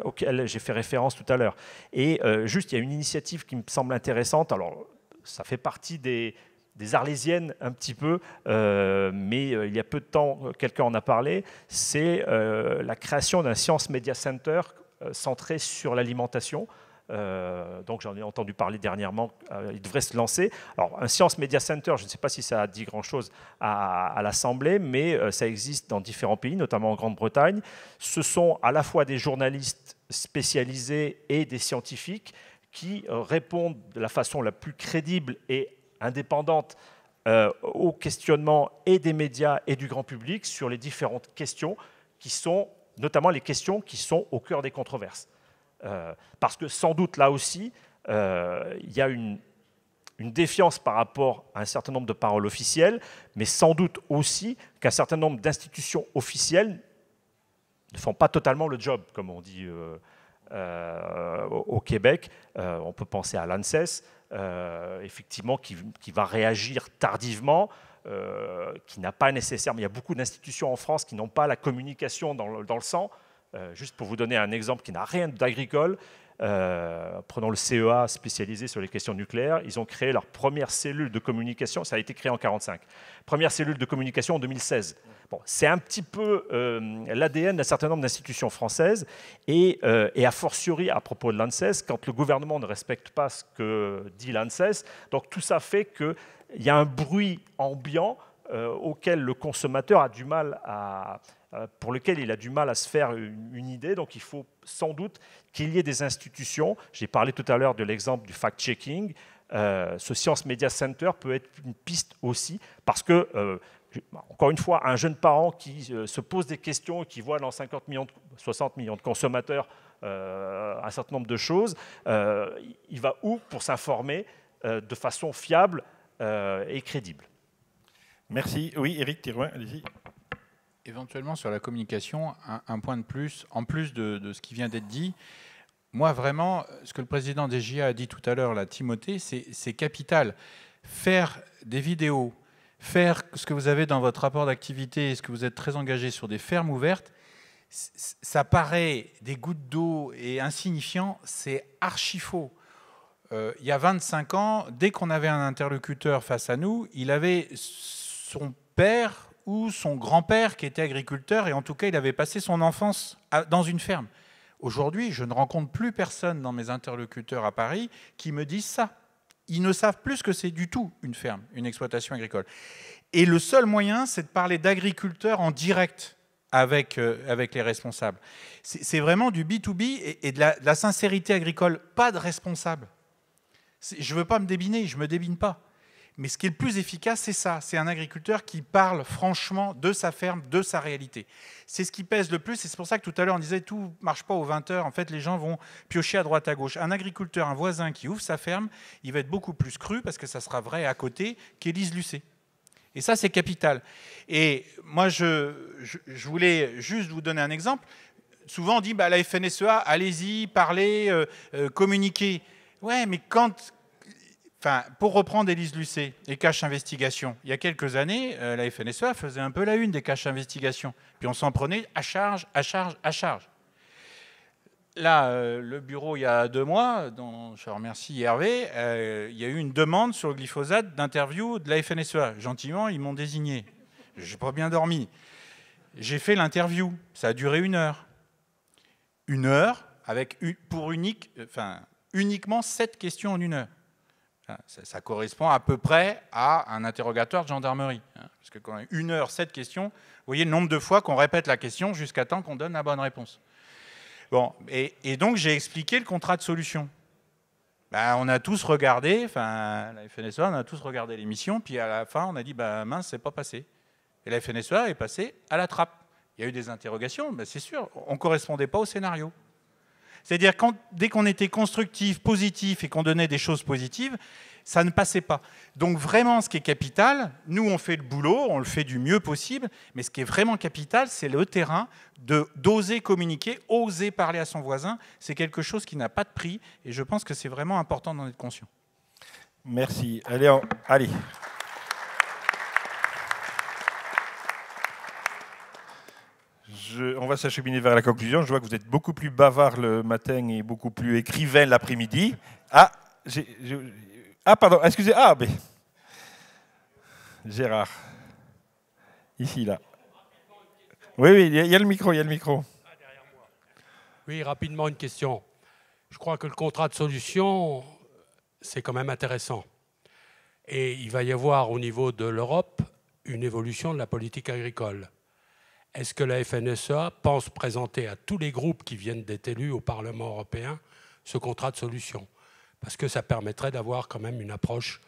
auquel j'ai fait référence tout à l'heure. Et juste, il y a une initiative qui me semble intéressante. Alors, ça fait partie des, des Arlésiennes un petit peu, euh, mais euh, il y a peu de temps, euh, quelqu'un en a parlé, c'est la création d'un Science Media Center centré sur l'alimentation. donc j'en ai entendu parler dernièrement, il devrait se lancer. Alors un Science Media Center, je ne sais pas si ça a dit grand-chose à, l'Assemblée, mais ça existe dans différents pays, notamment en Grande-Bretagne. Ce sont à la fois des journalistes spécialisés et des scientifiques qui répondent de la façon la plus crédible et indépendante euh, au questionnement et des médias et du grand public sur les différentes questions qui sont, notamment les questions qui sont au cœur des controverses. Euh, parce que sans doute là aussi, euh, il y a une, défiance par rapport à un certain nombre de paroles officielles, mais sans doute aussi qu'un certain nombre d'institutions officielles ne font pas totalement le job, comme on dit au, Québec. on peut penser à l'ANSES, euh, effectivement, qui, va réagir tardivement, euh, qui n'a pas nécessairement. Il y a beaucoup d'institutions en France qui n'ont pas la communication dans le, sang. Euh, juste pour vous donner un exemple qui n'a rien d'agricole, euh, prenons le CEA spécialisé sur les questions nucléaires, ils ont créé leur première cellule de communication, ça a été créé en 1945, première cellule de communication en 2016. Bon, c'est un petit peu euh, l'ADN d'un certain nombre d'institutions françaises et, euh, et, a fortiori à propos de l'ANSES, quand le gouvernement ne respecte pas ce que dit l'ANSES, donc tout ça fait qu'il y a un bruit ambiant euh, auquel le consommateur a du mal à, euh, pour lequel il a du mal à se faire une idée. Donc il faut sans doute qu'il y ait des institutions. J'ai parlé tout à l'heure de l'exemple du fact-checking. Euh, ce Science Media Center peut être une piste aussi, parce que, euh, encore une fois, un jeune parent qui se pose des questions, et qui voit dans 50 millions 60 millions de consommateurs un certain nombre de choses, il va où pour s'informer de façon fiable et crédible Merci. Oui, Eric Tirouin, allez-y. Éventuellement, sur la communication, un, point de plus, en plus de, ce qui vient d'être dit, moi vraiment, ce que le président des JA a dit tout à l'heure, la Timothée, c'est capital. Faire des vidéos, faire ce que vous avez dans votre rapport d'activité, ce que vous êtes très engagé sur des fermes ouvertes, ça paraît des gouttes d'eau et insignifiant, c'est archi faux. Euh, il y a 25 ans, dès qu'on avait un interlocuteur face à nous, il avait son père où son grand-père, qui était agriculteur, et en tout cas, il avait passé son enfance dans une ferme. Aujourd'hui, je ne rencontre plus personne dans mes interlocuteurs à Paris qui me dise ça. Ils ne savent plus ce que c'est du tout une ferme, une exploitation agricole. Et le seul moyen, c'est de parler d'agriculteur en direct avec, euh, avec les responsables. C'est vraiment du B2B et, de, la, de, la, sincérité agricole, pas de responsable. Je ne veux pas me débiner, je ne me débine pas. Mais ce qui est le plus efficace, c'est ça. C'est un agriculteur qui parle franchement de sa ferme, de sa réalité. C'est ce qui pèse le plus. Et c'est pour ça que tout à l'heure, on disait tout marche pas aux 20 heures. En fait, les gens vont piocher à droite, à gauche. Un agriculteur, un voisin qui ouvre sa ferme, il va être beaucoup plus cru parce que ça sera vrai à côté qu'Élise Lucet. Et ça, c'est capital. Et moi, je, voulais juste vous donner un exemple. Souvent, on dit bah, la FNSEA, allez-y, parlez, euh, euh, communiquez. Ouais, mais quand, Enfin, pour reprendre Élise Lucet et Cache investigation, il y a quelques années, euh, la FNSEA faisait un peu la une des Cache investigation. Puis on s'en prenait à charge, à charge, à charge. Là, euh, le bureau, il y a deux mois, dont je remercie Hervé, euh, il y a eu une demande sur le glyphosate d'interview de la FNSEA. Gentiment, ils m'ont désigné. n'ai pas bien dormi. J'ai fait l'interview. Ça a duré une heure. Une heure, avec, pour unique, enfin, uniquement sept questions en une heure. Hein, ça, correspond à peu près à un interrogatoire de gendarmerie. Hein, parce que quand on a une heure, sept questions, vous voyez le nombre de fois qu'on répète la question jusqu'à temps qu'on donne la bonne réponse. Bon, et, donc j'ai expliqué le contrat de solution. Ben, on a tous regardé, enfin, la FNSEA, on a tous regardé l'émission, puis à la fin, on a dit, ben, mince, c'est pas passé. Et la FNSEA est passée à la trappe. Il y a eu des interrogations, ben, c'est sûr, on ne correspondait pas au scénario. C'est-à-dire quand, dès qu'on était constructif, positif et qu'on donnait des choses positives, ça ne passait pas. Donc vraiment, ce qui est capital, nous on fait le boulot, on le fait du mieux possible, mais ce qui est vraiment capital, c'est le terrain de d'oser communiquer, oser parler à son voisin. C'est quelque chose qui n'a pas de prix et je pense que c'est vraiment important d'en être conscient. Merci. Allez, allez. on va s'acheminer vers la conclusion. Je vois que vous êtes beaucoup plus bavard le matin et beaucoup plus écrivain l'après-midi. Ah, ah, pardon, excusez. Ah, mais. Gérard. Ici, là. Oui, oui, il y, a le micro, il y a le micro. Oui, rapidement, une question. Je crois que le contrat de solution, c'est quand même intéressant. Et il va y avoir au niveau de l'Europe une évolution de la politique agricole. Est-ce que la FNSA pense présenter à tous les groupes qui viennent d'être élus au Parlement européen ce contrat de solution Parce que ça permettrait d'avoir quand même une approche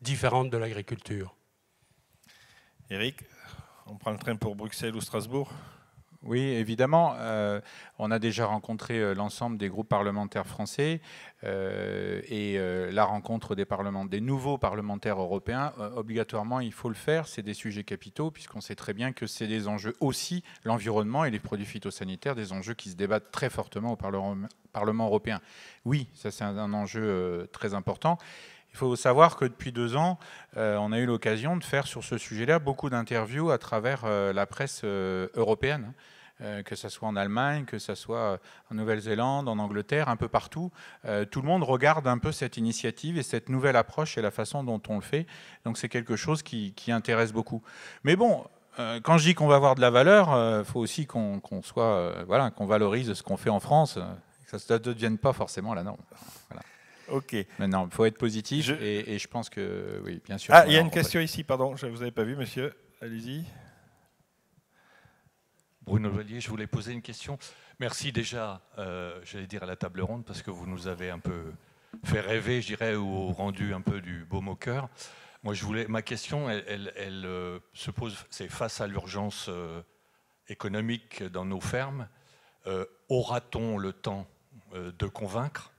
différente de l'agriculture. Eric, on prend le train pour Bruxelles ou Strasbourg oui, évidemment. Euh, on a déjà rencontré euh, l'ensemble des groupes parlementaires français euh, et la rencontre des, des, nouveaux parlementaires européens, obligatoirement, il faut le faire. C'est des sujets capitaux puisqu'on sait très bien que c'est des enjeux aussi, l'environnement et les produits phytosanitaires, des enjeux qui se débattent très fortement au Parlement, européen. Oui, ça c'est un, enjeu très important. Il faut savoir que depuis deux ans, euh, on a eu l'occasion de faire sur ce sujet-là beaucoup d'interviews à travers euh, la presse euh, européenne. Hein. Que ce soit en Allemagne, que ce soit en Nouvelle-Zélande, en Angleterre, un peu partout, tout le monde regarde un peu cette initiative et cette nouvelle approche et la façon dont on le fait. Donc c'est quelque chose qui, intéresse beaucoup. Mais bon, quand je dis qu'on va avoir de la valeur, il faut aussi qu'on soit, voilà, qu'on valorise ce qu'on fait en France, que ça ne devienne pas forcément la norme. Ok. Maintenant, il faut être positif Et, je pense que, oui, bien sûr. Ah, il y a une question ici, pardon, je ne vous avais pas vu, monsieur. Allez-y. Bruno Vallier, je voulais poser une question. Merci déjà, euh, j'allais dire à la table ronde, parce que vous nous avez un peu fait rêver, je dirais, ou rendu un peu du beau moqueur. Moi, je voulais, ma question, elle, euh, se pose, c'est face à l'urgence euh, économique dans nos fermes, aura-t-on le temps de convaincre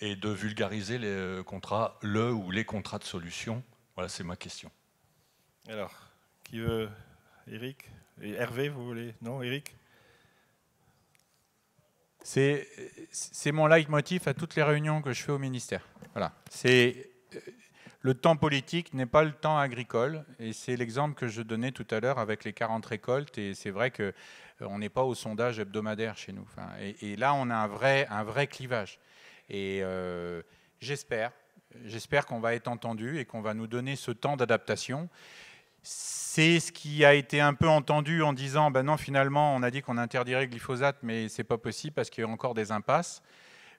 et de vulgariser les euh, contrats, le ou les contrats de solution Voilà, c'est ma question. Alors, qui veut Eric Hervé, vous voulez Non, Eric c'est, c'est mon leitmotiv à toutes les réunions que je fais au ministère. Voilà. C'est, euh, le temps politique n'est pas le temps agricole. Et c'est l'exemple que je donnais tout à l'heure avec les 40 récoltes. Et c'est vrai qu'on euh, n'est pas au sondage hebdomadaire chez nous. et, là, on a un vrai, un vrai clivage. Et euh, j'espère, j'espère qu'on va être entendu et qu'on va nous donner ce temps d'adaptation. C'est ce qui a été un peu entendu en disant, ben non, finalement, on a dit qu'on interdirait le glyphosate, mais c'est pas possible parce qu'il y a encore des impasses.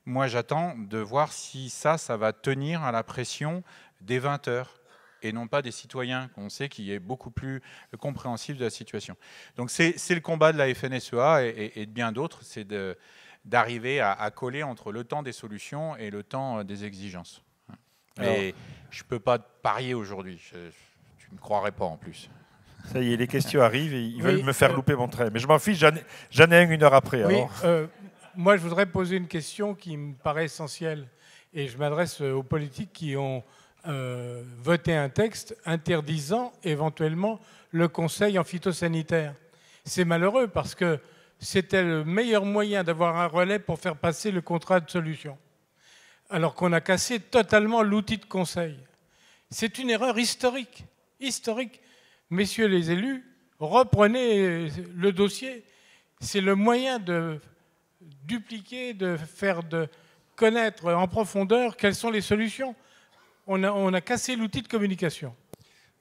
Moi, j'attends de voir si ça, ça va tenir à la pression des 20 heures et non pas des citoyens, qu'on sait qu'il est beaucoup plus compréhensif de la situation. Donc c'est le combat de la FNSEA et, et de bien d'autres, c'est de, d'arriver à, coller entre le temps des solutions et le temps euh, des exigences. Mais je ne peux pas parier aujourd'hui. Tu ne me croirais pas en plus. Ça y est, les questions arrivent et ils veulent me faire euh, louper mon train. Mais je m'en fiche, j'en ai, une heure après. Euh, moi, je voudrais poser une question qui me paraît essentielle. Et je m'adresse aux politiques qui ont voté un texte interdisant éventuellement le conseil en phytosanitaire. C'est malheureux parce que c'était le meilleur moyen d'avoir un relais pour faire passer le contrat de solution. Alors qu'on a cassé totalement l'outil de conseil. C'est une erreur historique. Historique. Messieurs les élus, reprenez le dossier. C'est le moyen de dupliquer, de faire de connaître en profondeur quelles sont les solutions. On a, on a cassé l'outil de communication.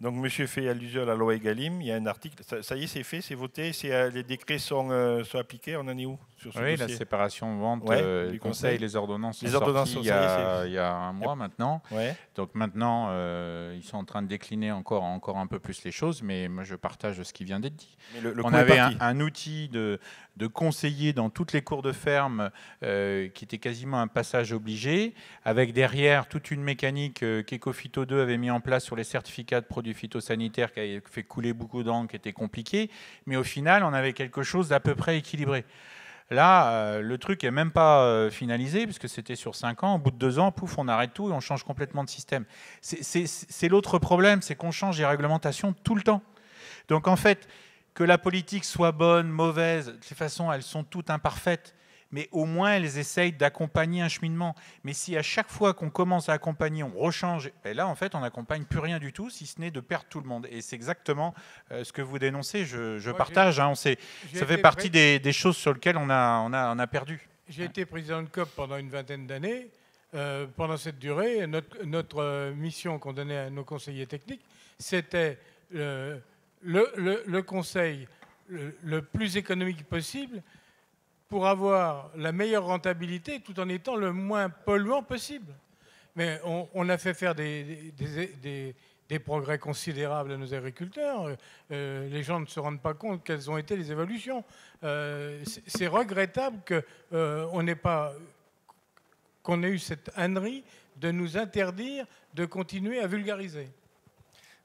Donc monsieur fait allusion à la loi Egalim, il y a un article, ça, y est, c'est fait, c'est voté, euh, les décrets sont, euh, sont appliqués, on en est où oui, la séparation vente, euh, les conseils, les ordonnances les ordonnances il, y a, il, y a, un mois maintenant. Donc maintenant, euh, ils sont en train de décliner encore, encore un peu plus les choses, mais moi je partage ce qui vient d'être dit. On avait un, outil de, conseiller dans toutes les cours de ferme euh, qui était quasiment un passage obligé, avec derrière toute une mécanique qu'EcoPhyto 2 avait mis en place sur les certificats de produits phytosanitaires qui avait fait couler beaucoup d'encre, qui était compliqué, mais au final, on avait quelque chose d'à peu près équilibré. Là, euh, le truc n'est même pas euh, finalisé, puisque c'était sur 5 ans. Au bout de 2 ans, pouf, on arrête tout et on change complètement de système. C'est l'autre problème, c'est qu'on change les réglementations tout le temps. Donc en fait, que la politique soit bonne, mauvaise, de toute façon, elles sont toutes imparfaites mais au moins elles essayent d'accompagner un cheminement. Mais si à chaque fois qu'on commence à accompagner, on rechange, et eh là en fait on n'accompagne plus rien du tout, si ce n'est de perdre tout le monde. Et c'est exactement euh, ce que vous dénoncez, je, partage, hein, ça fait partie des, choses sur lesquelles on a, perdu. J'ai été président de COP pendant une vingtaine d'années. Euh, pendant cette durée, notre, euh, mission qu'on donnait à nos conseillers techniques, c'était le, conseil le, plus économique possible pour avoir la meilleure rentabilité tout en étant le moins polluant possible. Mais on, a fait faire des, des, progrès considérables à nos agriculteurs. Euh, les gens ne se rendent pas compte quelles ont été les évolutions. Euh, c'est regrettable que euh, n'ait pas qu'on ait eu cette ânerie de nous interdire de continuer à vulgariser.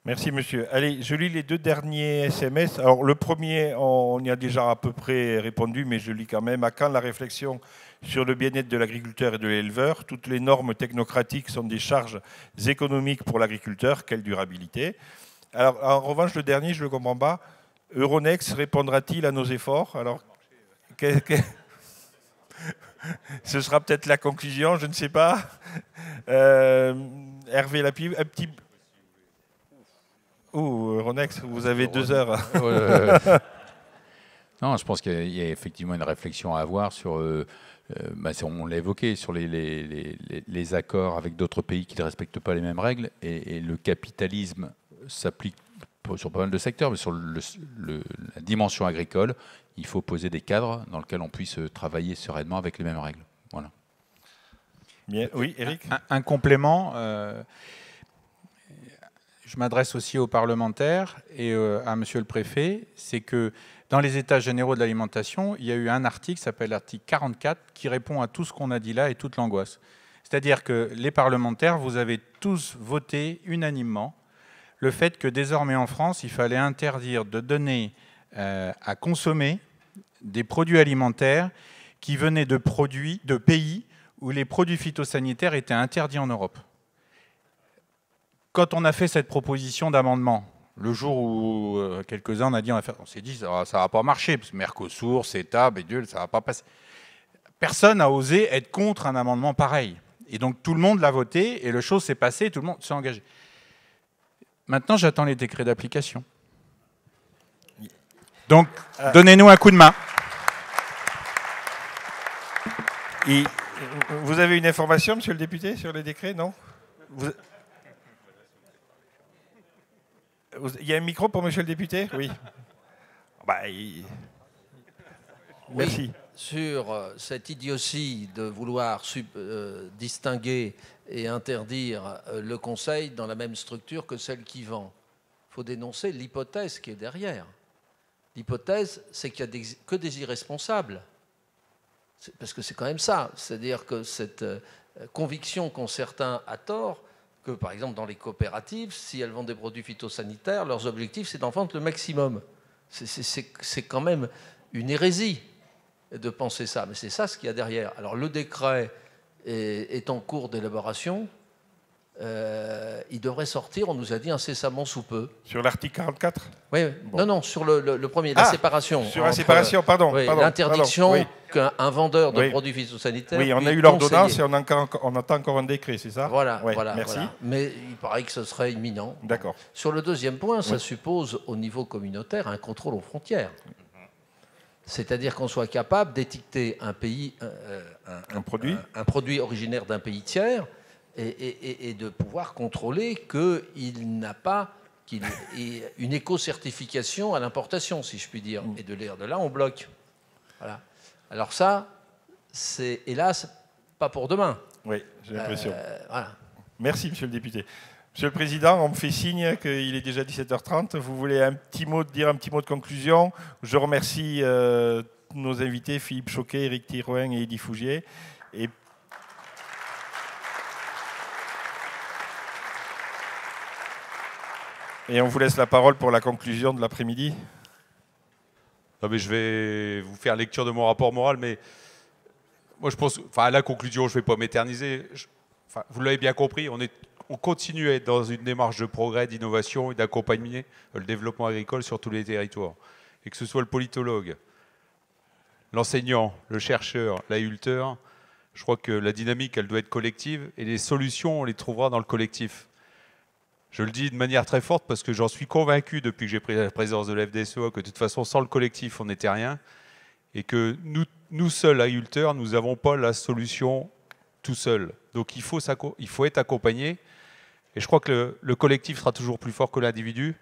Merci, monsieur. Allez, je lis les deux derniers SMS. Alors, le premier, on y a déjà à peu près répondu, mais je lis quand même. À quand la réflexion sur le bien-être de l'agriculteur et de l'éleveur Toutes les normes technocratiques sont des charges économiques pour l'agriculteur. Quelle durabilité Alors, en revanche, le dernier, je ne le comprends pas. Euronext répondra-t-il à nos efforts Alors, ce sera peut-être la conclusion, je ne sais pas. Euh, Hervé Lapie, un petit Oh Ronex, vous avez deux heures. [laughs] non, je pense qu'il y a effectivement une réflexion à avoir sur, euh, euh, bah, on l'a évoqué, sur les, les, accords avec d'autres pays qui ne respectent pas les mêmes règles. Et, le capitalisme s'applique sur pas mal de secteurs, mais sur la dimension agricole, il faut poser des cadres dans lesquels on puisse euh, travailler sereinement avec les mêmes règles. Voilà. oui, Eric un, complément je m'adresse aussi aux parlementaires et euh, à Monsieur le Préfet, c'est que dans les États généraux de l'alimentation, il y a eu un article qui s'appelle l'article 44 qui répond à tout ce qu'on a dit là et toute l'angoisse. C'est-à-dire que les parlementaires, vous avez tous voté unanimement le fait que désormais en France, il fallait interdire de donner euh, à consommer des produits alimentaires qui venaient de, produits, de pays où les produits phytosanitaires étaient interdits en Europe. Quand on a fait cette proposition d'amendement, le jour où euh, quelques-uns ont dit, on, s'est dit, ça, ne va pas marcher, parce que Mercosur, CETA, Bédule, ça ne va pas passer. Personne n'a osé être contre un amendement pareil. Et donc tout le monde l'a voté, et le chose s'est passé, tout le monde s'est engagé. Maintenant, j'attends les décrets d'application. Donc, euh, donnez-nous un coup de main. vous avez une information, monsieur le député, sur les décrets, non il y a un micro pour monsieur le député Oui. Bah, Merci. sur euh, cette idiotie de vouloir euh, distinguer et interdire euh, le Conseil dans la même structure que celle qui vend, il faut dénoncer l'hypothèse qui est derrière. L'hypothèse, c'est qu'il n'y a que des irresponsables. Parce que c'est quand même ça. C'est-à-dire que cette conviction qu'ont certains à tort par exemple, dans les coopératives, si elles vendent des produits phytosanitaires, leurs objectifs, c'est d'en vendre le maximum. C'est quand même une hérésie de penser ça, mais c'est ça ce qu'il y a derrière. Alors le décret est en cours d'élaboration, euh, il devrait sortir, on nous a dit incessamment sous peu. Sur l'article 44 Oui, non, non, sur le, premier, la ah, séparation. Sur la séparation, pardon. L'interdiction qu'un vendeur de produits phytosanitaires. Oui, on a eu l'ordonnance et on, attend encore un décret, c'est ça Voilà, voilà. Merci. Mais il paraît que ce serait imminent. D'accord. Sur le deuxième point, ça suppose au niveau communautaire un contrôle aux frontières. C'est-à-dire qu'on soit capable d'étiqueter un pays, euh, euh, un, produit, un produit originaire d'un pays tiers et, de pouvoir contrôler qu'il n'a pas qu'il une éco-certification à l'importation, si je puis dire. Mm. Et de l'air de là, on bloque. Voilà. Alors ça, c'est hélas pas pour demain. Oui, j'ai l'impression. Euh, voilà. Merci, monsieur le député. Monsieur le Président, on me fait signe qu'il est déjà 17h30. Vous voulez un petit mot, dire un petit mot de conclusion Je remercie euh, nos invités, Philippe Choquet, Eric Tirouin et Edith Fougier. Et Et on vous laisse la parole pour la conclusion de l'après-midi. je vais vous faire lecture de mon rapport moral, mais moi, je pense, enfin, à la conclusion, je ne vais pas m'éterniser. vous l'avez bien compris, on, est, on continue à être dans une démarche de progrès, d'innovation et d'accompagner le développement agricole sur tous les territoires. Et que ce soit le politologue, l'enseignant, le chercheur, l'ahulteur, je crois que la dynamique, elle doit être collective et les solutions, on les trouvera dans le collectif. Je le dis de manière très forte parce que j'en suis convaincu depuis que j'ai pris la présidence de la que de toute façon, sans le collectif, on n'était rien. Et que nous, nous seuls, à nous n'avons pas la solution tout seul. Donc il faut, être accompagné. Et je crois que le, collectif sera toujours plus fort que l'individu.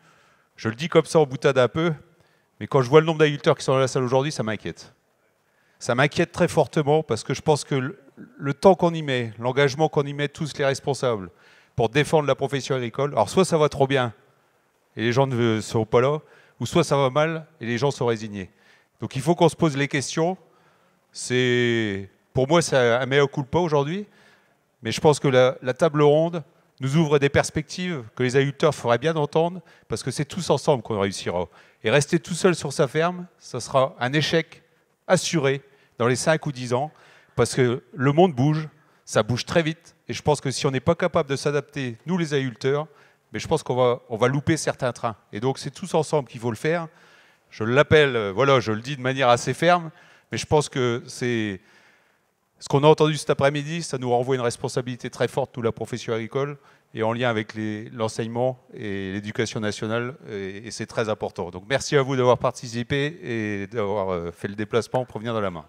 Je le dis comme ça en boutade un peu, mais quand je vois le nombre d'agriculteurs qui sont dans la salle aujourd'hui, ça m'inquiète. Ça m'inquiète très fortement parce que je pense que le temps qu'on y met, l'engagement qu'on y met, tous les responsables, pour défendre la profession agricole. Alors soit ça va trop bien et les gens ne sont pas là, ou soit ça va mal et les gens sont résignés. Donc il faut qu'on se pose les questions. C'est pour moi c'est un meilleur coup de pas aujourd'hui, mais je pense que la, table ronde nous ouvre des perspectives que les agriculteurs feraient bien entendre, parce que c'est tous ensemble qu'on réussira. Et rester tout seul sur sa ferme, ça sera un échec assuré dans les 5 ou 10 ans parce que le monde bouge, ça bouge très vite et je pense que si on n'est pas capable de s'adapter, nous les agriculteurs, mais je pense qu'on va, on va louper certains trains. Et donc c'est tous ensemble qu'il faut le faire. Je l'appelle, euh, voilà, je le dis de manière assez ferme, mais je pense que c'est ce qu'on a entendu cet après-midi, ça nous renvoie une responsabilité très forte, toute la profession agricole, et en lien avec l'enseignement et l'éducation nationale, et, c'est très important. Donc merci à vous d'avoir participé et d'avoir euh, fait le déplacement pour venir dans la main.